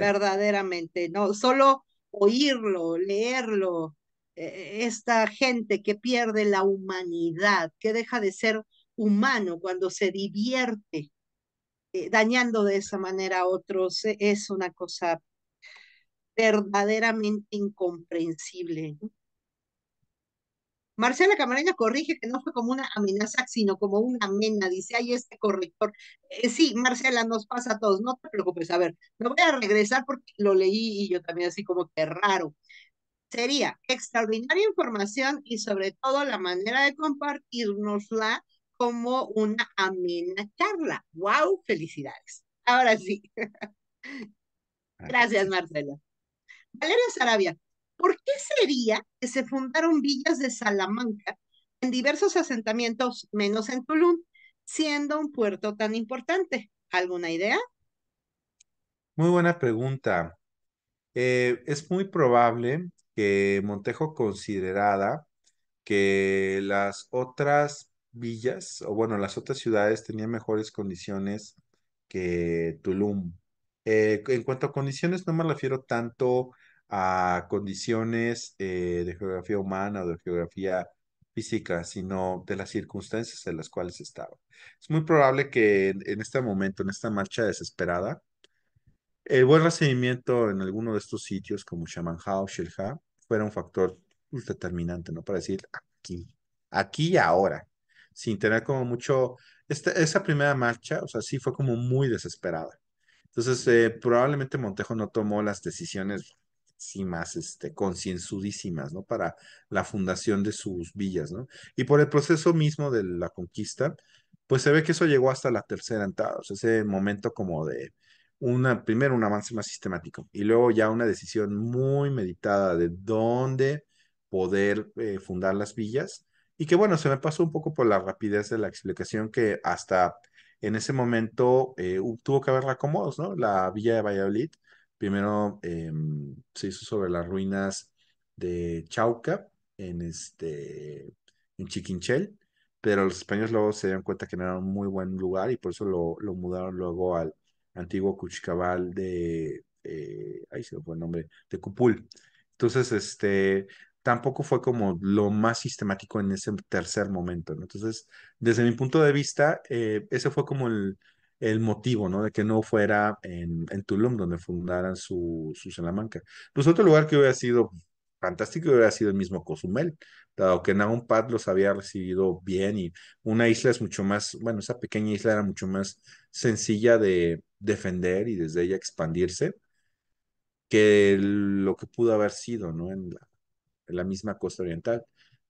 verdaderamente, ¿no? Solo oírlo, leerlo, eh, eh, esta gente que pierde la humanidad, que deja de ser humano cuando se divierte eh, dañando de esa manera a otros, es una cosa verdaderamente incomprensible. Marcela Camarena corrige que no fue como una amenaza, sino como una mena. Dice, ahí este corrector. Eh, sí, Marcela, nos pasa a todos. No te preocupes. A ver, me voy a regresar porque lo leí y yo también así como que raro. Sería extraordinaria información y sobre todo la manera de compartirnosla como una amena charla. ¡Wow! Felicidades. Ahora sí. Gracias, Marcela. Valeria Sarabia, ¿Por qué sería que se fundaron villas de Salamanca en diversos asentamientos, menos en Tulum, siendo un puerto tan importante? ¿Alguna idea? Muy buena pregunta. Eh, es muy probable que Montejo considerara que las otras villas, o bueno, las otras ciudades tenían mejores condiciones que Tulum. Eh, en cuanto a condiciones, no me refiero tanto a condiciones eh, de geografía humana o de geografía física, sino de las circunstancias en las cuales estaba. Es muy probable que en, este momento, en esta marcha desesperada, el buen recibimiento en alguno de estos sitios como Shamanha o Shilha fuera un factor pues, determinante, ¿no? Para decir aquí, aquí y ahora, sin tener como mucho, esta, esa primera marcha, o sea, sí fue como muy desesperada. Entonces, eh, probablemente Montejo no tomó las decisiones más este, concienzudísimas, ¿no? Para la fundación de sus villas, ¿no? Y por el proceso mismo de la conquista, pues se ve que eso llegó hasta la tercera entrada, o sea, ese momento como de una, primero un avance más sistemático y luego ya una decisión muy meditada de dónde poder eh, fundar las villas y que bueno, se me pasó un poco por la rapidez de la explicación que hasta en ese momento eh, tuvo que haberla acomodos, ¿no? La villa de Valladolid Primero em, se hizo sobre las ruinas de Chauca, en, este, en Chiquinchel, pero los españoles luego se dieron cuenta que no era un muy buen lugar y por eso lo, mudaron luego al antiguo Cuchicabal de, eh, ahí se fue el nombre, de Cupul. Entonces, este, tampoco fue como lo más sistemático en ese tercer momento, Entonces, desde mi punto de vista, eh, ese fue como el, el motivo, ¿no? De que no fuera en, Tulum, donde fundaran su, Salamanca. Pues otro lugar que hubiera sido fantástico hubiera sido el mismo Cozumel, dado que Nahum los había recibido bien y una isla es mucho más, bueno, esa pequeña isla era mucho más sencilla de defender y desde ella expandirse que lo que pudo haber sido, ¿no? en la misma costa oriental.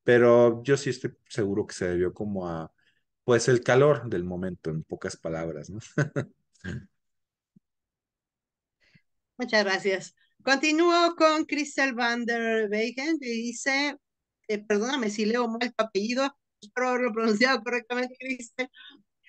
Pero yo sí estoy seguro que se debió como a pues el calor del momento, en pocas palabras, ¿no? Muchas gracias. Continúo con Crystal van der Wegen, que dice, eh, perdóname si leo mal tu apellido, espero haberlo pronunciado correctamente, Crystal.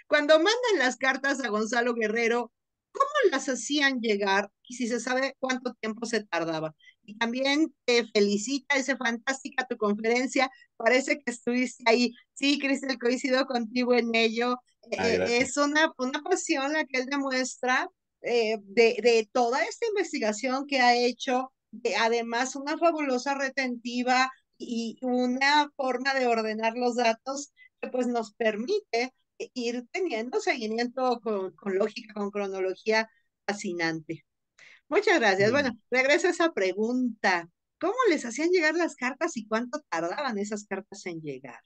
Cuando mandan las cartas a Gonzalo Guerrero, ¿cómo las hacían llegar y si se sabe cuánto tiempo se tardaba. Y también te felicita, dice fantástica tu conferencia, parece que estuviste ahí. Sí, Cristel, coincido contigo en ello. Ah, eh, es una, una pasión la que él demuestra eh, de, toda esta investigación que ha hecho, además una fabulosa retentiva y una forma de ordenar los datos que pues nos permite ir teniendo seguimiento con, con lógica, con cronología fascinante. Muchas gracias. Bueno, regreso a esa pregunta. ¿Cómo les hacían llegar las cartas y cuánto tardaban esas cartas en llegar?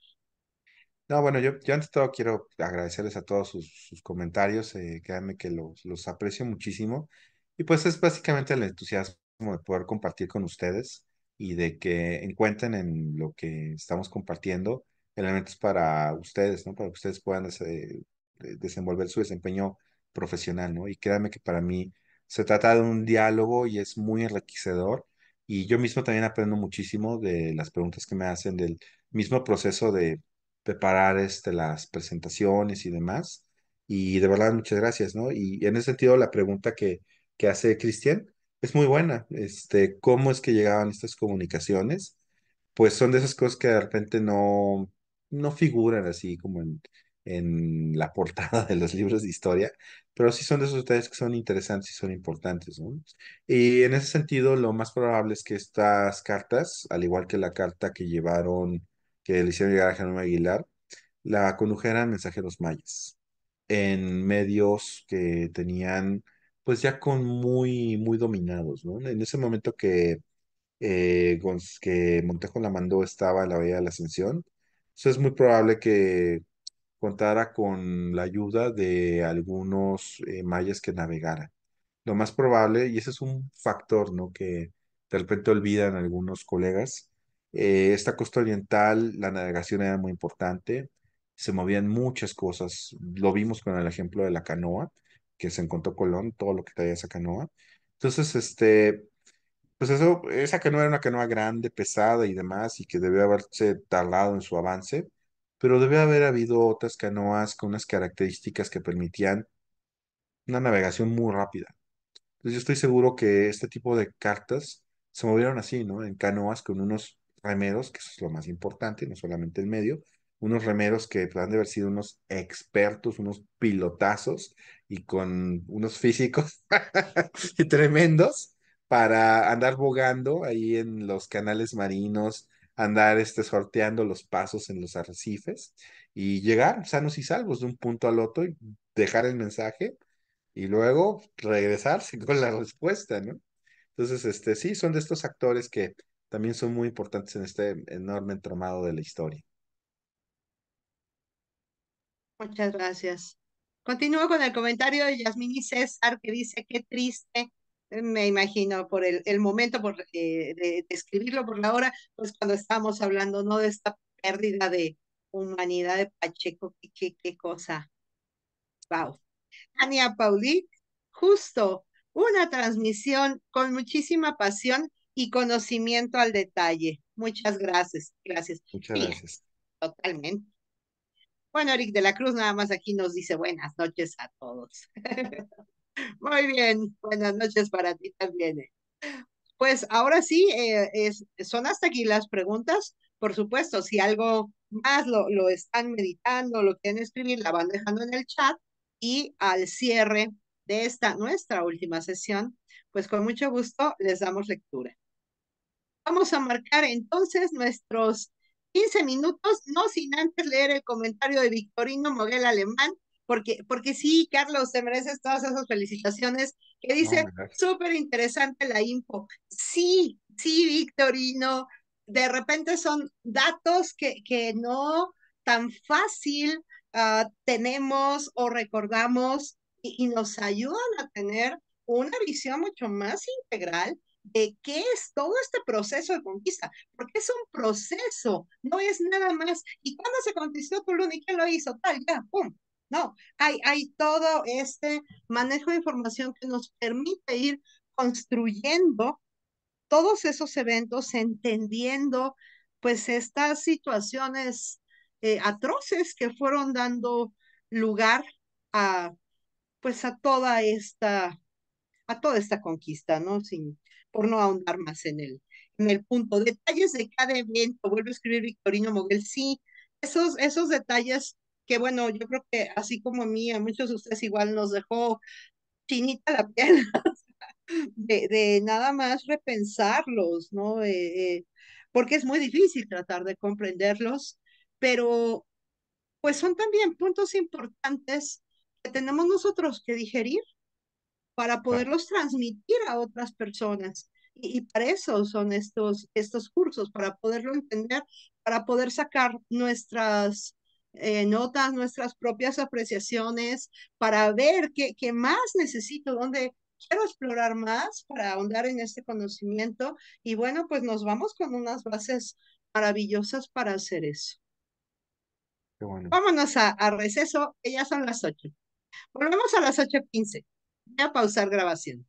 No, bueno, yo, yo antes todo quiero agradecerles a todos sus, comentarios, eh, créanme que los, los aprecio muchísimo. Y pues es básicamente el entusiasmo de poder compartir con ustedes y de que encuentren en lo que estamos compartiendo elementos para ustedes, ¿no? Para que ustedes puedan eh, desenvolver su desempeño profesional, ¿no? Y créanme que para mí se trata de un diálogo y es muy enriquecedor. Y yo mismo también aprendo muchísimo de las preguntas que me hacen, del mismo proceso de preparar este, las presentaciones y demás. Y de verdad, muchas gracias, ¿no? Y en ese sentido, la pregunta que, que hace Cristian es muy buena. Este, ¿Cómo es que llegaban estas comunicaciones? Pues son de esas cosas que de repente no, no figuran así como en, en la portada de los libros de historia, pero sí son de esos detalles que son interesantes y son importantes. ¿no? Y en ese sentido, lo más probable es que estas cartas, al igual que la carta que llevaron, que le hicieron llegar a Jerónimo Aguilar, la condujeran mensajeros mayas en medios que tenían, pues ya con muy, muy dominados, En ese momento que, eh, que Montejo la mandó estaba en la Bahía de la Ascensión, eso pues, es muy probable que contara con la ayuda de algunos eh, mayas que navegaran. Lo más probable, y ese es un factor ¿no? que de repente olvidan algunos colegas, eh, esta costa oriental, la navegación era muy importante, se movían muchas cosas, lo vimos con el ejemplo de la canoa, que se encontró Colón, todo lo que traía esa canoa. Entonces, este, pues eso, esa canoa era una canoa grande, pesada y demás, y que debió haberse tardado en su avance pero debe haber habido otras canoas con unas características que permitían una navegación muy rápida. Entonces yo estoy seguro que este tipo de cartas se movieron así, ¿no? En canoas con unos remeros, que eso es lo más importante, no solamente el medio, unos remeros que han de haber sido unos expertos, unos pilotazos y con unos físicos tremendos para andar bogando ahí en los canales marinos, andar este, sorteando los pasos en los arrecifes y llegar sanos y salvos de un punto al otro y dejar el mensaje y luego regresarse con la respuesta, ¿no? Entonces, este, sí, son de estos actores que también son muy importantes en este enorme entramado de la historia. Muchas gracias. Continúo con el comentario de Yasmini César que dice, qué triste me imagino, por el, momento, por eh, de, escribirlo por la hora, pues cuando estábamos hablando, ¿no? De esta pérdida de humanidad de Pacheco, qué, cosa. Wow. Ania Pauli, justo una transmisión con muchísima pasión y conocimiento al detalle. Muchas gracias. Gracias. Muchas gracias. Totalmente. Bueno, Eric de la Cruz nada más aquí nos dice buenas noches a todos. Muy bien, buenas noches para ti también. Eh. Pues ahora sí, eh, son hasta aquí las preguntas. Por supuesto, si algo más lo, lo están meditando, lo quieren escribir, la van dejando en el chat y al cierre de esta nuestra última sesión, pues con mucho gusto les damos lectura. Vamos a marcar entonces nuestros 15 minutos, no sin antes leer el comentario de Victorino Moguel Alemán, porque, porque sí, Carlos, te mereces todas esas felicitaciones, que dice, súper interesante la info. Sí, sí, Victorino, de repente son datos que, que no tan fácil ah, tenemos o recordamos y, nos ayudan a tener una visión mucho más integral de qué es todo este proceso de conquista, porque es un proceso, no es nada más. ¿Y cuándo se conquistó Tulum y quién lo hizo? Tal, ya, pum, no, hay, todo este manejo de información que nos permite ir construyendo todos esos eventos, entendiendo pues estas situaciones eh, atroces que fueron dando lugar a pues a toda esta a toda esta conquista, ¿no? Sin, por no ahondar más en el, en el punto. Detalles de cada evento, vuelvo a escribir Victorino Moguel, sí, esos, esos detalles que bueno, yo creo que así como a mí, a muchos de ustedes igual nos dejó chinita la piel, de, nada más repensarlos, ¿no? Eh, eh, porque es muy difícil tratar de comprenderlos, pero pues son también puntos importantes que tenemos nosotros que digerir para poderlos transmitir a otras personas. Y, y para eso son estos, estos cursos, para poderlo entender, para poder sacar nuestras eh, notas, nuestras propias apreciaciones para ver qué, qué más necesito, dónde quiero explorar más para ahondar en este conocimiento. Y bueno, pues nos vamos con unas bases maravillosas para hacer eso. Vámonos a, receso, que ya son las 8. Volvemos a las 8.15. Voy a pausar grabación.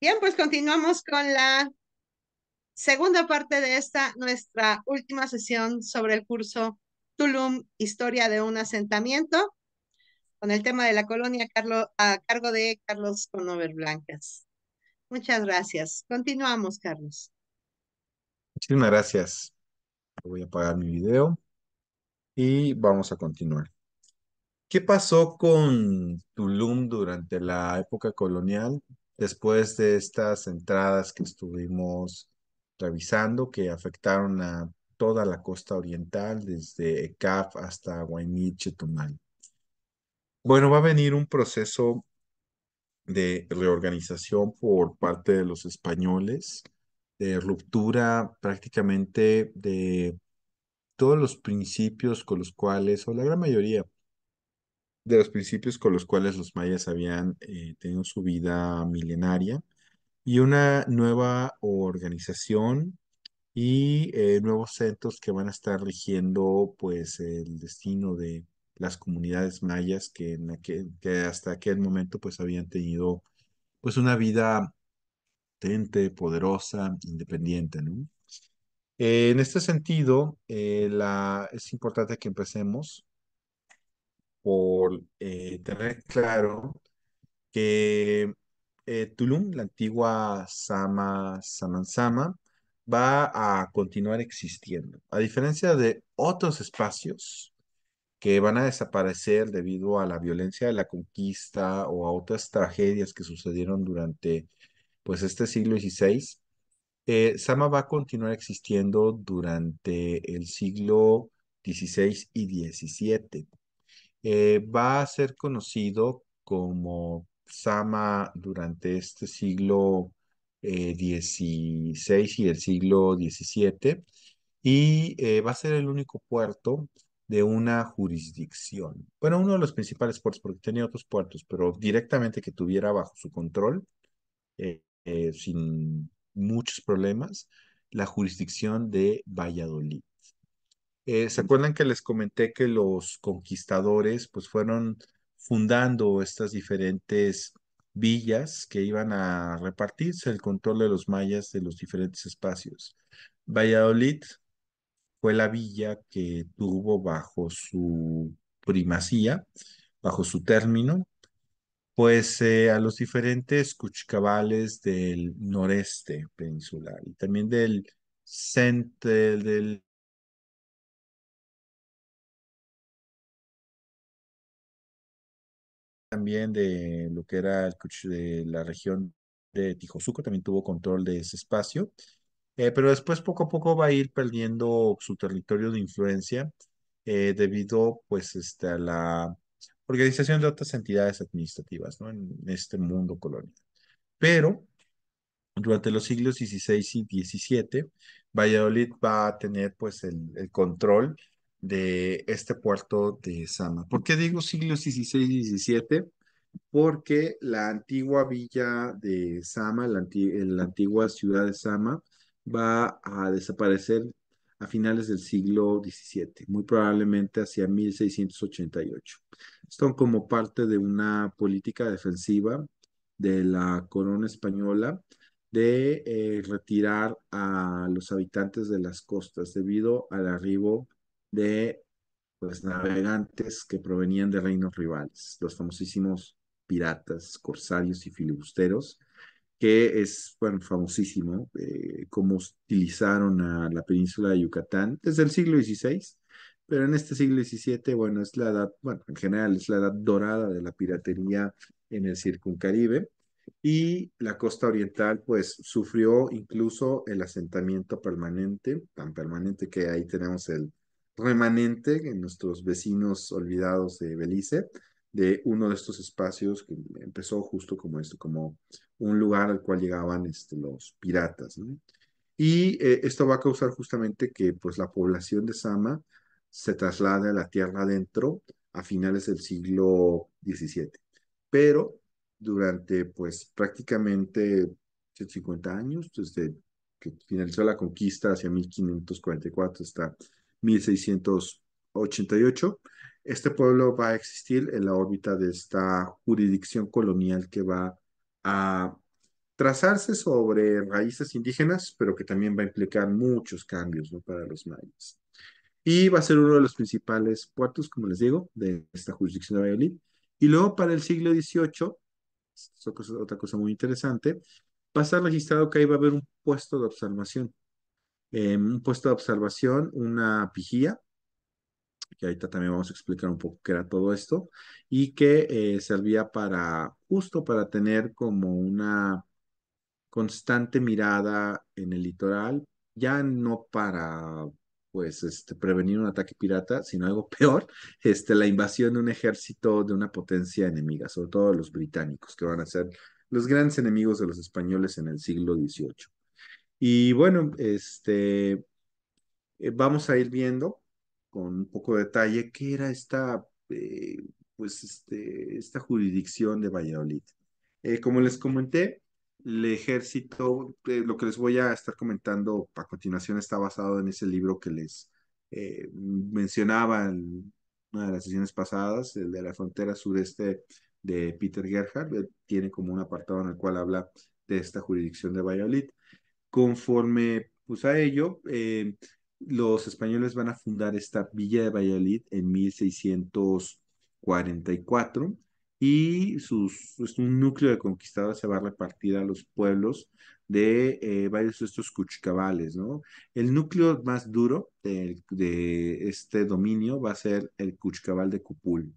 Bien, pues continuamos con la segunda parte de esta, nuestra última sesión sobre el curso Tulum, Historia de un asentamiento, con el tema de la colonia a cargo de Carlos Conover Blancas. Muchas gracias. Continuamos, Carlos. Muchísimas gracias. Voy a apagar mi video y vamos a continuar. ¿Qué pasó con Tulum durante la época colonial después de estas entradas que estuvimos que afectaron a toda la costa oriental, desde CAF hasta Guaymí, Chetumal. Bueno, va a venir un proceso de reorganización por parte de los españoles, de ruptura prácticamente de todos los principios con los cuales, o la gran mayoría de los principios con los cuales los mayas habían eh, tenido su vida milenaria y una nueva organización y eh, nuevos centros que van a estar rigiendo pues el destino de las comunidades mayas que, hasta aquel momento pues habían tenido pues una vida potente, poderosa, independiente, en este sentido, eh, es importante que empecemos por eh, tener claro que eh, Tulum, la antigua Sama Samansama, va a continuar existiendo. A diferencia de otros espacios que van a desaparecer debido a la violencia de la conquista o a otras tragedias que sucedieron durante pues, este siglo XVI, eh, Sama va a continuar existiendo durante el siglo XVI y XVII. Eh, va a ser conocido como Sama durante este siglo XVI eh, y el siglo XVII y eh, va a ser el único puerto de una jurisdicción. Bueno, uno de los principales puertos, porque tenía otros puertos, pero directamente que tuviera bajo su control, eh, sin muchos problemas, la jurisdicción de Valladolid. ¿Se acuerdan que les comenté que los conquistadores pues fueron fundando estas diferentes villas que iban a repartirse el control de los mayas de los diferentes espacios. Valladolid fue la villa que tuvo bajo su primacía, bajo su término, pues eh, a los diferentes cuchicabales del noreste peninsular y también del centro, del también de lo que era el de la región de Tijosuco, también tuvo control de ese espacio, eh, pero después poco a poco va a ir perdiendo su territorio de influencia eh, debido pues este, a la organización de otras entidades administrativas ¿no? en este mundo colonial. Pero durante los siglos XVI y XVII, Valladolid va a tener pues el, el control de este puerto de Sama. ¿Por qué digo siglos XVI y XVII? Porque la antigua villa de Sama, la, antigua ciudad de Sama, va a desaparecer a finales del siglo XVII, muy probablemente hacia 1688. Esto, como parte de una política defensiva de la corona española de eh, retirar a los habitantes de las costas debido al arribo de pues, navegantes que provenían de reinos rivales, los famosísimos piratas, corsarios y filibusteros, que es, bueno, famosísimo, eh, cómo utilizaron a la península de Yucatán desde el siglo XVI, pero en este siglo XVII, bueno, es la edad, bueno, en general es la edad dorada de la piratería en el circuncaribe, y la costa oriental, pues, sufrió incluso el asentamiento permanente, tan permanente que ahí tenemos el remanente en nuestros vecinos olvidados de Belice, de uno de estos espacios que empezó justo como esto, como un lugar al cual llegaban este, los piratas. Y eh, esto va a causar justamente que pues, la población de Sama se traslade a la tierra adentro a finales del siglo XVII. Pero durante pues prácticamente 150 años, desde que finalizó la conquista hacia 1544 está 1688. Este pueblo va a existir en la órbita de esta jurisdicción colonial que va a trazarse sobre raíces indígenas, pero que también va a implicar muchos cambios para los mayas. Y va a ser uno de los principales puertos, como les digo, de esta jurisdicción de Valladolid. Y luego para el siglo XVIII, otra cosa muy interesante, va a estar registrado que ahí va a haber un puesto de observación eh, un puesto de observación, una vigía, que ahorita también vamos a explicar un poco qué era todo esto, y que eh, servía para, justo para tener como una constante mirada en el litoral, ya no para pues este, prevenir un ataque pirata, sino algo peor, este, la invasión de un ejército de una potencia enemiga, sobre todo los británicos, que van a ser los grandes enemigos de los españoles en el siglo XVIII. Y bueno, este, eh, vamos a ir viendo con un poco de detalle qué era esta, eh, pues este, esta jurisdicción de Valladolid. Eh, como les comenté, el ejército, lo que les voy a estar comentando a continuación está basado en ese libro que les mencionaba en una de las sesiones pasadas, el de la frontera sureste de Peter Gerhard, tiene como un apartado en el cual habla de esta jurisdicción de Valladolid. Conforme pues, a ello, eh, los españoles van a fundar esta villa de Valladolid en 1644 y sus, pues, un núcleo de conquistadores se va a repartir a los pueblos de eh, varios de estos Cuchicabales. ¿no? El núcleo más duro de, de, este dominio va a ser el Cuchicabal de Cupul.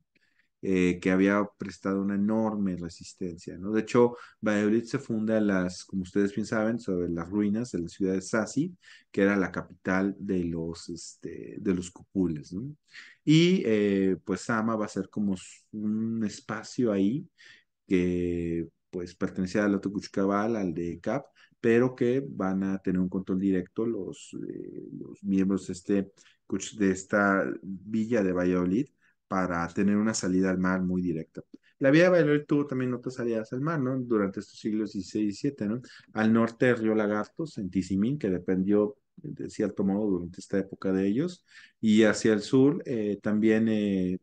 Eh, que había prestado una enorme resistencia. ¿no? De hecho, Valladolid se funda, las, como ustedes bien saben, sobre las ruinas de la ciudad de Sassi, que era la capital de los, este, de los cupules. Y eh, pues Sama va a ser como un espacio ahí que pues pertenecía al otro Cuchcabal, al de Cap, pero que van a tener un control directo los, eh, los miembros de, este, de esta villa de Valladolid para tener una salida al mar muy directa. La vía de bailar tuvo también otras salidas al mar, ¿no? Durante estos siglos XVI y XVII, ¿no? Al norte, Río Lagartos, en Tizimín, que dependió de cierto modo durante esta época de ellos, y hacia el sur eh, también eh,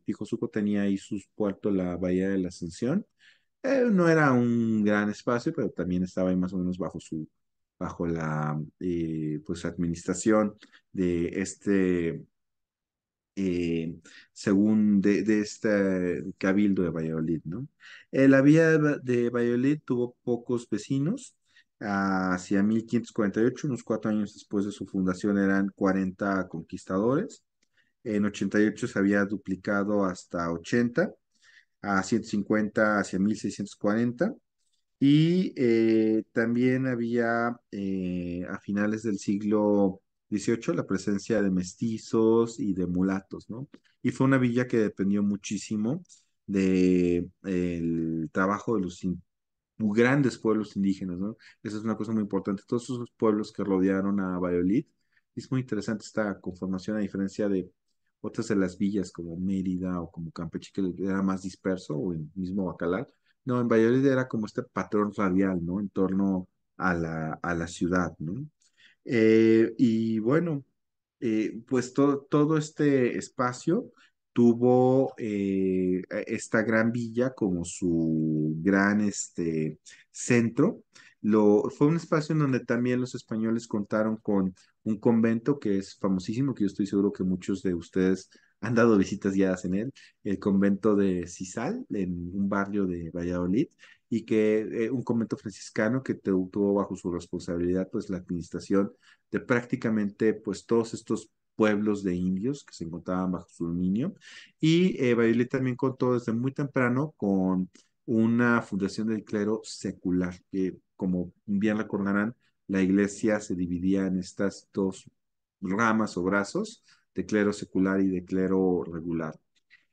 tenía ahí sus puertos, la Bahía de la Ascensión. Eh, no era un gran espacio, pero también estaba ahí más o menos bajo su bajo la eh, pues administración de este eh, según de, este cabildo de Valladolid, ¿no? la vía de Valladolid tuvo pocos vecinos, hacia 1548, unos cuatro años después de su fundación eran 40 conquistadores, en 88 se había duplicado hasta 80, a 150 hacia 1640, y eh, también había eh, a finales del siglo 18 la presencia de mestizos y de mulatos, ¿no? Y fue una villa que dependió muchísimo del eh, el trabajo de los grandes pueblos indígenas, ¿no? Esa es una cosa muy importante. Todos esos pueblos que rodearon a Valladolid, es muy interesante esta conformación a diferencia de otras de las villas como Mérida o como Campeche, que era más disperso, o el mismo Bacalar. No, en Valladolid era como este patrón radial, ¿no? En torno a la, a la ciudad, ¿no? Eh, y bueno, eh, pues todo este espacio tuvo eh, esta gran villa como su gran este, centro. Lo, fue un espacio en donde también los españoles contaron con un convento que es famosísimo, que yo estoy seguro que muchos de ustedes han dado visitas guiadas en él, el convento de Cisal, en un barrio de Valladolid, y que eh, un convento franciscano que tuvo bajo su responsabilidad pues la administración de prácticamente pues todos estos pueblos de indios que se encontraban bajo su dominio y eh, también contó desde muy temprano con una fundación del clero secular que como bien recordarán la iglesia se dividía en estas dos ramas o brazos de clero secular y de clero regular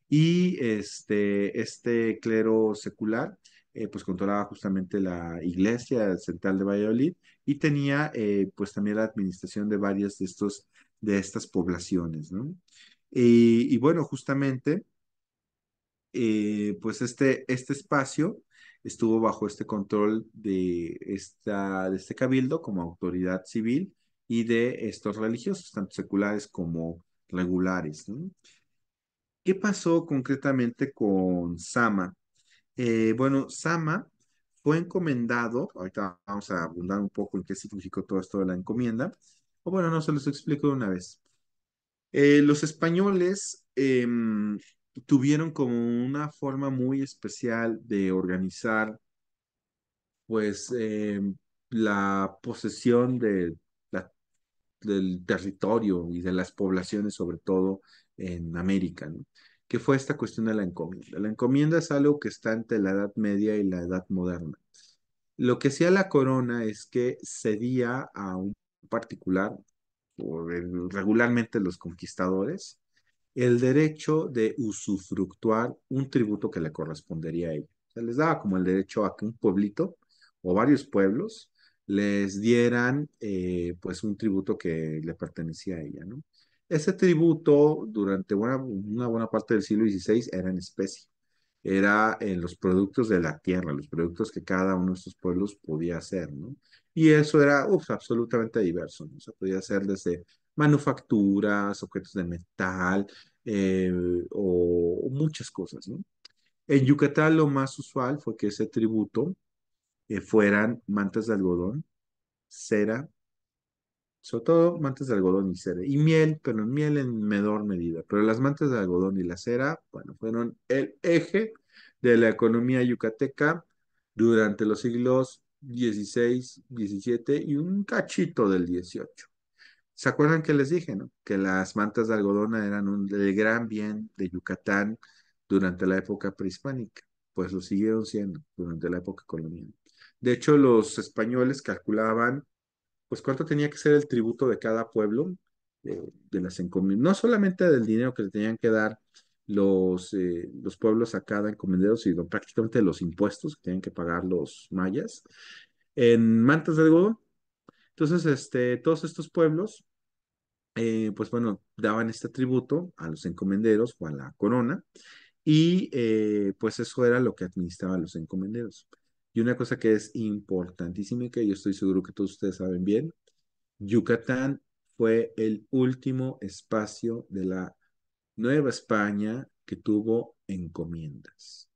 y este, este clero secular eh, pues controlaba justamente la iglesia central de Valladolid y tenía eh, pues también la administración de varias de, estos, de estas poblaciones, Y, bueno, justamente, eh, pues este, este espacio estuvo bajo este control de, esta, de este cabildo como autoridad civil y de estos religiosos, tanto seculares como regulares. ¿Qué pasó concretamente con Sama? Eh, bueno, Sama fue encomendado, ahorita vamos a abundar un poco en qué significó todo esto de la encomienda, o bueno, no se los explico de una vez. Eh, los españoles em, tuvieron como una forma muy especial de organizar pues em, la posesión del territorio y de las poblaciones sobre todo en América. ¿no? que fue esta cuestión de la encomienda. La encomienda es algo que está entre la Edad Media y la Edad Moderna. Lo que hacía la corona es que cedía a un particular, o regularmente los conquistadores, el derecho de usufructuar un tributo que le correspondería a ellos. Se les daba como el derecho a que un pueblito o varios pueblos les dieran eh, pues un tributo que le pertenecía a ella, ¿no? Ese tributo durante una, buena parte del siglo XVI era en especie, era en los productos de la tierra, los productos que cada uno de estos pueblos podía hacer, ¿no? Y eso era absolutamente diverso, ¿no? O sea, podía ser desde manufacturas, objetos de metal eh, o, muchas cosas, ¿no? En Yucatán lo más usual fue que ese tributo eh, fueran mantas de algodón, cera, sobre todo mantas de algodón y cera, y miel, pero miel en menor medida, pero las mantas de algodón y la cera, bueno, fueron el eje de la economía yucateca durante los siglos XVI, XVII y un cachito del XVIII. ¿Se acuerdan que les dije, no? Que las mantas de algodón eran un, gran bien de Yucatán durante la época prehispánica, pues lo siguieron siendo durante la época colonial. De hecho, los españoles calculaban pues cuánto tenía que ser el tributo de cada pueblo, eh, de las encomiendas, no solamente del dinero que le tenían que dar los, eh, los pueblos a cada encomendero, sino prácticamente los impuestos que tenían que pagar los mayas, en mantas de algodón. Entonces, este, todos estos pueblos, eh, pues bueno, daban este tributo a los encomenderos o a la corona, y pues eso era lo que administraban los encomenderos. Y una cosa que es importantísima y que yo estoy seguro que todos ustedes saben bien, Yucatán fue el último espacio de la Nueva España que tuvo encomiendas.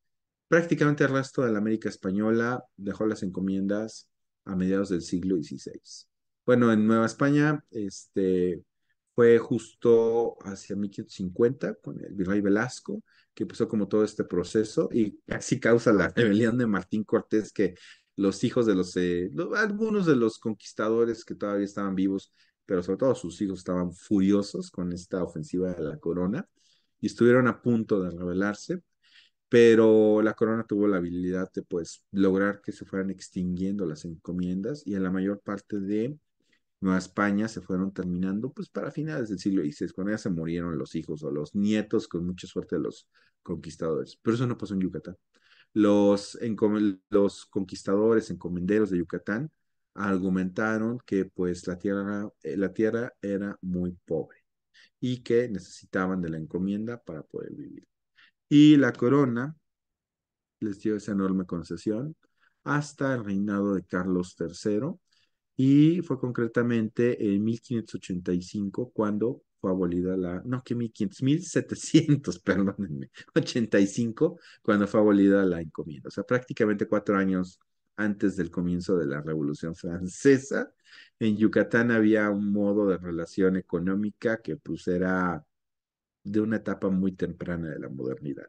Prácticamente el resto de la América Española dejó las encomiendas a mediados del siglo XVI. Bueno, en Nueva España, este, fue justo hacia 1550 con el virrey Velasco, que empezó como todo este proceso y casi causa la rebelión de Martín Cortés, que los hijos de los, eh, algunos de los conquistadores que todavía estaban vivos, pero sobre todo sus hijos estaban furiosos con esta ofensiva de la corona y estuvieron a punto de rebelarse, pero la corona tuvo la habilidad de pues lograr que se fueran extinguiendo las encomiendas y en la mayor parte de Nueva España se fueron terminando pues para finales del siglo XVI, cuando ya se murieron los hijos o los nietos con mucha suerte de los conquistadores. Pero eso no pasó en Yucatán. Los, conquistadores, encomenderos de Yucatán, argumentaron que pues la tierra, eh, la tierra era muy pobre y que necesitaban de la encomienda para poder vivir. Y la corona les dio esa enorme concesión hasta el reinado de Carlos III, y fue concretamente en 1585 cuando fue abolida la, no que 1500, 1700, perdónenme, 85 cuando fue abolida la encomienda, o sea, prácticamente cuatro años antes del comienzo de la Revolución Francesa. En Yucatán había un modo de relación económica que pues era de una etapa muy temprana de la modernidad.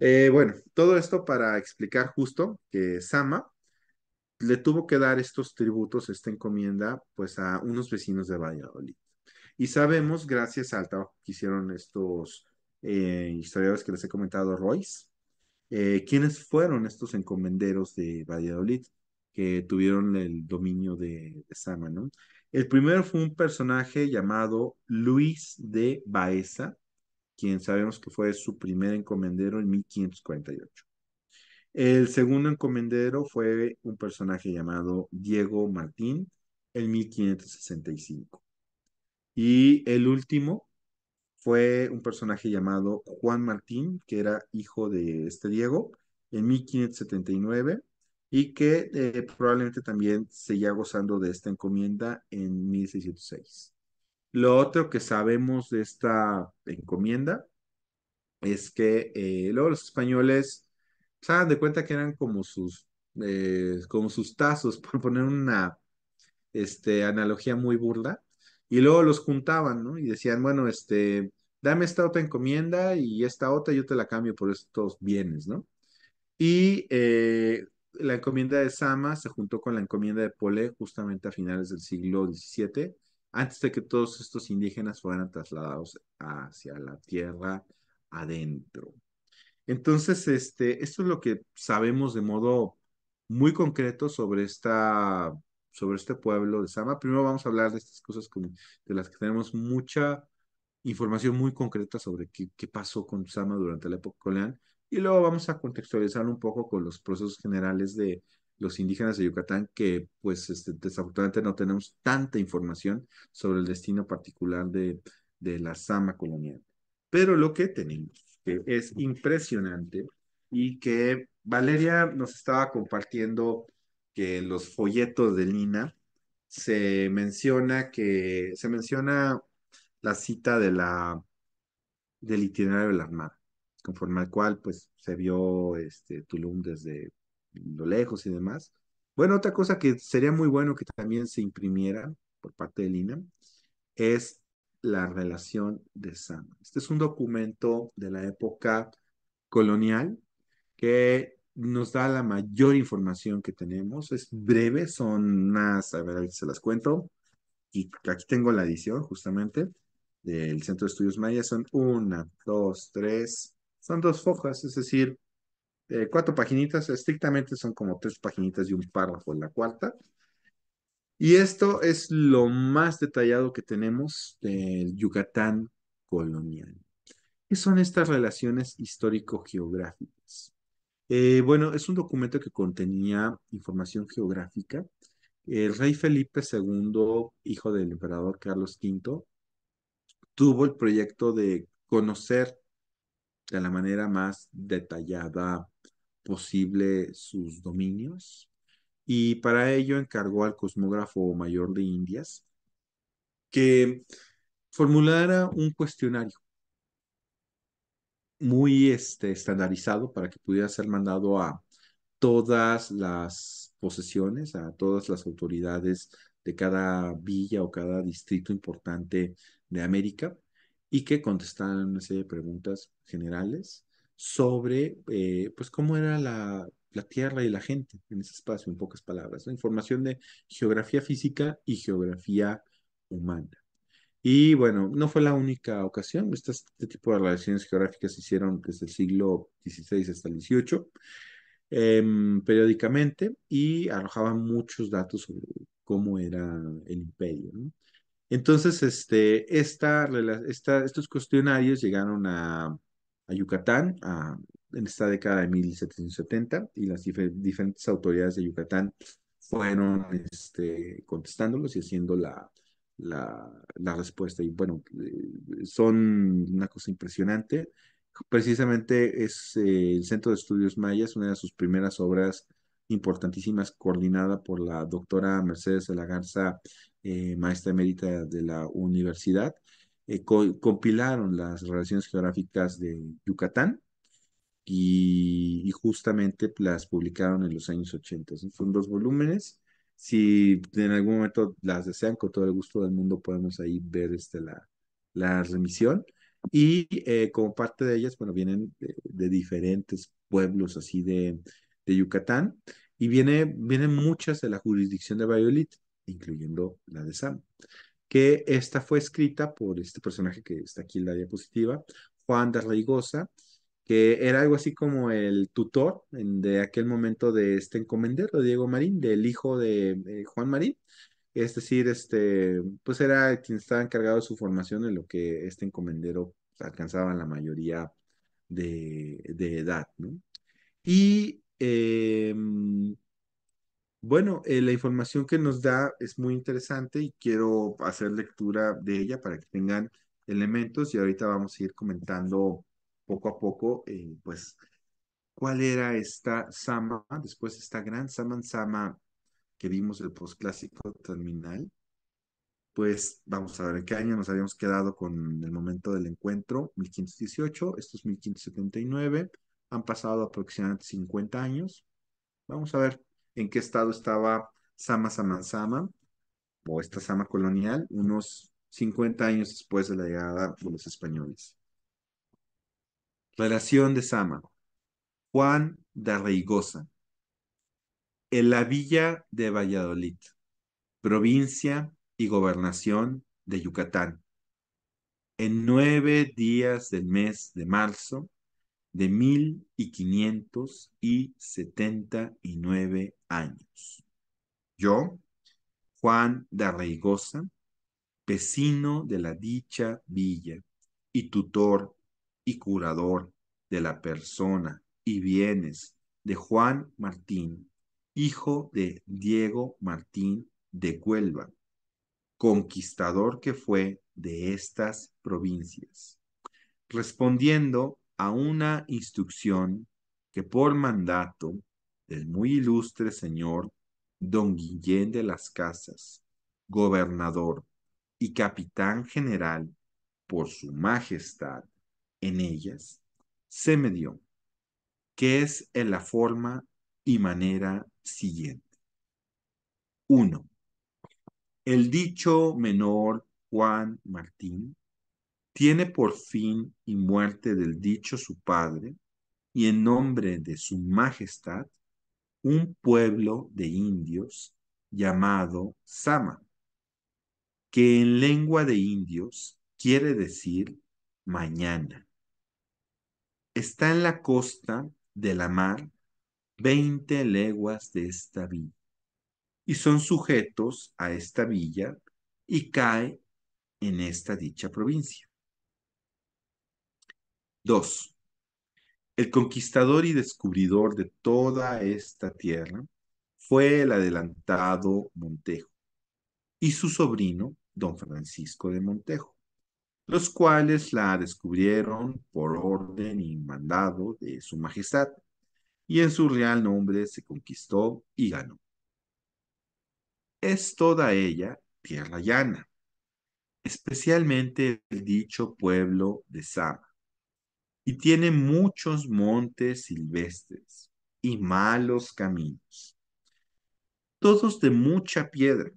Eh, bueno, todo esto para explicar justo que Sama, le tuvo que dar estos tributos, esta encomienda, pues a unos vecinos de Valladolid. Y sabemos, gracias al trabajo que hicieron estos eh, historiadores que les he comentado, Royce, eh, quiénes fueron estos encomenderos de Valladolid que tuvieron el dominio de, de El primero fue un personaje llamado Luis de Baeza, quien sabemos que fue su primer encomendero en 1548. El segundo encomendero fue un personaje llamado Diego Martín en 1565. Y el último fue un personaje llamado Juan Martín, que era hijo de este Diego, en 1579 y que eh, probablemente también seguía gozando de esta encomienda en 1606. Lo otro que sabemos de esta encomienda es que eh, luego los españoles se dan de cuenta que eran como sus, eh, como sus tazos, por poner una este, analogía muy burda, y luego los juntaban, ¿no? Y decían, bueno, este, dame esta otra encomienda y esta otra yo te la cambio por estos bienes, ¿no? Y eh, la encomienda de Sama se juntó con la encomienda de Pole justamente a finales del siglo XVII, antes de que todos estos indígenas fueran trasladados hacia la tierra adentro. Entonces, este, esto es lo que sabemos de modo muy concreto sobre esta sobre este pueblo de Sama. Primero vamos a hablar de estas cosas de las que tenemos mucha información muy concreta sobre qué, pasó con Sama durante la época colonial y luego vamos a contextualizar un poco con los procesos generales de los indígenas de Yucatán que pues este, desafortunadamente no tenemos tanta información sobre el destino particular de, de la Sama colonial. Pero lo que tenemos que es impresionante y que Valeria nos estaba compartiendo que en los folletos de Lina se menciona que se menciona la cita de la del itinerario de la Armada, conforme al cual pues se vio este Tulum desde lo lejos y demás. Bueno, otra cosa que sería muy bueno que también se imprimiera por parte de Lina es la relación de sangre. Este es un documento de la época colonial que nos da la mayor información que tenemos. Es breve, son más, a ver, se las cuento. Y aquí tengo la edición justamente del Centro de Estudios Maya. Son una, dos, tres, son dos fojas, es decir, eh, cuatro paginitas. Estrictamente son como tres paginitas y un párrafo en la cuarta. Y esto es lo más detallado que tenemos del Yucatán colonial. ¿Qué son estas relaciones histórico-geográficas? Eh, bueno, es un documento que contenía información geográfica. El rey Felipe II, hijo del emperador Carlos V, tuvo el proyecto de conocer de la manera más detallada posible sus dominios, y para ello encargó al cosmógrafo mayor de Indias que formulara un cuestionario muy este, estandarizado para que pudiera ser mandado a todas las posesiones, a todas las autoridades de cada villa o cada distrito importante de América y que contestaran una serie de preguntas generales sobre eh, pues cómo era la la Tierra y la gente en ese espacio, en pocas palabras. La Información de geografía física y geografía humana. Y bueno, no fue la única ocasión. Este, tipo de relaciones geográficas se hicieron desde el siglo XVI hasta el XVIII em, periódicamente y arrojaban muchos datos sobre cómo era el imperio. Entonces, este, esta, estos cuestionarios llegaron a, a Yucatán, a en esta década de 1770 y las diferentes autoridades de Yucatán fueron este, contestándolos y haciendo la, la, respuesta. Y bueno, eh, son una cosa impresionante. Precisamente es eh, el Centro de Estudios Mayas, una de sus primeras obras importantísimas, coordinada por la doctora Mercedes de la Garza, eh, maestra emérita de la universidad, compilaron las relaciones geográficas de Yucatán y, justamente las publicaron en los años 80. Son dos volúmenes. Si en algún momento las desean, con todo el gusto del mundo podemos ahí ver este, la, la remisión. Y eh, como parte de ellas, bueno, vienen de, diferentes pueblos así de, de, Yucatán y viene, vienen muchas de la jurisdicción de Violet incluyendo la de Sam, que esta fue escrita por este personaje que está aquí en la diapositiva, Juan de Arraigosa, que era algo así como el tutor de aquel momento de este encomendero, Diego Marín, del hijo de Juan Marín. Es decir, este, pues era quien estaba encargado de su formación en lo que este encomendero alcanzaba en la mayoría de, edad, Y em, bueno, eh, la información que nos da es muy interesante y quiero hacer lectura de ella para que tengan elementos y ahorita vamos a ir comentando poco a poco, eh, pues, ¿cuál era esta Sama? Después esta gran Saman Sama que vimos el postclásico terminal. Pues vamos a ver en qué año nos habíamos quedado con el momento del encuentro, 1518, esto es 1579, han pasado aproximadamente 50 años. Vamos a ver en qué estado estaba Sama Saman Sama o esta Sama colonial unos 50 años después de la llegada de los españoles. Relación de Sama. Juan de Reigosa. En la villa de Valladolid, provincia y gobernación de Yucatán. En nueve días del mes de marzo de mil y quinientos y setenta y nueve años. Yo, Juan de Reigosa, vecino de la dicha villa y tutor curador de la persona y bienes de Juan Martín, hijo de Diego Martín de Cuelva, conquistador que fue de estas provincias, respondiendo a una instrucción que por mandato del muy ilustre señor don Guillén de las Casas, gobernador y capitán general por su majestad en ellas, se me dio, que es en la forma y manera siguiente. 1. El dicho menor Juan Martín tiene por fin y muerte del dicho su padre y en nombre de su majestad un pueblo de indios llamado Sama, que en lengua de indios quiere decir mañana está en la costa de la mar, veinte leguas de esta villa, y son sujetos a esta villa y cae en esta dicha provincia. 2. El conquistador y descubridor de toda esta tierra fue el adelantado Montejo y su sobrino, don Francisco de Montejo, los cuales la descubrieron por orden y mandado de su majestad, y en su real nombre se conquistó y ganó. Es toda ella tierra llana, especialmente el dicho pueblo de Sama, y tiene muchos montes silvestres y malos caminos, todos de mucha piedra,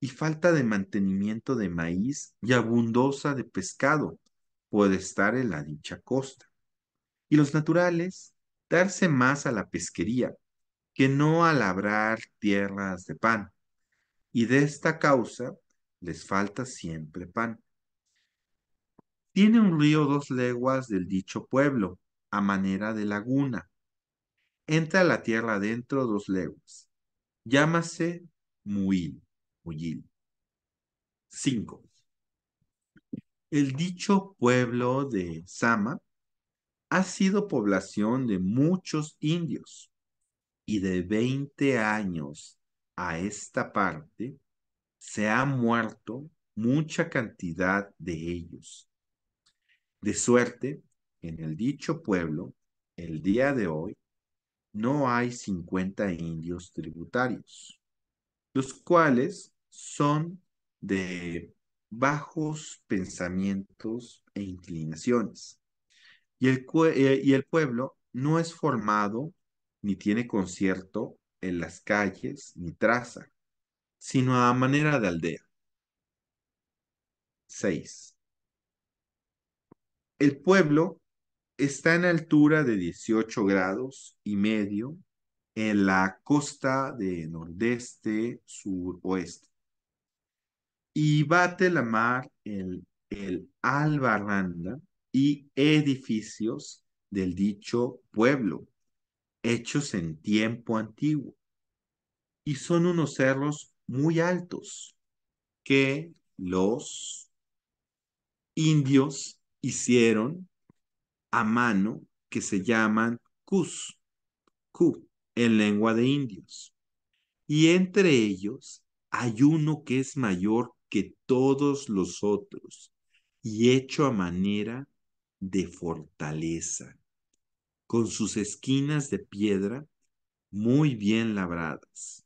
y falta de mantenimiento de maíz y abundosa de pescado puede estar en la dicha costa. Y los naturales, darse más a la pesquería, que no a labrar tierras de pan. Y de esta causa les falta siempre pan. Tiene un río dos leguas del dicho pueblo, a manera de laguna. Entra la tierra adentro dos leguas. Llámase Muil 5. El dicho pueblo de Sama ha sido población de muchos indios y de 20 años a esta parte se ha muerto mucha cantidad de ellos. De suerte, en el dicho pueblo, el día de hoy, no hay 50 indios tributarios los cuales son de bajos pensamientos e inclinaciones. Y el, eh, y el pueblo no es formado ni tiene concierto en las calles ni traza, sino a manera de aldea. 6. El pueblo está en altura de 18 grados y medio en la costa de nordeste, suroeste. Y bate la mar el, el albarranda y edificios del dicho pueblo, hechos en tiempo antiguo. Y son unos cerros muy altos que los indios hicieron a mano que se llaman Cus, en lengua de indios. Y entre ellos hay uno que es mayor que todos los otros y hecho a manera de fortaleza, con sus esquinas de piedra muy bien labradas.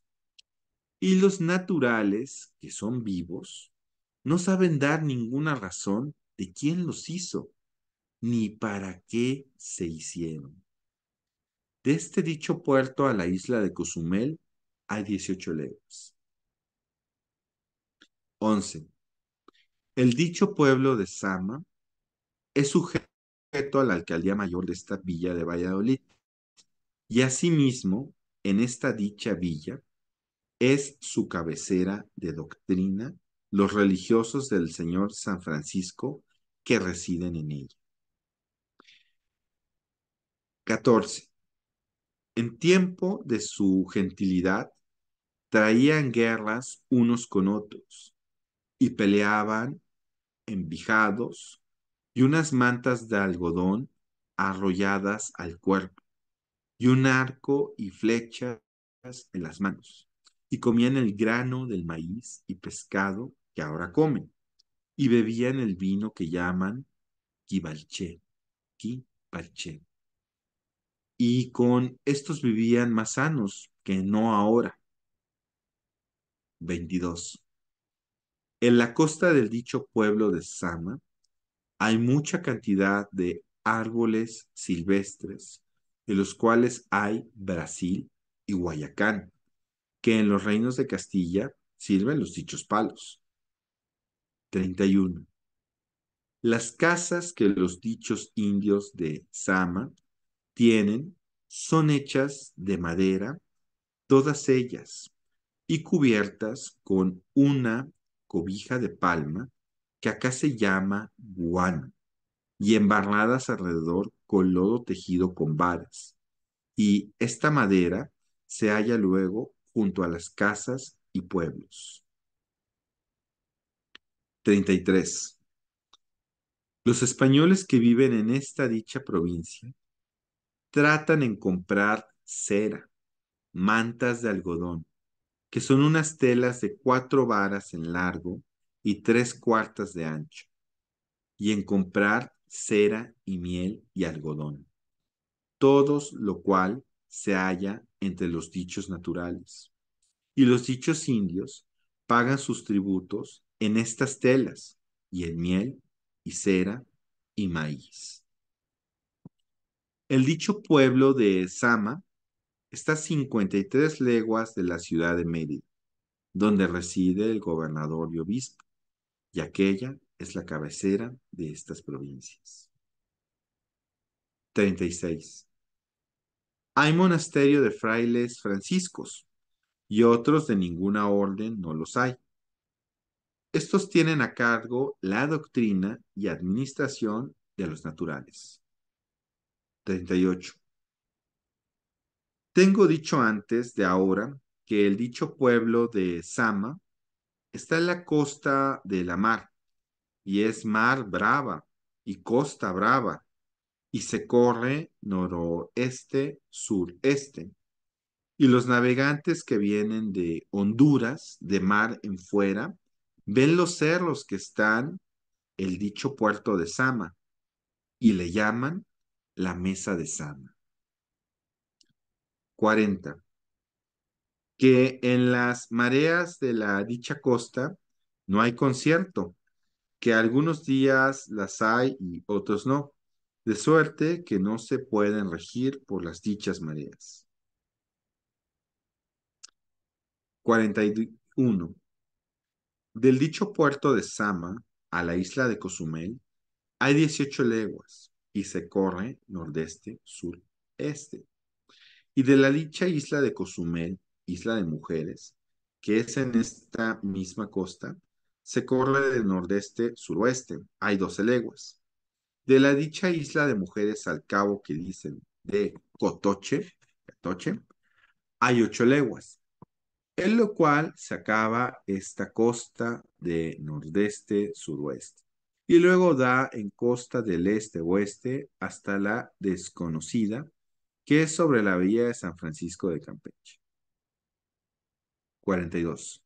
Y los naturales, que son vivos, no saben dar ninguna razón de quién los hizo, ni para qué se hicieron. De este dicho puerto a la isla de Cozumel hay 18 leguas. 11. El dicho pueblo de Sama es sujeto a la alcaldía mayor de esta villa de Valladolid. Y asimismo, en esta dicha villa es su cabecera de doctrina los religiosos del Señor San Francisco que residen en ella. 14. En tiempo de su gentilidad, traían guerras unos con otros y peleaban envijados y unas mantas de algodón arrolladas al cuerpo y un arco y flechas en las manos y comían el grano del maíz y pescado que ahora comen y bebían el vino que llaman Kibalché, y con estos vivían más sanos que no ahora. 22. En la costa del dicho pueblo de Sama hay mucha cantidad de árboles silvestres, de los cuales hay Brasil y Guayacán, que en los reinos de Castilla sirven los dichos palos. 31. Las casas que los dichos indios de Sama tienen son hechas de madera, todas ellas, y cubiertas con una cobija de palma que acá se llama guano, y embarradas alrededor con lodo tejido con varas. Y esta madera se halla luego junto a las casas y pueblos. 33. Los españoles que viven en esta dicha provincia tratan en comprar cera, mantas de algodón, que son unas telas de cuatro varas en largo y tres cuartas de ancho, y en comprar cera y miel y algodón, todos lo cual se halla entre los dichos naturales. Y los dichos indios pagan sus tributos en estas telas y en miel y cera y maíz. El dicho pueblo de Sama está a 53 leguas de la ciudad de Mérida, donde reside el gobernador y obispo, y aquella es la cabecera de estas provincias. 36. Hay monasterio de frailes franciscos y otros de ninguna orden no los hay. Estos tienen a cargo la doctrina y administración de los naturales. 38. Tengo dicho antes de ahora que el dicho pueblo de Sama está en la costa de la mar, y es mar brava y costa brava, y se corre noroeste, sureste. Y los navegantes que vienen de Honduras, de mar en fuera, ven los cerros que están el dicho puerto de Sama, y le llaman la mesa de Sama. 40. Que en las mareas de la dicha costa no hay concierto, que algunos días las hay y otros no, de suerte que no se pueden regir por las dichas mareas. 41. Del dicho puerto de Sama a la isla de Cozumel hay 18 leguas, y se corre nordeste, sur, este. Y de la dicha isla de Cozumel, isla de mujeres, que es en esta misma costa, se corre de nordeste, suroeste, hay 12 leguas. De la dicha isla de mujeres al cabo que dicen de Cotoche, Cotoche hay 8 leguas, en lo cual se acaba esta costa de nordeste, suroeste y luego da en costa del este-oeste hasta la desconocida, que es sobre la bahía de San Francisco de Campeche. 42.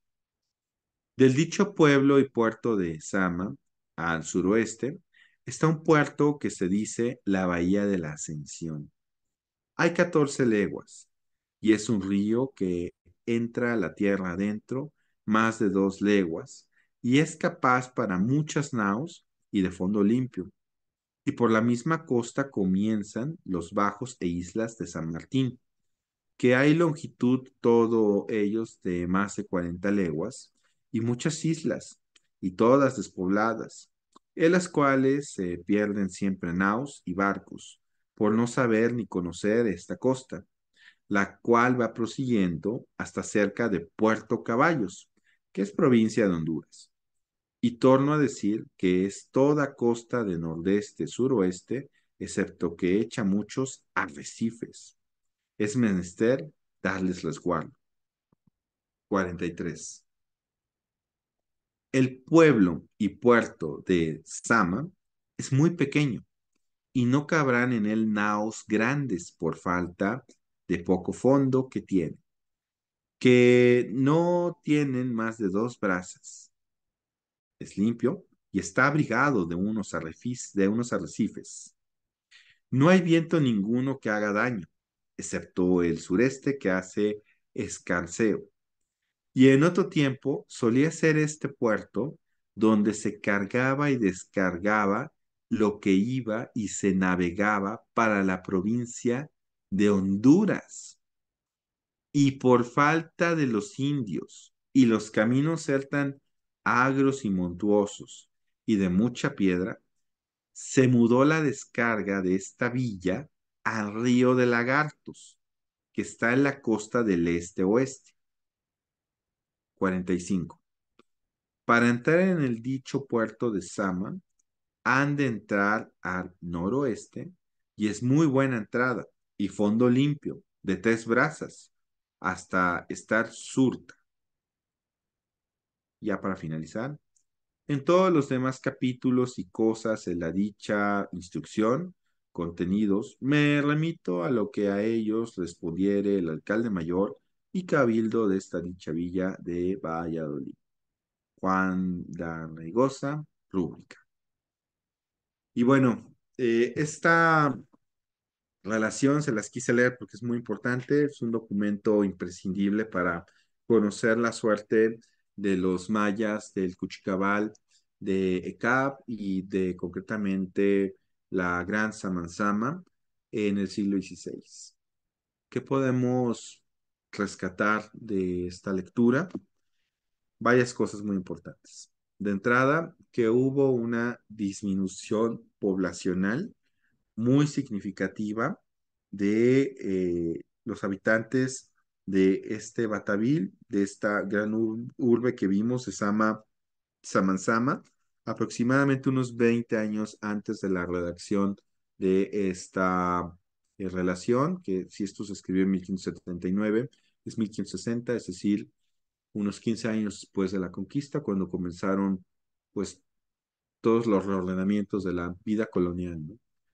Del dicho pueblo y puerto de Sama, al suroeste, está un puerto que se dice la Bahía de la Ascensión. Hay 14 leguas y es un río que entra a la tierra adentro más de dos leguas y es capaz para muchas naos y de fondo limpio, y por la misma costa comienzan los bajos e islas de San Martín, que hay longitud todo ellos de más de 40 leguas, y muchas islas, y todas despobladas, en las cuales se pierden siempre naos y barcos, por no saber ni conocer esta costa, la cual va prosiguiendo hasta cerca de Puerto Caballos, que es provincia de Honduras y torno a decir que es toda costa de nordeste, suroeste, excepto que echa muchos arrecifes. Es menester darles resguardo. 43. El pueblo y puerto de Sama es muy pequeño y no cabrán en él naos grandes por falta de poco fondo que tiene, que no tienen más de dos brazas es limpio y está abrigado de unos, arrecifes, de unos arrecifes. No hay viento ninguno que haga daño, excepto el sureste que hace escarceo. Y en otro tiempo solía ser este puerto donde se cargaba y descargaba lo que iba y se navegaba para la provincia de Honduras. Y por falta de los indios y los caminos ser tan agros y montuosos y de mucha piedra, se mudó la descarga de esta villa al río de Lagartos, que está en la costa del este-oeste. 45. Para entrar en el dicho puerto de Sama, han de entrar al noroeste y es muy buena entrada y fondo limpio, de tres brazas, hasta estar surta ya para finalizar, en todos los demás capítulos y cosas en la dicha instrucción, contenidos, me remito a lo que a ellos respondiere el alcalde mayor y cabildo de esta dicha villa de Valladolid. Juan Darregosa, rúbrica. Y bueno, eh, esta relación se las quise leer porque es muy importante, es un documento imprescindible para conocer la suerte de los mayas, del Cuchicabal, de Ecap y de concretamente la Gran Samanzama en el siglo XVI. ¿Qué podemos rescatar de esta lectura? Varias cosas muy importantes. De entrada, que hubo una disminución poblacional muy significativa de eh, los habitantes de este Batavil, de esta gran urbe que vimos, se llama Samansama, aproximadamente unos 20 años antes de la redacción de esta eh, relación, que si esto se escribió en 1579, es 1560, es decir, unos 15 años después de la conquista, cuando comenzaron pues todos los reordenamientos de la vida colonial.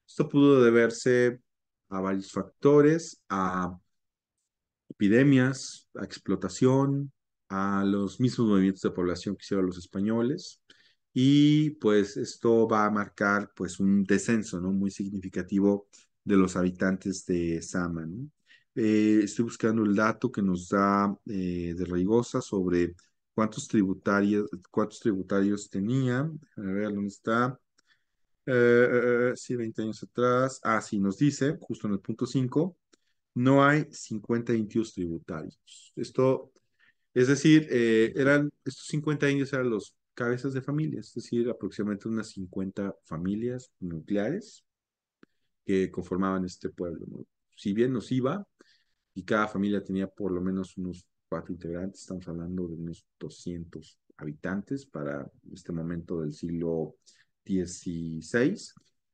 Esto pudo deberse a varios factores, a epidemias, a explotación, a los mismos movimientos de población que hicieron los españoles y pues esto va a marcar pues un descenso ¿no? muy significativo de los habitantes de Sama. Eh, estoy buscando el dato que nos da eh, de Raigosa sobre cuántos tributarios, cuántos tributarios tenía. A ver, ¿dónde está? Eh, sí, 20 años atrás. Ah, sí, nos dice, justo en el punto 5, no hay 50 indios tributarios. Esto, es decir, eh, eran, estos 50 indios eran los cabezas de familias, es decir, aproximadamente unas 50 familias nucleares que conformaban este pueblo. Si bien nos iba, y cada familia tenía por lo menos unos cuatro integrantes, estamos hablando de unos 200 habitantes para este momento del siglo XVI,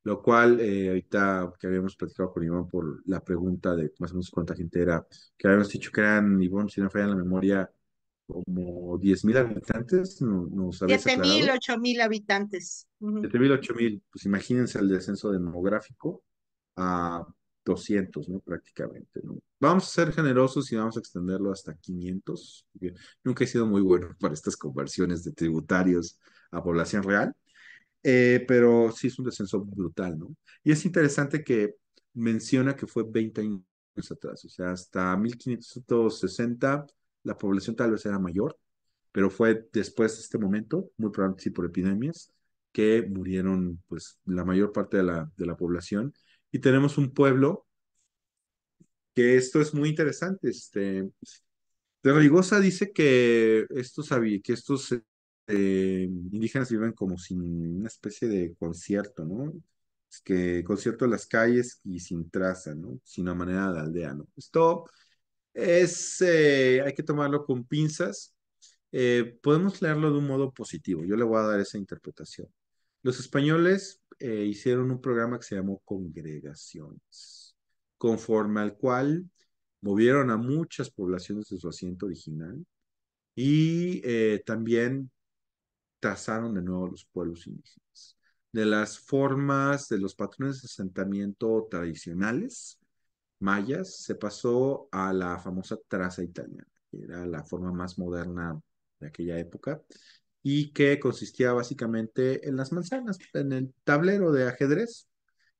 lo cual eh, ahorita que habíamos platicado con Iván por la pregunta de más o menos cuánta gente era, que habíamos dicho que eran, Iván, si no falla en la memoria, como 10.000 habitantes, no mil 7.000, 8.000 habitantes. 7.000, 8.000, pues imagínense el descenso demográfico a 200, ¿no? Prácticamente, ¿no? Vamos a ser generosos y vamos a extenderlo hasta 500, nunca he sido muy bueno para estas conversiones de tributarios a población real, eh, pero sí es un descenso brutal, ¿no? Y es interesante que menciona que fue 20 años atrás, o sea, hasta 1560 la población tal vez era mayor, pero fue después de este momento, muy probablemente sí por epidemias, que murieron pues la mayor parte de la, de la población. Y tenemos un pueblo que esto es muy interesante. Este, de Rigosa dice que estos, que estos este, indígenas viven como sin una especie de concierto, ¿no? Es que concierto en las calles y sin traza, ¿no? Sin una manera de aldea, ¿no? Esto es, eh, hay que tomarlo con pinzas. Eh, podemos leerlo de un modo positivo. Yo le voy a dar esa interpretación. Los españoles eh, hicieron un programa que se llamó Congregaciones, conforme al cual movieron a muchas poblaciones de su asiento original y también trazaron de nuevo los pueblos indígenas. De las formas, de los patrones de asentamiento tradicionales mayas, se pasó a la famosa traza italiana, que era la forma más moderna de aquella época, y que consistía básicamente en las manzanas, en el tablero de ajedrez,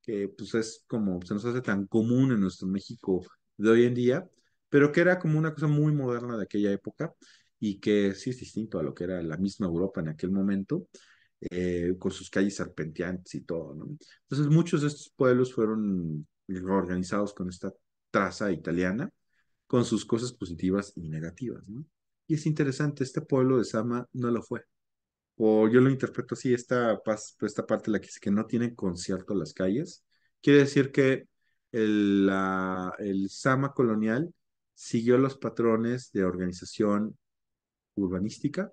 que pues es como se nos hace tan común en nuestro México de hoy en día, pero que era como una cosa muy moderna de aquella época y que sí es distinto a lo que era la misma Europa en aquel momento, eh, con sus calles serpenteantes y todo, ¿no? Entonces muchos de estos pueblos fueron organizados con esta traza italiana, con sus cosas positivas y negativas, ¿no? Y es interesante, este pueblo de Sama no lo fue. O yo lo interpreto así, esta, esta parte la que dice que no tiene concierto las calles, quiere decir que el, la, el Sama colonial siguió los patrones de organización urbanística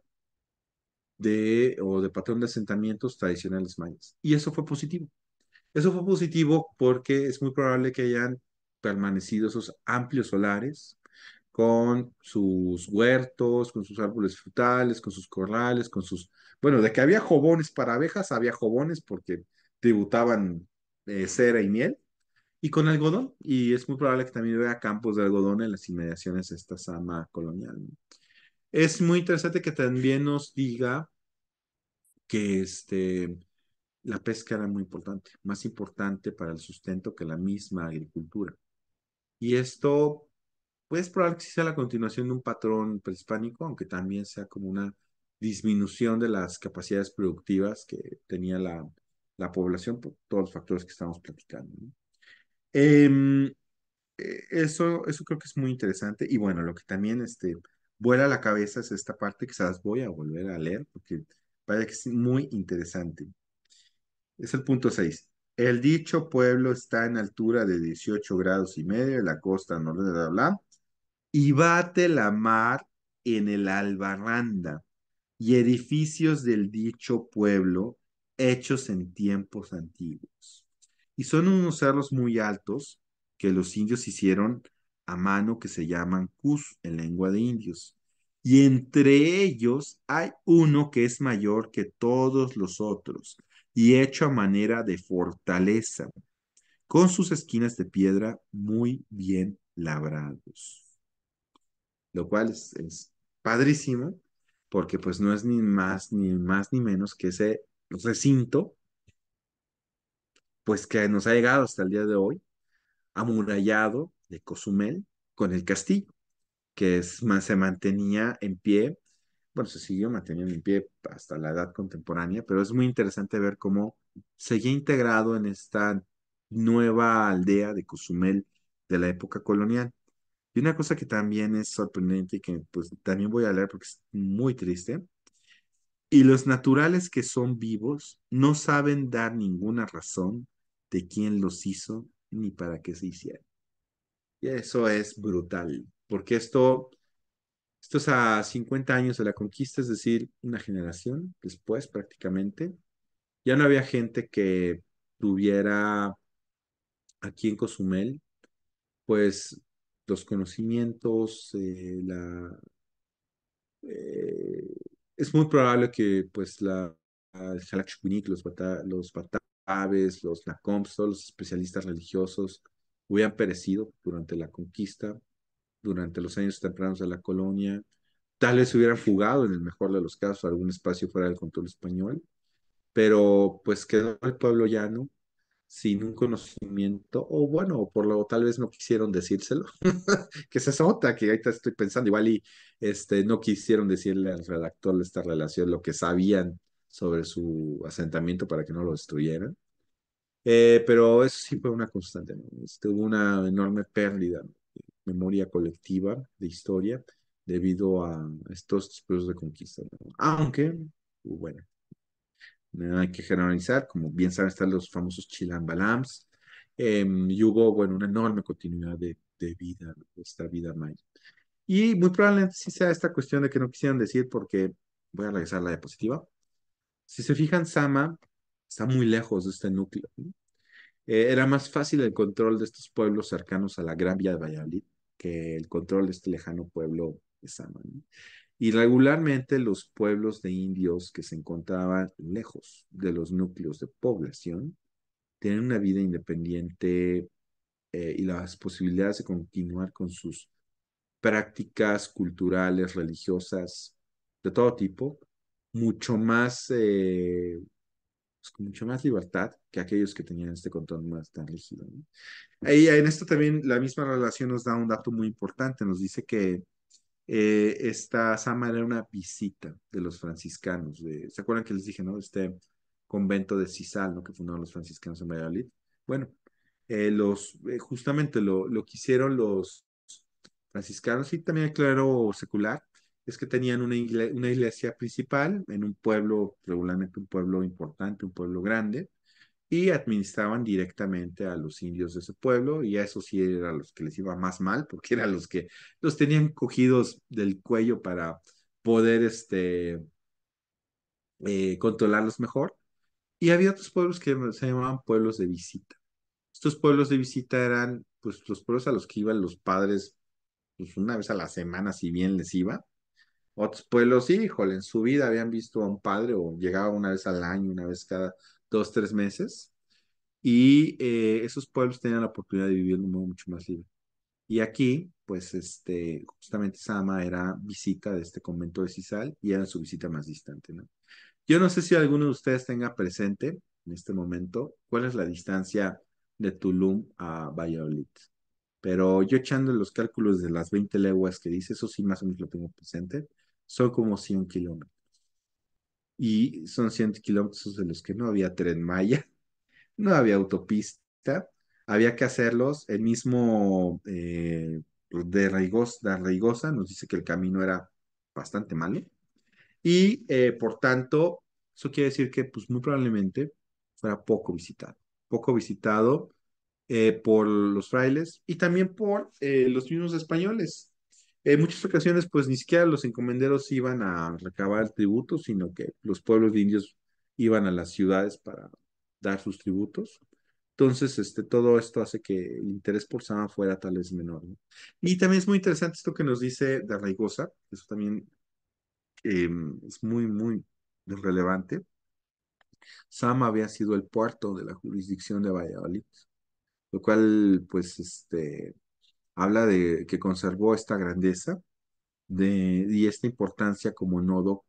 de, o de patrón de asentamientos tradicionales mayas. Y eso fue positivo. Eso fue positivo porque es muy probable que hayan permanecido esos amplios solares con sus huertos, con sus árboles frutales, con sus corrales, con sus... Bueno, de que había jobones para abejas, había jobones porque tributaban eh, cera y miel, y con algodón, y es muy probable que también hubiera campos de algodón en las inmediaciones de esta sama colonial es muy interesante que también nos diga que este, la pesca era muy importante, más importante para el sustento que la misma agricultura. Y esto, pues que sea la continuación de un patrón prehispánico, aunque también sea como una disminución de las capacidades productivas que tenía la, la población por todos los factores que estamos platicando. Em, e, eso, eso creo que es muy interesante. Y bueno, lo que también este, vuela la cabeza es esta parte quizás voy a volver a leer porque parece que es muy interesante. Es el punto 6. El dicho pueblo está en altura de 18 grados y medio de la costa norte de la... y bate la mar en el Albarranda y edificios del dicho pueblo hechos en tiempos antiguos. Y son unos cerros muy altos que los indios hicieron a mano que se llaman Kus en lengua de indios. Y entre ellos hay uno que es mayor que todos los otros y hecho a manera de fortaleza, con sus esquinas de piedra muy bien labrados. Lo cual es, padrísimo, porque pues no es ni más ni más ni menos que ese recinto pues que nos ha llegado hasta el día de hoy, amurallado, de Cozumel con el castillo, que es se mantenía en pie, bueno, se siguió manteniendo en pie hasta la edad contemporánea, pero es muy interesante ver cómo seguía integrado en esta nueva aldea de Cozumel de la época colonial. Y una cosa que también es sorprendente y que pues también voy a leer porque es muy triste, y los naturales que son vivos no saben dar ninguna razón de quién los hizo ni para qué se hicieron. Y eso es brutal, porque esto, esto es a 50 años de la conquista, es decir, una generación después prácticamente. Ya no había gente que tuviera aquí en Cozumel, pues los conocimientos, eh, la, eh, es muy probable que pues la, el los, los bataves, los nacoms, todos los especialistas religiosos, hubieran perecido durante la conquista, durante los años tempranos de la colonia, tal vez hubieran fugado en el mejor de los casos a algún espacio fuera del control español, pero pues quedó el pueblo llano sin un conocimiento, o bueno, por lo tal vez no quisieron decírselo, que esa es otra que ahorita estoy pensando, igual y este, no quisieron decirle al redactor de esta relación lo que sabían sobre su asentamiento para que no lo destruyeran. Eh, pero eso sí fue una constante, este, hubo una enorme pérdida de memoria colectiva de historia debido a estos procesos de conquista. Aunque, uh, bueno, hay que generalizar, como bien saben, están los famosos chilambalams, em, y hubo, bueno, una enorme continuidad de, de vida, de esta vida maya. Y muy probablemente sí sea esta cuestión de que no quisieran decir porque voy a regresar a la diapositiva. Si se fijan, Sama está muy lejos de este núcleo. Eh, era más fácil el control de estos pueblos cercanos a la Gran Vía de Valladolid que el control de este lejano pueblo de Sama. Y regularmente los pueblos de indios que se encontraban lejos de los núcleos de población tenían una vida independiente eh, y las posibilidades de continuar con sus prácticas culturales, religiosas, de todo tipo, mucho más eh, pues, con mucha más libertad que aquellos que tenían este contorno más tan rígido. Ahí, en esto también la misma relación nos da un dato muy importante, nos dice que eh, esta Sama era una visita de los franciscanos, ¿se acuerdan que les dije, no? Este convento de Cisal, ¿no? Que fundaron los franciscanos en Valladolid. Bueno, eh, los, eh, justamente lo, lo que los franciscanos y también el clero secular es que tenían una, iglesia, una iglesia principal en un pueblo, regularmente un pueblo importante, un pueblo grande, y administraban directamente a los indios de ese pueblo, y a eso sí eran los que les iba más mal, porque eran los que los tenían cogidos del cuello para poder este, eh, controlarlos mejor. Y había otros pueblos que se llamaban pueblos de visita. Estos pueblos de visita eran pues los pueblos a los que iban los padres pues una vez a la semana si bien les iba otros pueblos, híjole, en su vida habían visto a un padre o llegaba una vez al año, una vez cada dos, tres meses. Y eh, esos pueblos tenían la oportunidad de vivir de un modo mucho más libre. Y aquí, pues, este, justamente Sama era visita de este convento de Cisal y era su visita más distante, ¿no? Yo no sé si alguno de ustedes tenga presente en este momento cuál es la distancia de Tulum a Valladolid. Pero yo echando los cálculos de las 20 leguas que dice, eso sí más o menos lo tengo presente, son como 100 kilómetros. Y son 100 kilómetros de los que no había tren Maya, no había autopista, había que hacerlos. El mismo eh, pues, de, Raygoza de nos dice que el camino era bastante malo. Y eh, por tanto, eso quiere decir que pues, muy probablemente fuera poco visitado. Poco visitado eh, por los frailes y también por los mismos españoles en muchas ocasiones pues ni siquiera los encomenderos iban a recabar tributos, sino que los pueblos indios iban a las ciudades para dar sus tributos. Entonces, este, todo esto hace que el interés por Sama fuera tal vez menor. Y también es muy interesante esto que nos dice Darraigosa, eso también em, es muy, muy relevante. Sama había sido el puerto de la jurisdicción de Valladolid, lo cual, pues, este, habla de que conservó esta grandeza y esta importancia como nodo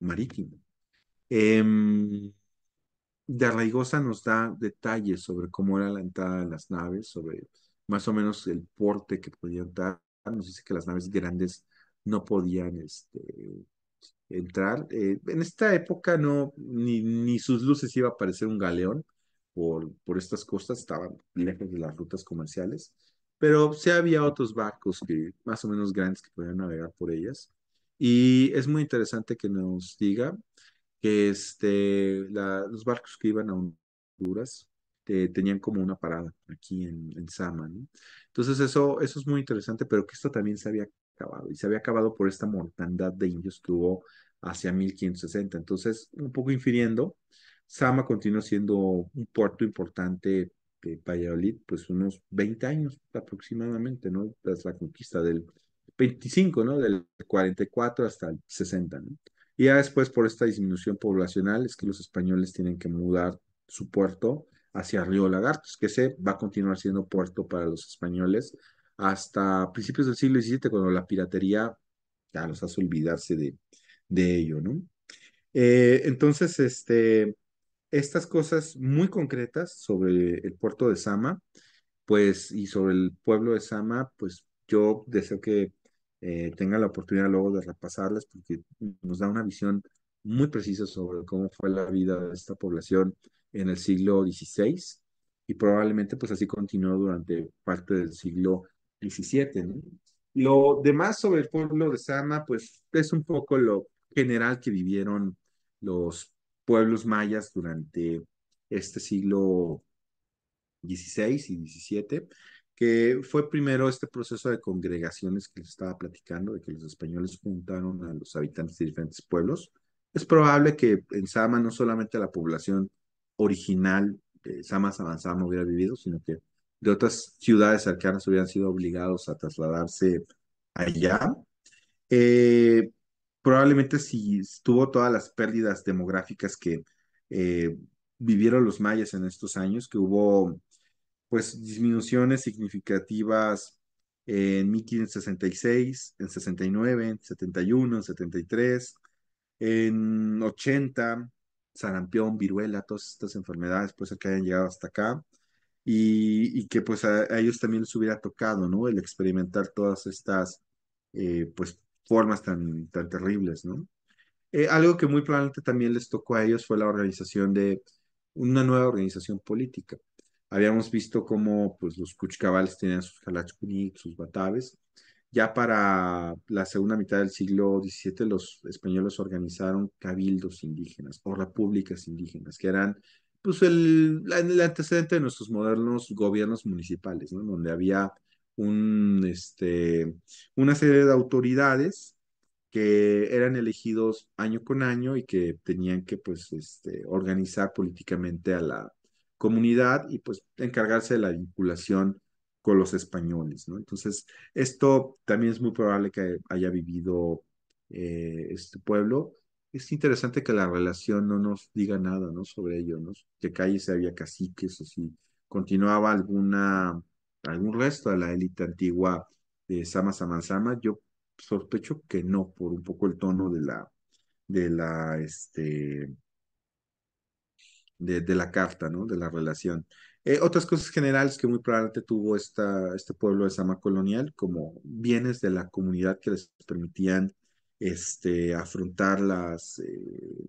marítimo. Em, de Arraigosa nos da detalles sobre cómo era la entrada de las naves, sobre más o menos el porte que podían dar. Nos dice que las naves grandes no podían este, entrar. Eh, en esta época no, ni, sus luces iba a parecer un galeón por, por estas costas, estaban lejos de las rutas comerciales pero sí había otros barcos más o menos grandes que podían navegar por ellas. Y es muy interesante que nos diga que este, los barcos que iban a Honduras eh, tenían como una parada aquí en, en Sama. Entonces eso, eso es muy interesante, pero que esto también se había acabado y se había acabado por esta mortandad de indios que hubo hacia 1560. Entonces, un poco infiriendo, Sama continúa siendo un puerto importante este, Valladolid, pues unos 20 años aproximadamente, ¿no? Tras la conquista del 25, ¿no? Del 44 hasta el 60, ¿no? Y ya después por esta disminución poblacional es que los españoles tienen que mudar su puerto hacia Río Lagartos, que se va a continuar siendo puerto para los españoles hasta principios del siglo XVII, cuando la piratería ya los hace olvidarse de, de ello, ¿no? Eh, entonces, este, estas cosas muy concretas sobre el puerto de Sama, pues, y sobre el pueblo de Sama, pues yo deseo que eh, tenga la oportunidad luego de repasarlas porque nos da una visión muy precisa sobre cómo fue la vida de esta población en el siglo XVI y probablemente pues así continuó durante parte del siglo XVII. Lo demás sobre el pueblo de Sama pues es un poco lo general que vivieron los pueblos mayas durante este siglo XVI y XVII, que fue primero este proceso de congregaciones que les estaba platicando, de que los españoles juntaron a los habitantes de diferentes pueblos. Es probable que en Sama no solamente la población original de Sama avanzada hubiera vivido, sino que de otras ciudades cercanas hubieran sido obligados a trasladarse allá. Eh, probablemente si tuvo todas las pérdidas demográficas que eh, vivieron los mayas en estos años, que hubo pues disminuciones significativas en 1566, en 69, en 71, en 73, en 80, sarampión, viruela, todas estas enfermedades pues, que hayan llegado hasta acá y, que pues a, ellos también les hubiera tocado, ¿no? El experimentar todas estas eh, pues formas tan, tan terribles, ¿no? Eh, algo que muy probablemente también les tocó a ellos fue la organización de una nueva organización política. Habíamos visto cómo pues, los Cuchcabales tenían sus Jalachkunik, sus Bataves. Ya para la segunda mitad del siglo XVII los españoles organizaron cabildos indígenas o repúblicas indígenas, que eran pues, el, el antecedente de nuestros modernos gobiernos municipales, ¿no? donde había un, este, una serie de autoridades que eran elegidos año con año y que tenían que pues, este, organizar políticamente a la comunidad y pues encargarse de la vinculación con los españoles, ¿no? Entonces, esto también es muy probable que haya vivido eh, este pueblo. Es interesante que la relación no nos diga nada, ¿no? Sobre ello, ¿no? Que calle se había caciques o si continuaba alguna algún resto de la élite antigua de Sama sama Sama, yo sospecho que no, por un poco el tono de la, de la, este, de, la carta, ¿no? De la relación. Eh, otras cosas generales que muy probablemente tuvo esta, este pueblo de Sama colonial, como bienes de la comunidad que les permitían este, afrontar las eh,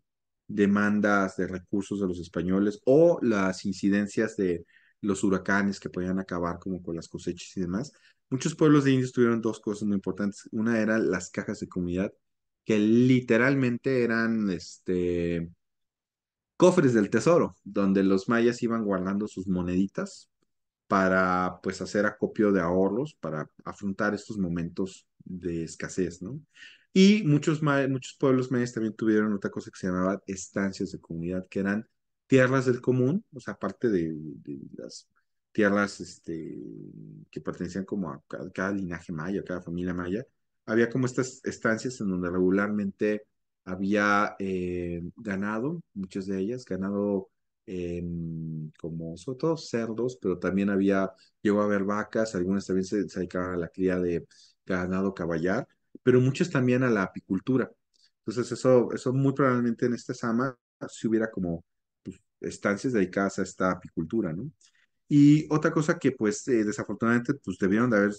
demandas de recursos de los españoles o las incidencias de los huracanes que podían acabar como con las cosechas y demás. Muchos pueblos de indios tuvieron dos cosas muy importantes. Una era las cajas de comunidad, que literalmente eran este, cofres del tesoro, donde los mayas iban guardando sus moneditas para pues hacer acopio de ahorros, para afrontar estos momentos de escasez, ¿no? Y muchos, muchos pueblos mayas también tuvieron otra cosa que se llamaba estancias de comunidad, que eran tierras del común, o sea, aparte de, las tierras este, que pertenecían como a cada, linaje maya, a cada familia maya, había como estas estancias en donde regularmente había eh, ganado, muchas de ellas, ganado como sobre todo cerdos, pero también había, llegó a haber vacas, algunas también se, dedicaban a la cría de ganado caballar, pero muchas también a la apicultura. Entonces eso, eso muy probablemente en esta Sama si hubiera como estancias dedicadas a esta apicultura, ¿no? Y otra cosa que pues eh, desafortunadamente pues debieron de haber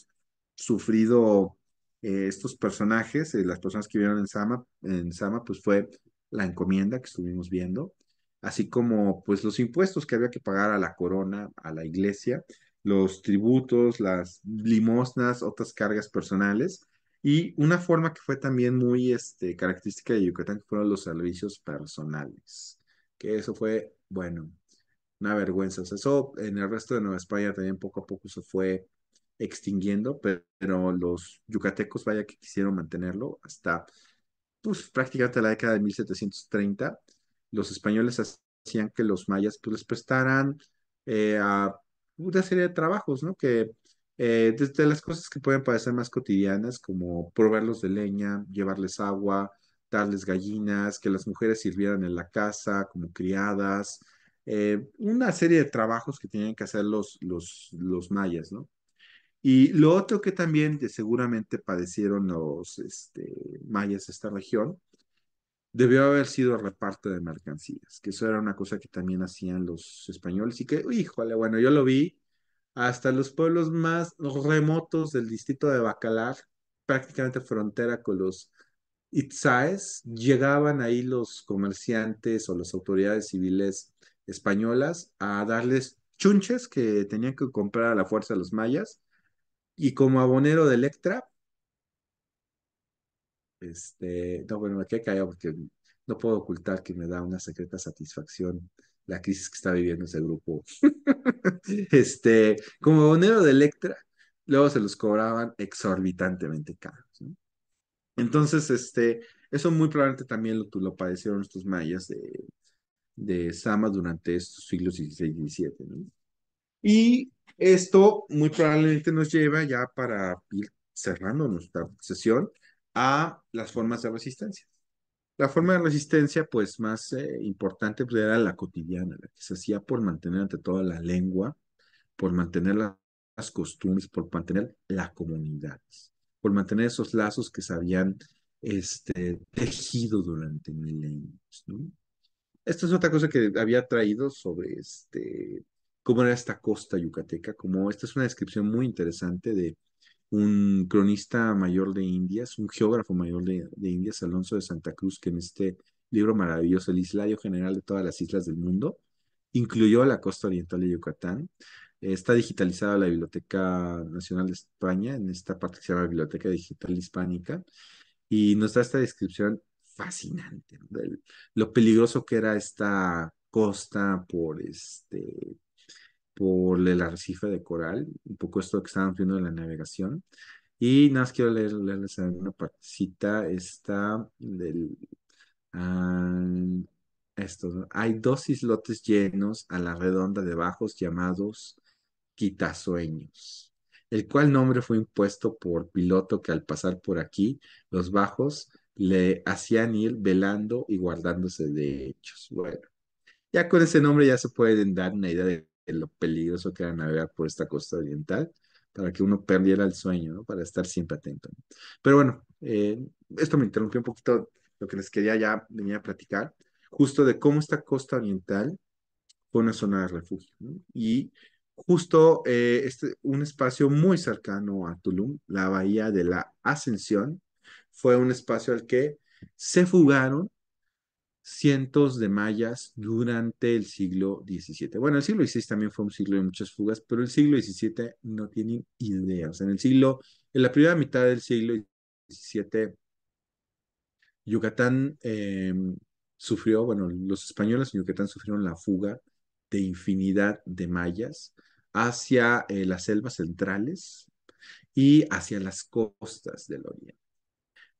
sufrido eh, estos personajes, eh, las personas que vieron en Sama, en Sama pues fue la encomienda que estuvimos viendo, así como pues los impuestos que había que pagar a la corona, a la iglesia, los tributos, las limosnas, otras cargas personales. Y una forma que fue también muy este, característica de Yucatán que fueron los servicios personales que eso fue, bueno, una vergüenza. O sea, eso en el resto de Nueva España también poco a poco se fue extinguiendo, pero, los yucatecos, vaya que quisieron mantenerlo hasta pues, prácticamente la década de 1730. Los españoles hacían que los mayas pues, les prestaran eh, a una serie de trabajos, ¿no? Que eh, desde las cosas que pueden parecer más cotidianas, como proveerlos de leña, llevarles agua, darles gallinas, que las mujeres sirvieran en la casa como criadas, eh, una serie de trabajos que tenían que hacer los, los, los mayas, ¿no? Y lo otro que también seguramente padecieron los este, mayas de esta región, debió haber sido reparto de mercancías, que eso era una cosa que también hacían los españoles y que, híjole, bueno, yo lo vi hasta los pueblos más remotos del distrito de Bacalar, prácticamente frontera con los Itzaes, llegaban ahí los comerciantes o las autoridades civiles españolas a darles chunches que tenían que comprar a la fuerza de los mayas. Y como abonero de Electra, este, no, bueno, me quedé porque no puedo ocultar que me da una secreta satisfacción la crisis que está viviendo ese grupo. este, como abonero de Electra, luego se los cobraban exorbitantemente caro. Entonces, este, eso muy probablemente también lo, padecieron estos mayas de, Sama durante estos siglos XVI y XVII. Y esto muy probablemente nos lleva ya para ir cerrando nuestra sesión a las formas de resistencia. La forma de resistencia, pues más eh, importante, pues, era la cotidiana, la que se hacía por mantener ante toda la lengua, por mantener las costumbres, por mantener las comunidades por mantener esos lazos que se habían este, tejido durante milenios. Esta es otra cosa que había traído sobre este, cómo era esta costa yucateca, como esta es una descripción muy interesante de un cronista mayor de Indias, un geógrafo mayor de, Indias, Alonso de Santa Cruz, que en este libro maravilloso, El Islario General de todas las islas del mundo, incluyó la costa oriental de Yucatán, Está digitalizada la Biblioteca Nacional de España, en esta parte que se llama Biblioteca Digital Hispánica, y nos da esta descripción fascinante de lo peligroso que era esta costa por este por el arrecife de coral, un poco esto que estaban viendo en la navegación. Y nada más quiero leerles una partecita, esta del... Ah, esto, Hay dos islotes llenos a la redonda de bajos llamados quitasueños, el cual nombre fue impuesto por Piloto que al pasar por aquí los bajos le hacían ir velando y guardándose de hechos. Bueno, ya con ese nombre ya se pueden dar una idea de, lo peligroso que era navegar por esta costa oriental para que uno perdiera el sueño, para estar siempre atento. Pero bueno, eh, esto me interrumpió un poquito lo que les quería ya venir a platicar, justo de cómo esta costa oriental fue una zona de refugio y justo eh, este, un espacio muy cercano a Tulum, la bahía de la Ascensión, fue un espacio al que se fugaron cientos de mayas durante el siglo XVII. Bueno, el siglo XVI también fue un siglo de muchas fugas, pero el siglo XVII no tienen idea. en el siglo, en la primera mitad del siglo XVII, Yucatán em, sufrió, bueno, los españoles en Yucatán sufrieron la fuga de infinidad de mayas hacia eh, las selvas centrales y hacia las costas del oriente.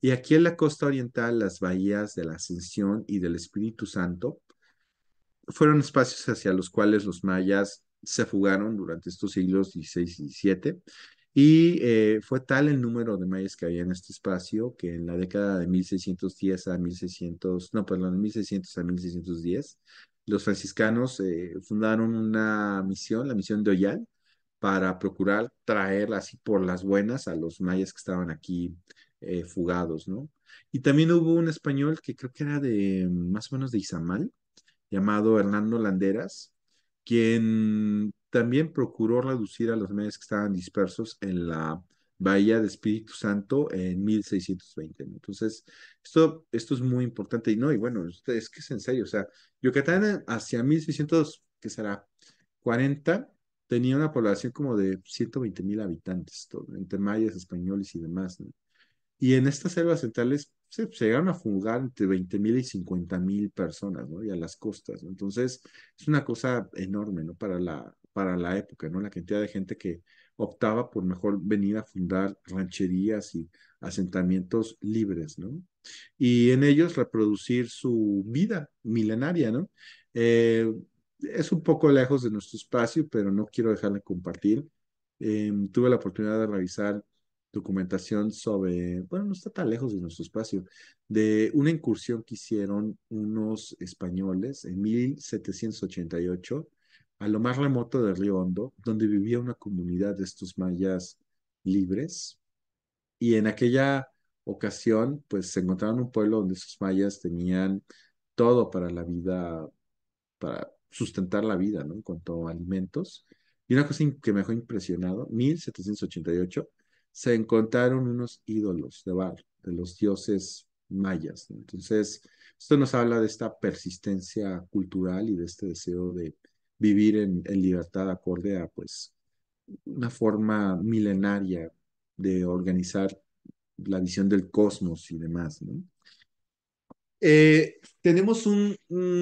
Y aquí en la costa oriental, las bahías de la Ascensión y del Espíritu Santo fueron espacios hacia los cuales los mayas se fugaron durante estos siglos XVI y XVII. Y eh, fue tal el número de mayas que había en este espacio que en la década de 1610 a 1600, no, perdón, 1600 a 1610, los franciscanos eh, fundaron una misión, la misión de Oyal, para procurar traer así por las buenas a los mayas que estaban aquí eh, fugados, ¿no? Y también hubo un español que creo que era de más o menos de Izamal, llamado Hernando Landeras, quien también procuró reducir a los mayas que estaban dispersos en la Bahía de Espíritu Santo en 1620. Entonces, esto, esto es muy importante. Y no, y bueno, es que es en serio. O sea, Yucatán hacia 1600, que será 40, tenía una población como de 120 mil habitantes, entre mayas, españoles y demás. Y en estas selvas centrales se, llegaron a fugar entre 20 mil y 50 mil personas, ¿no? Y a las costas. Entonces, es una cosa enorme, ¿no? Para la, para la época, ¿no? La cantidad de gente que, optaba por mejor venir a fundar rancherías y asentamientos libres, ¿no? Y en ellos reproducir su vida milenaria, ¿no? Eh, es un poco lejos de nuestro espacio, pero no quiero dejar de compartir. Em, tuve la oportunidad de revisar documentación sobre, bueno, no está tan lejos de nuestro espacio, de una incursión que hicieron unos españoles en 1788 a lo más remoto de Río Hondo, donde vivía una comunidad de estos mayas libres. Y en aquella ocasión, pues se encontraron un pueblo donde esos mayas tenían todo para la vida, para sustentar la vida, ¿no? En cuanto a alimentos. Y una cosa que me dejó impresionado, 1788, se encontraron unos ídolos de bar, de los dioses mayas. Entonces, esto nos habla de esta persistencia cultural y de este deseo de vivir en, libertad acorde a pues una forma milenaria de organizar la visión del cosmos y demás, eh, tenemos un,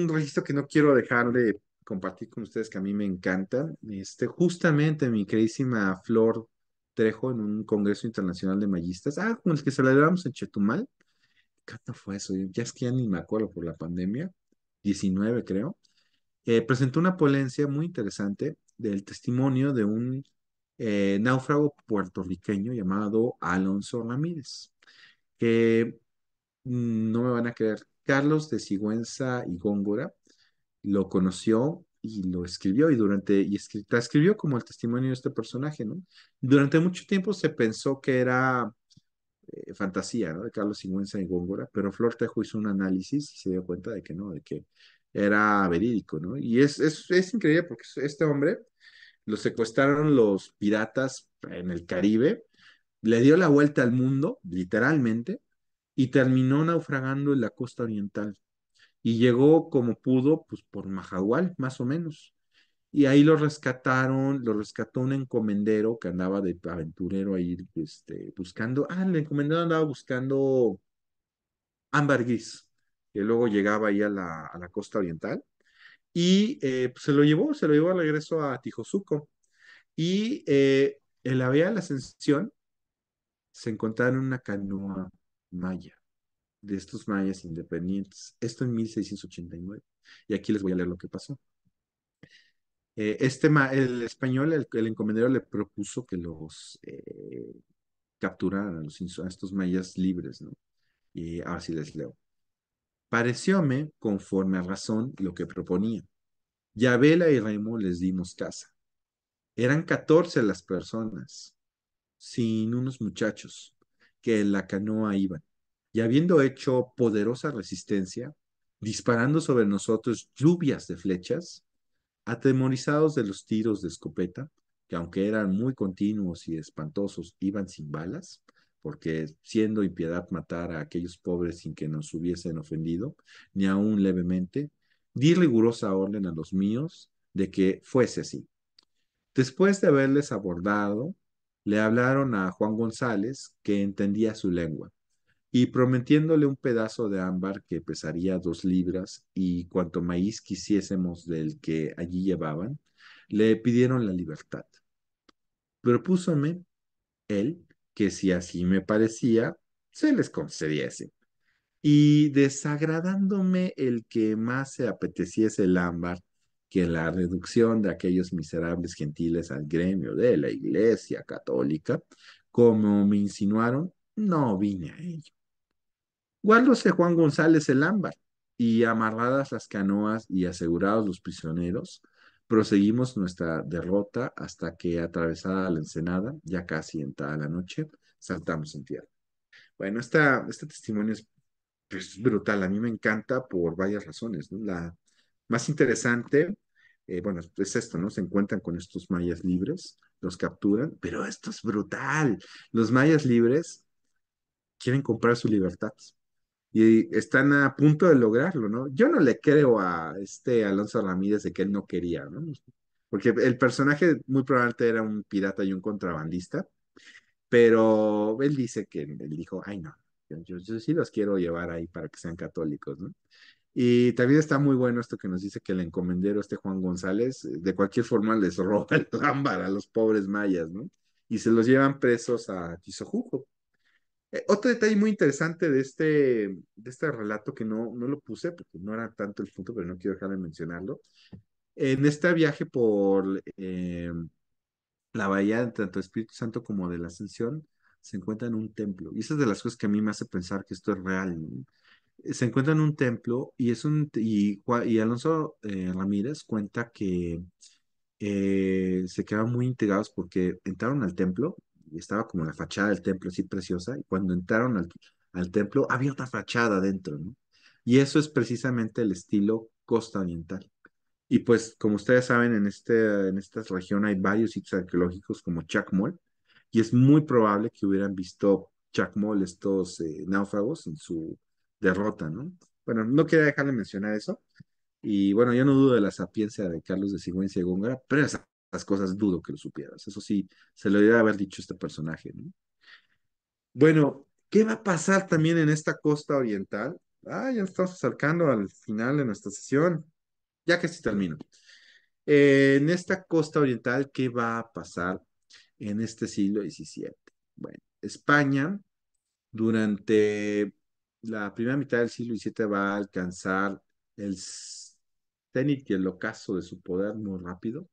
registro que no quiero dejar de compartir con ustedes que a mí me encanta. Este, justamente mi queridísima Flor Trejo en un congreso internacional de mayistas, ah, con el que celebramos en Chetumal. ¿Cuánto fue eso? Ya es que ya ni me acuerdo por la pandemia, 19 creo presentó una polencia muy interesante del testimonio de un eh, náufrago puertorriqueño llamado Alonso Ramírez, que mm, no me van a creer, Carlos de Sigüenza y Góngora lo conoció y lo escribió y durante y escribió como el testimonio de este personaje, ¿no? Durante mucho tiempo se pensó que era eh, fantasía, ¿no? De Carlos Sigüenza y Góngora, pero Flor Tejo hizo un análisis y se dio cuenta de que no, de que era verídico, ¿no? Y es, es, es increíble porque este hombre lo secuestraron los piratas en el Caribe, le dio la vuelta al mundo, literalmente, y terminó naufragando en la costa oriental. Y llegó como pudo, pues por Mahahual, más o menos. Y ahí lo rescataron, lo rescató un encomendero que andaba de aventurero ahí este, buscando. Ah, el encomendero andaba buscando ámbar gris que luego llegaba ahí a la, costa oriental, y eh, pues, se lo llevó, se lo llevó al regreso a Tijosuco, y eh, en la vía de la ascensión se encontraron una canoa maya, de estos mayas independientes, esto en 1689, y aquí les voy a leer lo que pasó. Eh, este, el español, el, encomendero le propuso que los capturaran a, estos mayas libres, ¿no? Y ahora sí les leo. Parecióme conforme a razón lo que proponía. Y y Remo les dimos casa. Eran catorce las personas, sin unos muchachos, que en la canoa iban. Y habiendo hecho poderosa resistencia, disparando sobre nosotros lluvias de flechas, atemorizados de los tiros de escopeta, que aunque eran muy continuos y espantosos, iban sin balas, porque siendo impiedad matar a aquellos pobres sin que nos hubiesen ofendido, ni aun levemente, di rigurosa orden a los míos de que fuese así. Después de haberles abordado, le hablaron a Juan González, que entendía su lengua, y prometiéndole un pedazo de ámbar que pesaría dos libras y cuanto maíz quisiésemos del que allí llevaban, le pidieron la libertad. Propúsome él que si así me parecía, se les concediese. Y desagradándome el que más se apeteciese el ámbar, que la reducción de aquellos miserables gentiles al gremio de la Iglesia Católica, como me insinuaron, no vine a ello. Guardóse Juan González el ámbar, y amarradas las canoas y asegurados los prisioneros, Proseguimos nuestra derrota hasta que, atravesada la ensenada, ya casi entrada la noche, saltamos en tierra. Bueno, esta, este testimonio es pues, brutal. A mí me encanta por varias razones. La más interesante, eh, bueno, es esto, ¿no? Se encuentran con estos mayas libres, los capturan, pero esto es brutal. Los mayas libres quieren comprar su libertad y están a punto de lograrlo, ¿no? Yo no le creo a este Alonso Ramírez de que él no quería, ¿no? Porque el personaje muy probablemente era un pirata y un contrabandista, pero él dice que él dijo, ay no, yo, sí los quiero llevar ahí para que sean católicos, ¿no? Y también está muy bueno esto que nos dice que el encomendero, este Juan González, de cualquier forma les roba el ámbar a los pobres mayas, ¿no? Y se los llevan presos a Tizojuco. Eh, otro detalle muy interesante de este, de este relato que no, no lo puse porque no era tanto el punto, pero no quiero dejar de mencionarlo. En este viaje por eh, la bahía, tanto Espíritu Santo como de la Ascensión, se encuentra en un templo. Y esa es de las cosas que a mí me hace pensar que esto es real. Eh, se encuentra en un templo y, es un, y, Alonso Ramírez cuenta que se quedaron muy integrados porque entraron al templo estaba como la fachada del templo así preciosa, y cuando entraron al, templo había otra fachada adentro, ¿no? Y eso es precisamente el estilo costa oriental. Y pues, como ustedes saben, en, este, en esta región hay varios sitios arqueológicos como Chacmol, y es muy probable que hubieran visto Chacmol estos eh, náufragos en su derrota, ¿no? Bueno, no quería dejar de mencionar eso. Y bueno, yo no dudo de la sapiencia de Carlos de Sigüenza y Góngora, pero esa cosas dudo que lo supieras. Eso sí, se lo debe haber dicho este personaje, ¿no? Bueno, ¿qué va a pasar también en esta costa oriental? Ah, ya estamos acercando al final de nuestra sesión. Ya casi termino. Eh, en esta costa oriental, ¿qué va a pasar en este siglo XVII? Bueno, España durante la primera mitad del siglo XVII va a alcanzar el cenit y el ocaso de su poder muy rápido.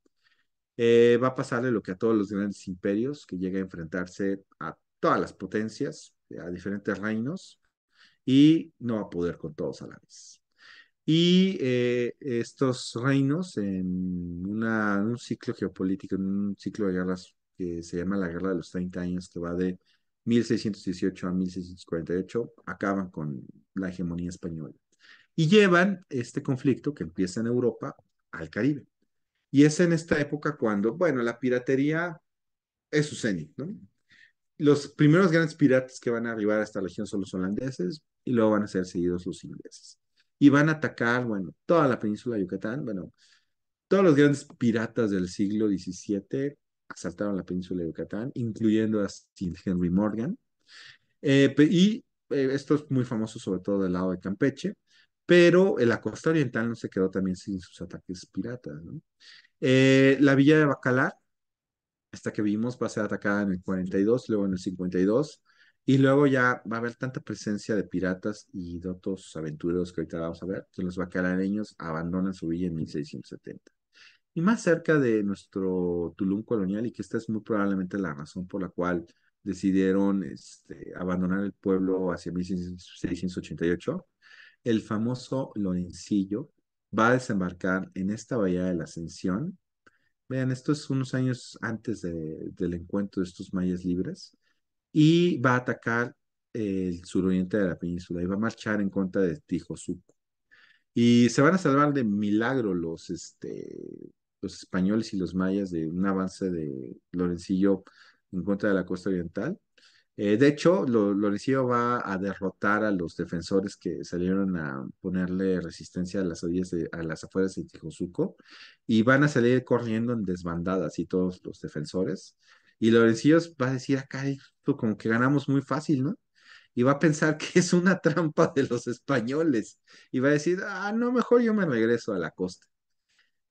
Eh, va a pasarle lo que a todos los grandes imperios, que llega a enfrentarse a todas las potencias, a diferentes reinos, y no va a poder con todos a la vez. Y eh, estos reinos, en, un ciclo geopolítico, en un ciclo de guerras que se llama la Guerra de los 30 años, que va de 1618 a 1648, acaban con la hegemonía española. Y llevan este conflicto que empieza en Europa al Caribe. Y es en esta época cuando, bueno, la piratería es su cenit, ¿no? Los primeros grandes piratas que van a arribar a esta región son los holandeses y luego van a ser seguidos los ingleses. Y van a atacar, bueno, toda la península de Yucatán, bueno, todos los grandes piratas del siglo XVII asaltaron la península de Yucatán, incluyendo a Henry Morgan. Eh, y eh, esto es muy famoso sobre todo del lado de Campeche pero la costa oriental no se quedó también sin sus ataques piratas. Eh, la villa de Bacalar, hasta que vimos, va a ser atacada en el 42, luego en el 52, y luego ya va a haber tanta presencia de piratas y de otros aventureros que ahorita vamos a ver, que los bacalareños abandonan su villa en 1670. Y más cerca de nuestro Tulum colonial, y que esta es muy probablemente la razón por la cual decidieron este, abandonar el pueblo hacia 1688, el famoso Lorencillo va a desembarcar en esta bahía de la Ascensión. Vean, esto es unos años antes del encuentro de estos mayas libres y va a atacar eh, el suroriente de la península y va a marchar en contra de Tijosuco. Y se van a salvar de milagro los, este, los españoles y los mayas de un avance de Lorencillo en contra de la costa oriental. Eh, de hecho, lo, va a derrotar a los defensores que salieron a ponerle resistencia a las las afueras de Tijuzuco y van a salir corriendo en desbandadas y todos los defensores. Y Lorenzo va a decir acá ah, pues como que ganamos muy fácil, ¿no? Y va a pensar que es una trampa de los españoles y va a decir, ah, no, mejor yo me regreso a la costa.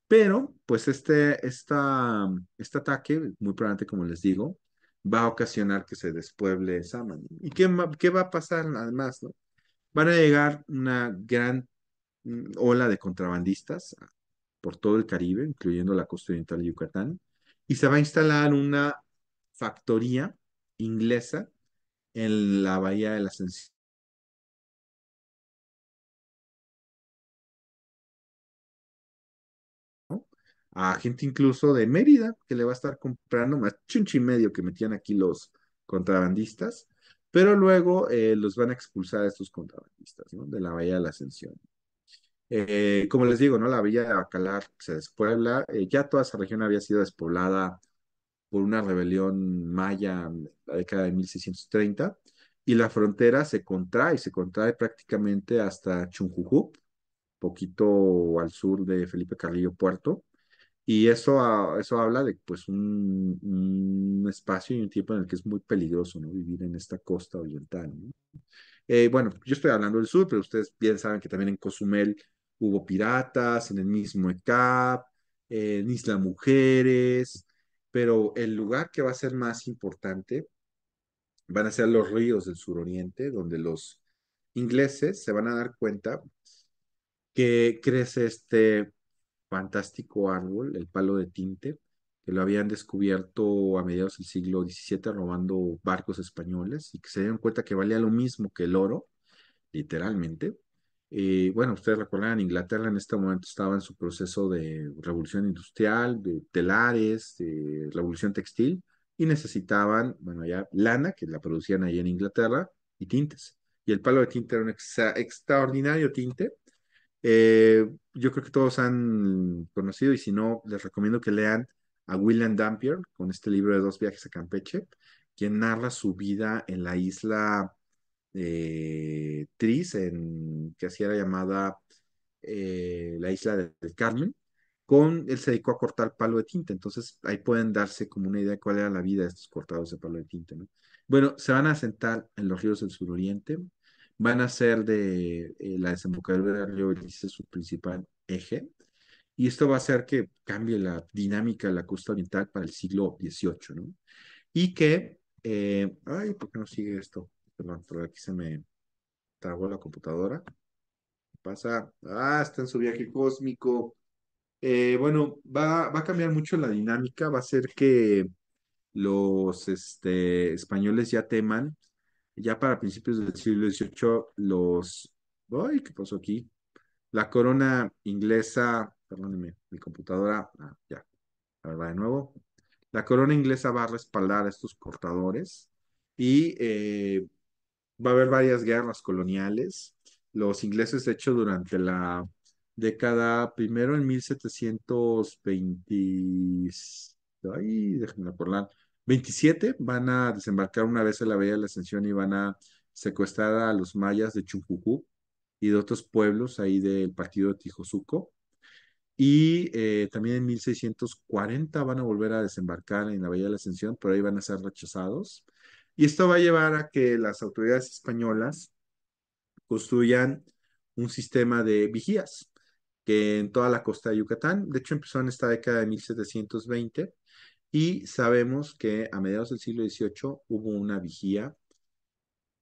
Pero, pues este, esta, este ataque, muy probablemente como les digo, va a ocasionar que se despueble Saman. ¿Y qué, qué va a pasar además? ¿no? Van a llegar una gran mm, ola de contrabandistas por todo el Caribe, incluyendo la costa oriental de Yucatán, y se va a instalar una factoría inglesa en la bahía de las a gente incluso de Mérida que le va a estar comprando más chunchi medio que metían aquí los contrabandistas, pero luego eh, los van a expulsar a estos contrabandistas ¿no? de la Bahía de la Ascensión. Eh, como les digo, ¿no? la Villa de Bacalar se despuebla, eh, ya toda esa región había sido despoblada por una rebelión maya en la década de 1630 y la frontera se contrae, se contrae prácticamente hasta Chunjujú, poquito al sur de Felipe Carrillo Puerto, y eso, ah, eso habla de pues un, espacio y un tiempo en el que es muy peligroso ¿no? vivir en esta costa oriental. Eh, bueno, yo estoy hablando del sur, pero ustedes bien saben que también en Cozumel hubo piratas, en el mismo ECAP, en Isla Mujeres, pero el lugar que va a ser más importante van a ser los ríos del suroriente, donde los ingleses se van a dar cuenta que crece este fantástico árbol, el palo de tinte, que lo habían descubierto a mediados del siglo XVII robando barcos españoles y que se dieron cuenta que valía lo mismo que el oro, literalmente. Eh, bueno, ustedes recuerdan, Inglaterra en este momento estaba en su proceso de revolución industrial, de telares, de revolución textil, y necesitaban, bueno, ya lana, que la producían ahí en Inglaterra, y tintes. Y el palo de tinte era un extraordinario tinte eh, yo creo que todos han conocido y si no, les recomiendo que lean a William Dampier con este libro de dos viajes a Campeche, quien narra su vida en la isla eh, Tris, en, que así era llamada eh, la isla del Carmen, con, él se dedicó a cortar palo de tinta, entonces ahí pueden darse como una idea de cuál era la vida de estos cortados de palo de tinta, Bueno, se van a sentar en los ríos del suroriente, van a ser de eh, la desembocadura del río dice su principal eje. Y esto va a hacer que cambie la dinámica de la costa oriental para el siglo XVIII, ¿no? Y que, eh, ay, ¿por qué no sigue esto? Perdón, por aquí se me trabó la computadora. pasa? Ah, está en su viaje cósmico. Eh, bueno, va, a cambiar mucho la dinámica, va a ser que los este, españoles ya teman ya para principios del siglo XVIII, los... ¡Ay, qué pasó aquí! La corona inglesa, perdónenme, mi computadora, ah, ya, va de nuevo. La corona inglesa va a respaldar a estos cortadores y eh, va a haber varias guerras coloniales. Los ingleses, de hecho, durante la década, primero en 1720, ay, déjenme acordar, 27 van a desembarcar una vez en la Bahía de la Ascensión y van a secuestrar a los mayas de Chumpucú y de otros pueblos ahí del partido de Tijosuco. Y eh, también en 1640 van a volver a desembarcar en la Bahía de la Ascensión, pero ahí van a ser rechazados. Y esto va a llevar a que las autoridades españolas construyan un sistema de vigías que en toda la costa de Yucatán, de hecho empezó en esta década de 1720 y sabemos que a mediados del siglo XVIII hubo una vigía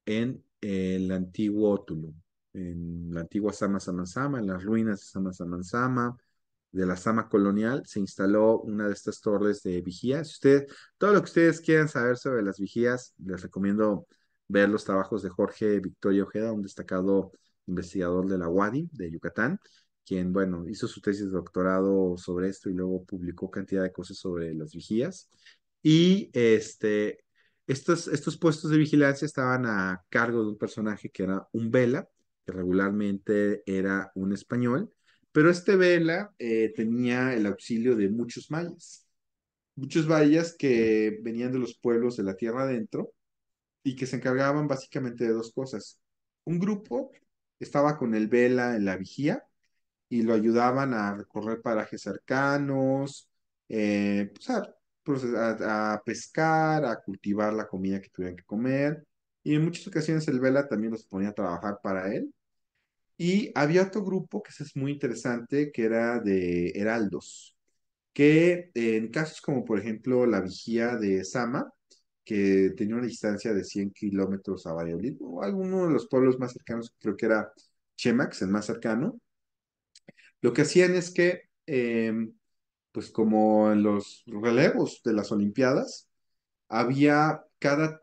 en el antiguo Tulum, en la antigua Sama Samansama, en las ruinas de Sama Samansama, de la Sama colonial, se instaló una de estas torres de vigía. Si ustedes, todo lo que ustedes quieran saber sobre las vigías, les recomiendo ver los trabajos de Jorge Victoria Ojeda, un destacado investigador de la UADI de Yucatán, quien, bueno, hizo su tesis de doctorado sobre esto y luego publicó cantidad de cosas sobre las vigías. Y este, estos, estos puestos de vigilancia estaban a cargo de un personaje que era un vela, que regularmente era un español, pero este vela eh, tenía el auxilio de muchos mayas, muchos mayas que venían de los pueblos de la tierra adentro y que se encargaban básicamente de dos cosas. Un grupo estaba con el vela en la vigía y lo ayudaban a recorrer parajes cercanos, eh, pues, a, pescar, a cultivar la comida que tuvieran que comer. Y en muchas ocasiones el Vela también los ponía a trabajar para él. Y había otro grupo que es muy interesante, que era de heraldos, que en casos como por ejemplo la vigía de Sama, que tenía una distancia de 100 kilómetros a Valladolid, o alguno de los pueblos más cercanos, creo que era Chemax, el más cercano, lo que hacían es que, eh, pues como en los relevos de las Olimpiadas, había cada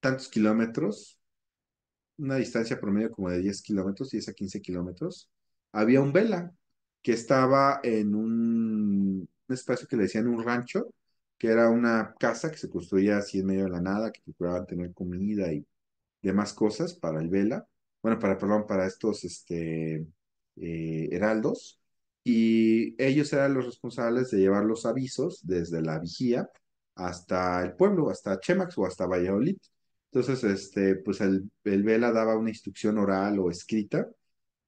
tantos kilómetros, una distancia promedio como de 10 kilómetros, 10 a 15 kilómetros, había un vela que estaba en un, espacio que le decían un rancho, que era una casa que se construía así en medio de la nada, que procuraban tener comida y demás cosas para el vela, bueno, para, perdón, para estos, este, eh, heraldos, y ellos eran los responsables de llevar los avisos desde la vigía hasta el pueblo, hasta Chemax o hasta Valladolid. Entonces, este, pues el, el vela daba una instrucción oral o escrita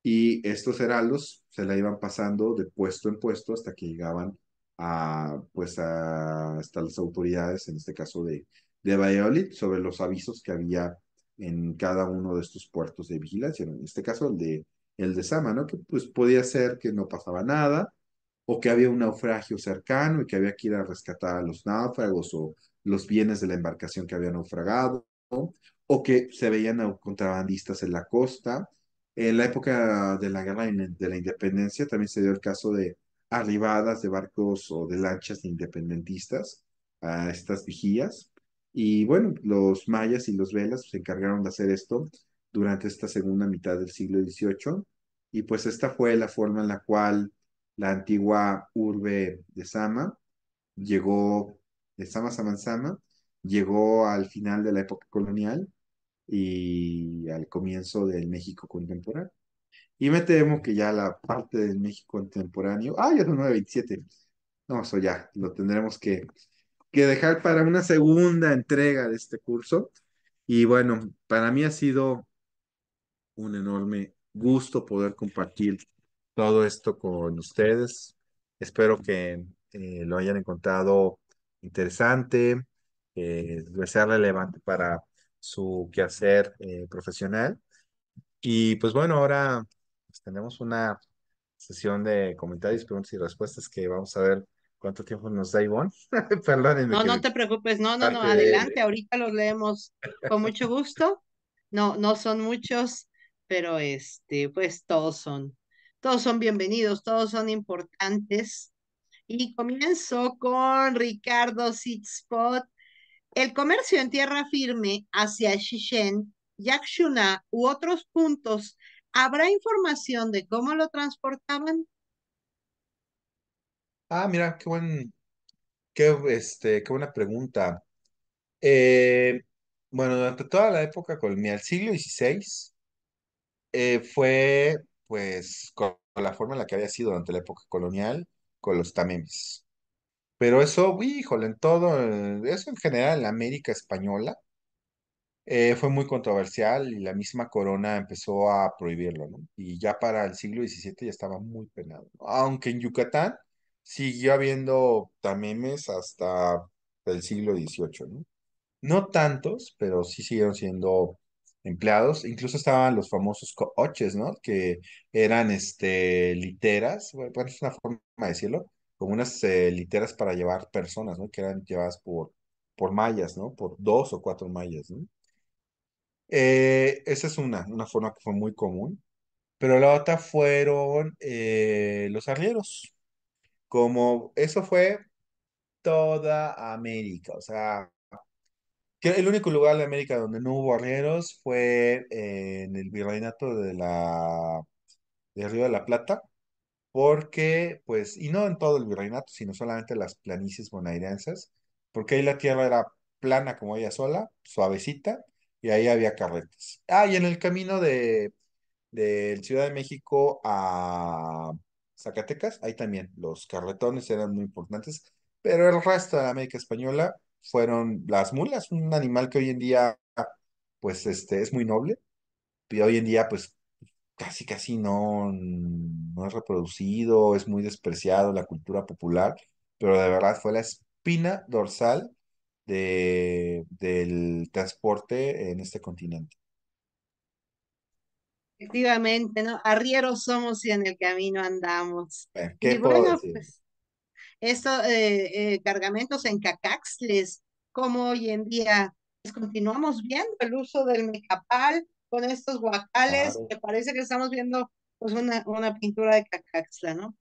y estos heraldos se la iban pasando de puesto en puesto hasta que llegaban a, pues hasta las autoridades, en este caso de, de Valladolid, sobre los avisos que había en cada uno de estos puertos de vigilancia. En este caso, el de el de Sama, ¿no? Que pues podía ser que no pasaba nada, o que había un naufragio cercano y que había que ir a rescatar a los náufragos o los bienes de la embarcación que había naufragado, o que se veían contrabandistas en la costa. En la época de la guerra de la independencia también se dio el caso de arribadas de barcos o de lanchas independentistas a estas vigías. Y bueno, los mayas y los velas se encargaron de hacer esto durante esta segunda mitad del siglo XVIII. Y pues esta fue la forma en la cual la antigua urbe de Sama llegó, de Sama Samansama, llegó al final de la época colonial y al comienzo del México contemporáneo. Y me temo que ya la parte del México contemporáneo, ah, ya es 927. No, eso ya lo tendremos que, que dejar para una segunda entrega de este curso. Y bueno, para mí ha sido un enorme gusto poder compartir todo esto con ustedes. Espero que eh, lo hayan encontrado interesante, que eh, sea relevante para su quehacer eh, profesional. Y pues bueno, ahora pues, tenemos una sesión de comentarios, preguntas y respuestas que vamos a ver cuánto tiempo nos da Ivonne. Perdónenme. No, no te preocupes, no, no, no, adelante, ahorita los leemos con mucho gusto. No, no son muchos pero este, pues todos son, todos son bienvenidos, todos son importantes. Y comienzo con Ricardo Sitspot. El comercio en tierra firme hacia Shishen, Yakshuna u otros puntos, ¿habrá información de cómo lo transportaban? Ah, mira, qué buen, qué, este, qué buena pregunta. Eh, bueno, durante toda la época colonial, siglo XVI, eh, fue pues con la forma en la que había sido durante la época colonial, con los tamemes. Pero eso, híjole, en todo, eso en general en la América española eh, fue muy controversial y la misma corona empezó a prohibirlo, ¿no? Y ya para el siglo XVII ya estaba muy penado. Aunque en Yucatán siguió habiendo tamemes hasta el siglo XVIII, ¿no? No tantos, pero sí siguieron siendo empleados, incluso estaban los famosos coches, ¿no? Que eran este, literas, bueno, es una forma de decirlo, como unas eh, literas para llevar personas, ¿no? Que eran llevadas por, por mallas, ¿no? Por dos o cuatro mallas, ¿no? Eh, esa es una, una forma que fue muy común. Pero la otra fueron eh, los arrieros. Como eso fue toda América, o sea, que el único lugar de América donde no hubo arrieros fue en el virreinato de la de Río de la Plata, porque, pues, y no en todo el virreinato, sino solamente las planicies bonaerenses, porque ahí la tierra era plana como ella sola, suavecita, y ahí había carretes Ah, y en el camino de, de Ciudad de México a Zacatecas, ahí también los carretones eran muy importantes, pero el resto de América Española fueron las mulas, un animal que hoy en día, pues, este, es muy noble, y hoy en día, pues, casi, casi no, no es reproducido, es muy despreciado en la cultura popular, pero de verdad fue la espina dorsal de, del transporte en este continente. Efectivamente, ¿no? Arrieros somos y en el camino andamos. Eh, ¿Qué pues, estos eh, eh, cargamentos en cacaxles, como hoy en día pues, continuamos viendo el uso del mecapal con estos guajales me parece que estamos viendo pues una, una pintura de cacaxla, ¿no?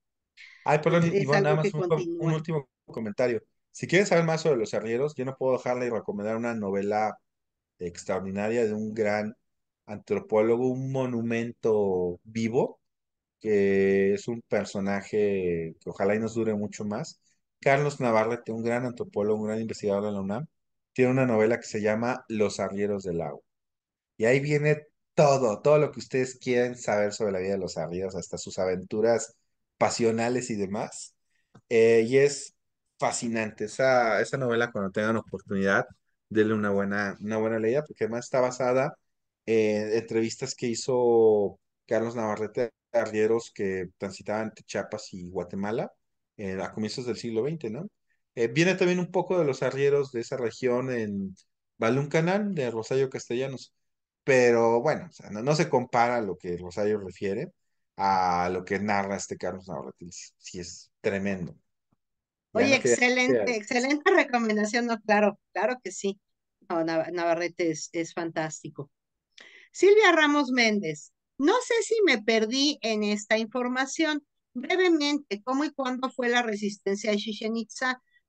Ay, perdón, nada más un, último comentario. Si quieres saber más sobre los arrieros, yo no puedo dejarle recomendar una novela extraordinaria de un gran antropólogo, un monumento vivo que es un personaje que ojalá y nos dure mucho más. Carlos Navarrete, un gran antropólogo, un gran investigador de la UNAM, tiene una novela que se llama Los arrieros del agua. Y ahí viene todo, todo lo que ustedes quieren saber sobre la vida de los arrieros, hasta sus aventuras pasionales y demás. Eh, y es fascinante esa, esa novela cuando tengan oportunidad, denle una buena, una buena leída, porque además está basada eh, en entrevistas que hizo Carlos Navarrete arrieros que transitaban Chiapas y Guatemala eh, a comienzos del siglo XX, ¿no? Eh, viene también un poco de los arrieros de esa región en Baluncanán, de Rosario Castellanos. Pero bueno, no, se compara lo que Rosario refiere a lo que narra este Carlos Navarrete. Sí, es tremendo. Oye, excelente, excelente recomendación, no, claro, claro que sí. Navarrete es fantástico. Silvia Ramos Méndez, no sé si me perdí en esta información. Brevemente, ¿cómo y cuándo fue la resistencia de Chichen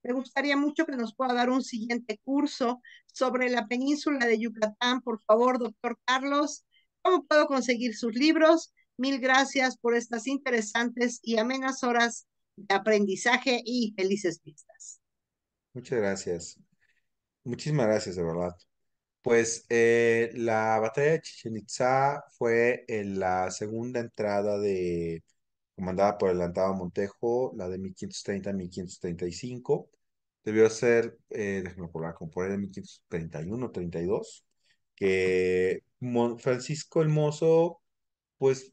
Me gustaría mucho que nos pueda dar un siguiente curso sobre la península de Yucatán, por favor, doctor Carlos. ¿Cómo puedo conseguir sus libros? Mil gracias por estas interesantes y amenas horas de aprendizaje y felices vistas. Muchas gracias. Muchísimas gracias, de verdad. Pues eh, la batalla de Chichen fue en la segunda entrada de, comandada por el Antado Montejo, la de 1530-1535. Debió ser, eh, déjenme probar, como por ahí de 1531-32, que Francisco el Mozo, pues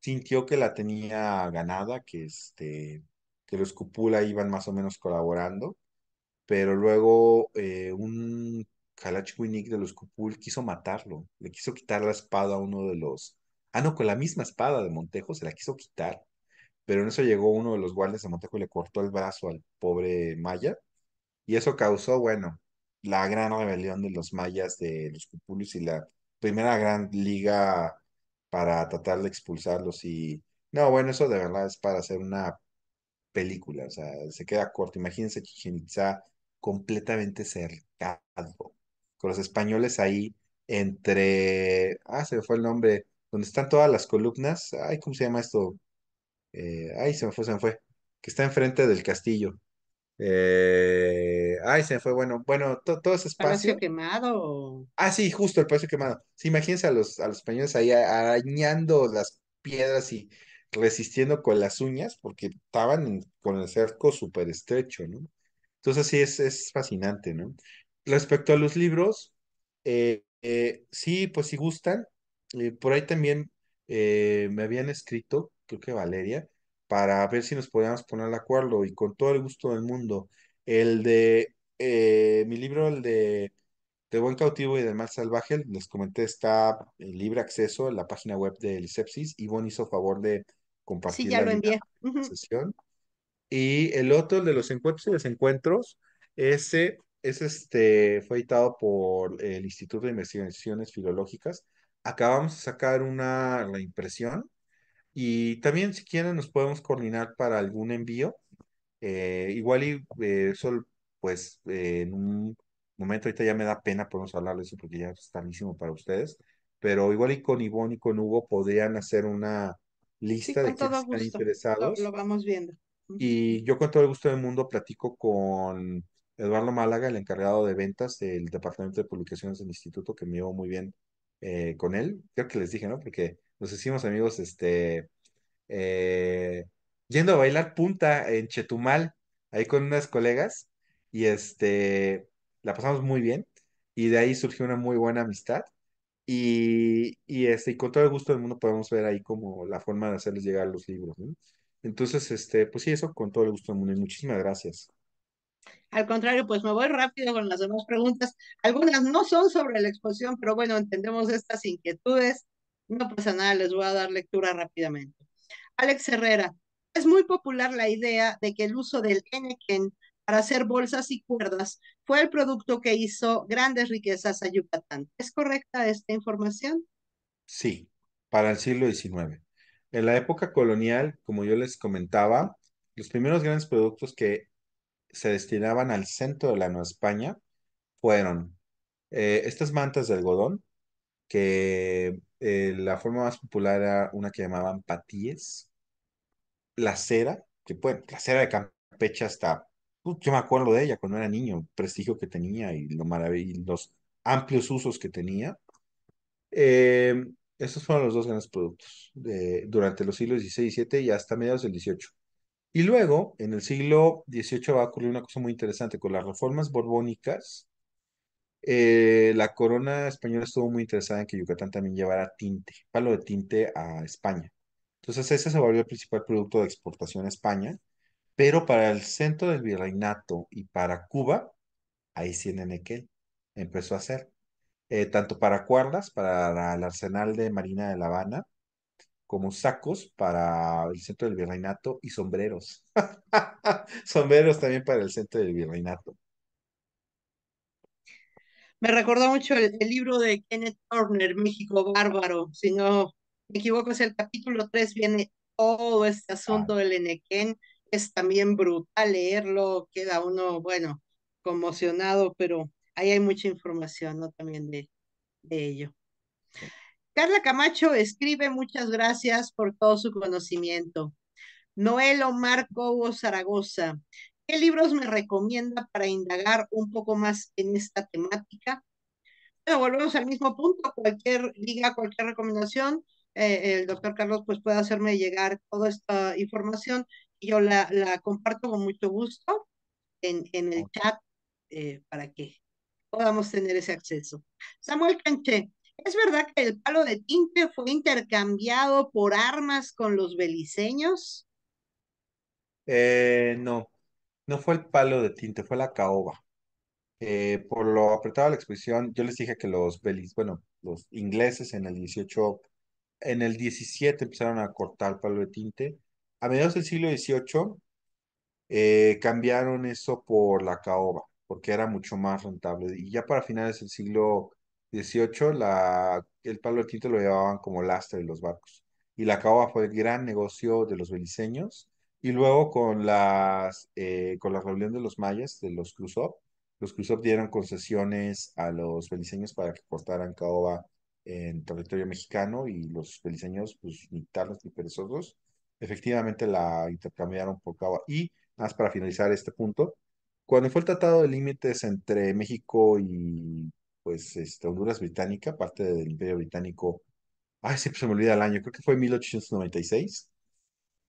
sintió que la tenía ganada, que, este, que los Cupula iban más o menos colaborando, pero luego eh, un Kalachwinik de los Kupul quiso matarlo, le quiso quitar la espada a uno de los... Ah, no, con la misma espada de Montejo se la quiso quitar, pero en eso llegó uno de los guardias de Montejo y le cortó el brazo al pobre Maya, y eso causó, bueno, la gran rebelión de los mayas de los Kupulis y la primera gran liga para tratar de expulsarlos y... No, bueno, eso de verdad es para hacer una película, o sea, se queda corto. Imagínense Chichen completamente cercado los españoles ahí entre, ah, se me fue el nombre, donde están todas las columnas, ay, ¿cómo se llama esto? Eh, ay, se me fue, se me fue, que está enfrente del castillo. Eh, ay, se me fue, bueno, bueno, todo ese espacio. Palacio quemado. Ah, sí, justo el palacio quemado. Sí, imagínense a los, a los españoles ahí arañando las piedras y resistiendo con las uñas, porque estaban con el cerco súper estrecho, ¿no? Entonces sí, es, es fascinante, ¿no? Respecto a los libros, eh, eh, sí, pues si gustan, eh, por ahí también me habían escrito, creo que Valeria, para ver si nos podíamos poner de acuerdo y con todo el gusto del mundo. El de mi libro, el de Buen Cautivo y del Mal Salvaje, les comenté, está en libre acceso en la página web de y Bon hizo favor de compartir sí, ya la lo envié. sesión. Y el otro, el de los encuentros y desencuentros, ese es este, fue editado por el Instituto de Investigaciones Filológicas. Acabamos de sacar una la impresión y también si quieren nos podemos coordinar para algún envío. Eh, igual y eso, eh, pues eh, en un momento ahorita ya me da pena podemos hablar de eso porque ya es tanísimo para ustedes, pero igual y con Ivonne y con Hugo podrían hacer una lista de quienes están interesados. Lo, lo vamos viendo. Y yo con todo el gusto del mundo platico con Eduardo Málaga, el encargado de ventas del Departamento de Publicaciones del Instituto, que me llevó muy bien eh, con él. Creo que les dije, ¿no? Porque nos hicimos amigos, este, eh, yendo a bailar punta en Chetumal, ahí con unas colegas, y este, la pasamos muy bien, y de ahí surgió una muy buena amistad. Y, y, este, y con todo el gusto del mundo podemos ver ahí como la forma de hacerles llegar los libros. Entonces, este, pues sí, eso con todo el gusto del mundo. Y muchísimas gracias. Al contrario, pues me voy rápido con las demás preguntas. Algunas no son sobre la exposición, pero bueno, entendemos estas inquietudes. No pasa nada, les voy a dar lectura rápidamente. Alex Herrera, es muy popular la idea de que el uso del Enequén para hacer bolsas y cuerdas fue el producto que hizo grandes riquezas a Yucatán. ¿Es correcta esta información? Sí, para el siglo XIX. En la época colonial, como yo les comentaba, los primeros grandes productos que se destinaban al centro de la Nueva España fueron eh, estas mantas de algodón, que eh, la forma más popular era una que llamaban patíes, la cera, que bueno, la cera de Campeche hasta, pues, yo me acuerdo de ella cuando era niño, prestigio que tenía y, lo los amplios usos que tenía. Eh, esos fueron los dos grandes productos durante los siglos XVI y XVII y hasta mediados del XVIII. Y luego, en el siglo XVIII va a ocurrir una cosa muy interesante con las reformas borbónicas. Eh, la corona española estuvo muy interesada en que Yucatán también llevara tinte, palo de tinte a España. Entonces ese se volvió el principal producto de exportación a España, pero para el centro del virreinato y para Cuba, ahí sí en Enequel empezó a hacer. Eh, tanto para Cuerdas, para el arsenal de Marina de La Habana, como sacos para el centro del virreinato y sombreros. sombreros también para el centro del virreinato. Me recordó mucho el, libro de Kenneth Turner, México Bárbaro. Si no me equivoco, es el capítulo 3, viene todo este asunto del Enequén. Es también brutal leerlo, queda uno, bueno, conmocionado, pero ahí hay mucha información, ¿no? También de, de ello. Carla Camacho escribe, muchas gracias por todo su conocimiento. Noel Omar Cobo Zaragoza, ¿qué libros me recomienda para indagar un poco más en esta temática? Bueno, volvemos al mismo punto, cualquier liga, cualquier recomendación, eh, el doctor Carlos pues puede hacerme llegar toda esta información y yo la, la comparto con mucho gusto en, en el chat eh, para que podamos tener ese acceso. Samuel Canché, ¿Es verdad que el palo de tinte fue intercambiado por armas con los beliceños? Eh, no, no fue el palo de tinte, fue la caoba. Eh, por lo apretado de la exposición, yo les dije que los belis, bueno, los ingleses en el 18, en el 17 empezaron a cortar palo de tinte. A mediados del siglo dieciocho eh, cambiaron eso por la caoba, porque era mucho más rentable. Y ya para finales del siglo 18 la, el palo de lo llevaban como lastre de los barcos. Y la caoba fue el gran negocio de los beliceños. Y luego con, las, eh, con la rebelión de los mayas, de los Cruzop, los Cruzop dieron concesiones a los beliceños para que cortaran caoba en territorio mexicano y los beliceños, pues ni y ni perezosos, efectivamente la intercambiaron por caoba. Y, más para finalizar este punto, cuando fue el tratado de límites entre México y pues este, Honduras británica, parte del Imperio Británico. Ay, siempre se me olvida el año, creo que fue 1896.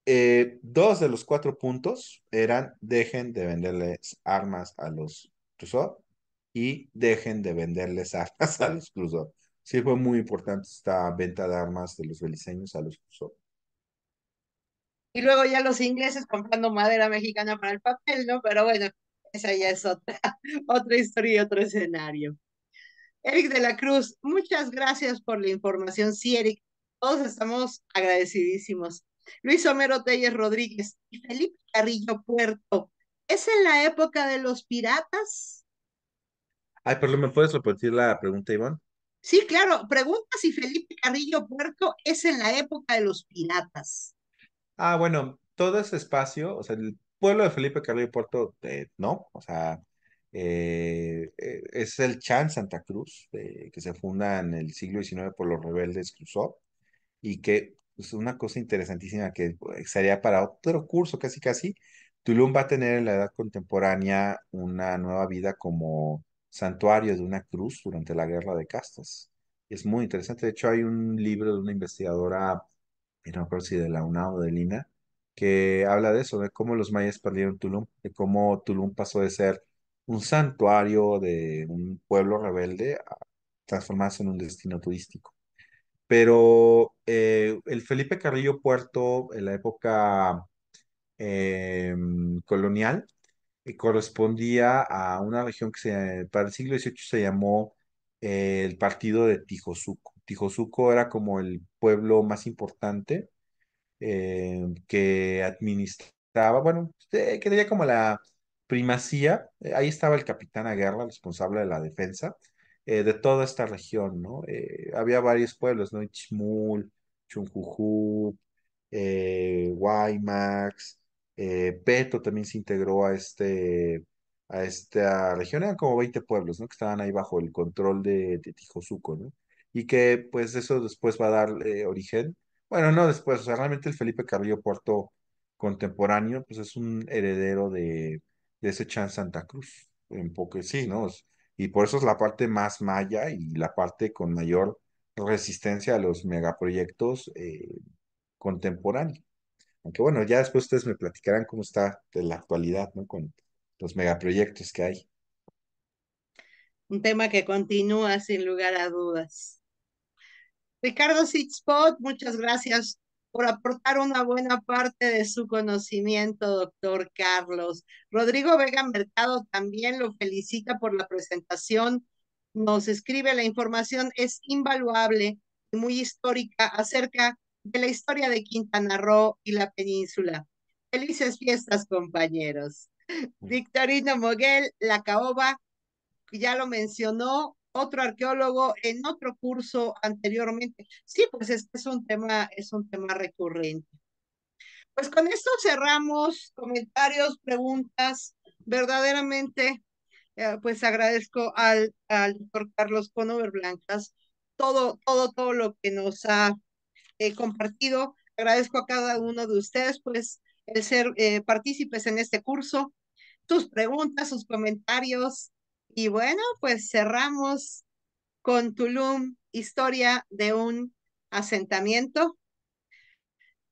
Eh, dos de los cuatro puntos eran dejen de venderles armas a los Crusoe y dejen de venderles armas a los Crusoe. Sí fue muy importante esta venta de armas de los beliceños a los Crusoe. Y luego ya los ingleses comprando madera mexicana para el papel, ¿no? Pero bueno, esa ya es otra, otra historia y otro escenario. Eric de la Cruz, muchas gracias por la información. Sí, Eric, todos estamos agradecidísimos. Luis Homero Telles Rodríguez y Felipe Carrillo Puerto. ¿Es en la época de los piratas? Ay, perdón, ¿me puedes repetir la pregunta, Iván? Sí, claro. Pregunta si Felipe Carrillo Puerto es en la época de los piratas. Ah, bueno, todo ese espacio, o sea, el pueblo de Felipe Carrillo Puerto, eh, no, o sea, eh, eh, es el Chan Santa Cruz, que se funda en el siglo XIX por los rebeldes Cruzó, y que es una cosa interesantísima que eh, sería para otro curso, casi casi. Tulum va a tener en la edad contemporánea una nueva vida como santuario de una cruz durante la guerra de castas. Es muy interesante. De hecho, hay un libro de una investigadora, no me si de la UNA o de Lina, que habla de eso, de cómo los mayas perdieron Tulum, de cómo Tulum pasó de ser un santuario de un pueblo rebelde ah, transformarse en un destino turístico. Pero eh, el Felipe Carrillo Puerto, en la época em, colonial, eh, correspondía a una región que para el siglo XVIII se llamó eh, el partido de Tijosuco. Tijosuco era como el pueblo más importante em, que administraba, bueno, que tenía como la primacía, eh, ahí estaba el capitán Aguerra, responsable de la defensa eh, de toda esta región, ¿no? Eh, había varios pueblos, ¿no? Chimul, Chunjujú, eh, Guaymax, Beto también se integró a, este, a esta región, eran como 20 pueblos, ¿no? Que estaban ahí bajo el control de, Tijosuco, ¿no? Y que pues eso después va a dar origen, bueno, no después, o sea, realmente el Felipe Carrillo Puerto contemporáneo, pues es un heredero de de ese Chan Santa Cruz, en no Y por eso es la parte más maya y la parte con mayor resistencia a los megaproyectos eh, contemporáneos. Aunque bueno, ya después ustedes me platicarán cómo está de la actualidad, ¿no? Con los megaproyectos que hay. Un tema que continúa sin lugar a dudas. Ricardo Sitzpot, muchas gracias por aportar una buena parte de su conocimiento, doctor Carlos. Rodrigo Vega Mercado también lo felicita por la presentación. Nos escribe la información es invaluable y muy histórica acerca de la historia de Quintana Roo y la península. Felices fiestas, compañeros. Victorino Moguel, La Caoba, ya lo mencionó, otro arqueólogo en otro curso anteriormente. Sí, pues es, es un tema, es un tema recurrente. Pues con esto cerramos comentarios, preguntas. Verdaderamente, eh, pues agradezco al, al doctor Carlos Conover Blancas todo, todo, todo lo que nos ha eh, compartido. Agradezco a cada uno de ustedes, pues, el ser eh, partícipes en este curso, sus preguntas, sus comentarios, y bueno, pues cerramos con Tulum, historia de un asentamiento.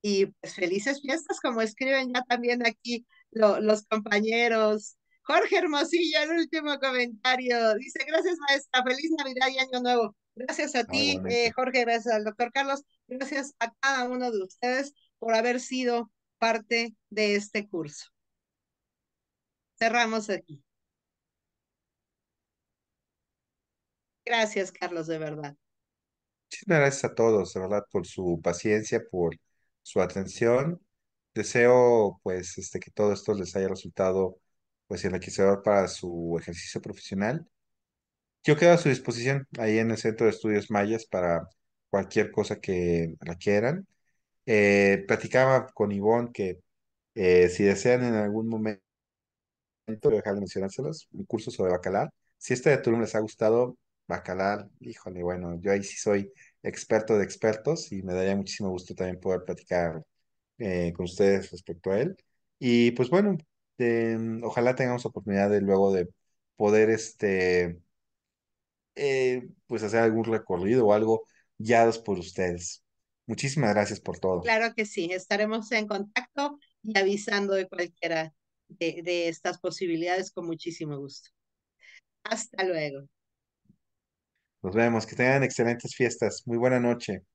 Y pues felices fiestas, como escriben ya también aquí los compañeros. Jorge Hermosillo, el último comentario. Dice, gracias maestra, feliz Navidad y Año Nuevo. Gracias a ti, eh, Jorge, gracias al doctor Carlos, gracias a cada uno de ustedes por haber sido parte de este curso. Cerramos aquí. Gracias, Carlos, de verdad. Muchas gracias a todos, de verdad, por su paciencia, por su atención. Deseo, pues, este, que todo esto les haya resultado, pues, enriquecedor para su ejercicio profesional. Yo quedo a su disposición ahí en el Centro de Estudios Mayas para cualquier cosa que requieran. Eh, platicaba con Ivonne que eh, si desean en algún momento, dejar de mencionárselos, un curso sobre bacalar. Si este de turno les ha gustado, Bacalar, híjole, bueno, yo ahí sí soy experto de expertos y me daría muchísimo gusto también poder platicar eh, con ustedes respecto a él. Y pues bueno, em, ojalá tengamos oportunidad de luego de poder este, eh, pues hacer algún recorrido o algo guiados por ustedes. Muchísimas gracias por todo. Claro que sí, estaremos en contacto y avisando de cualquiera de, de estas posibilidades con muchísimo gusto. Hasta luego. Nos vemos. Que tengan excelentes fiestas. Muy buena noche.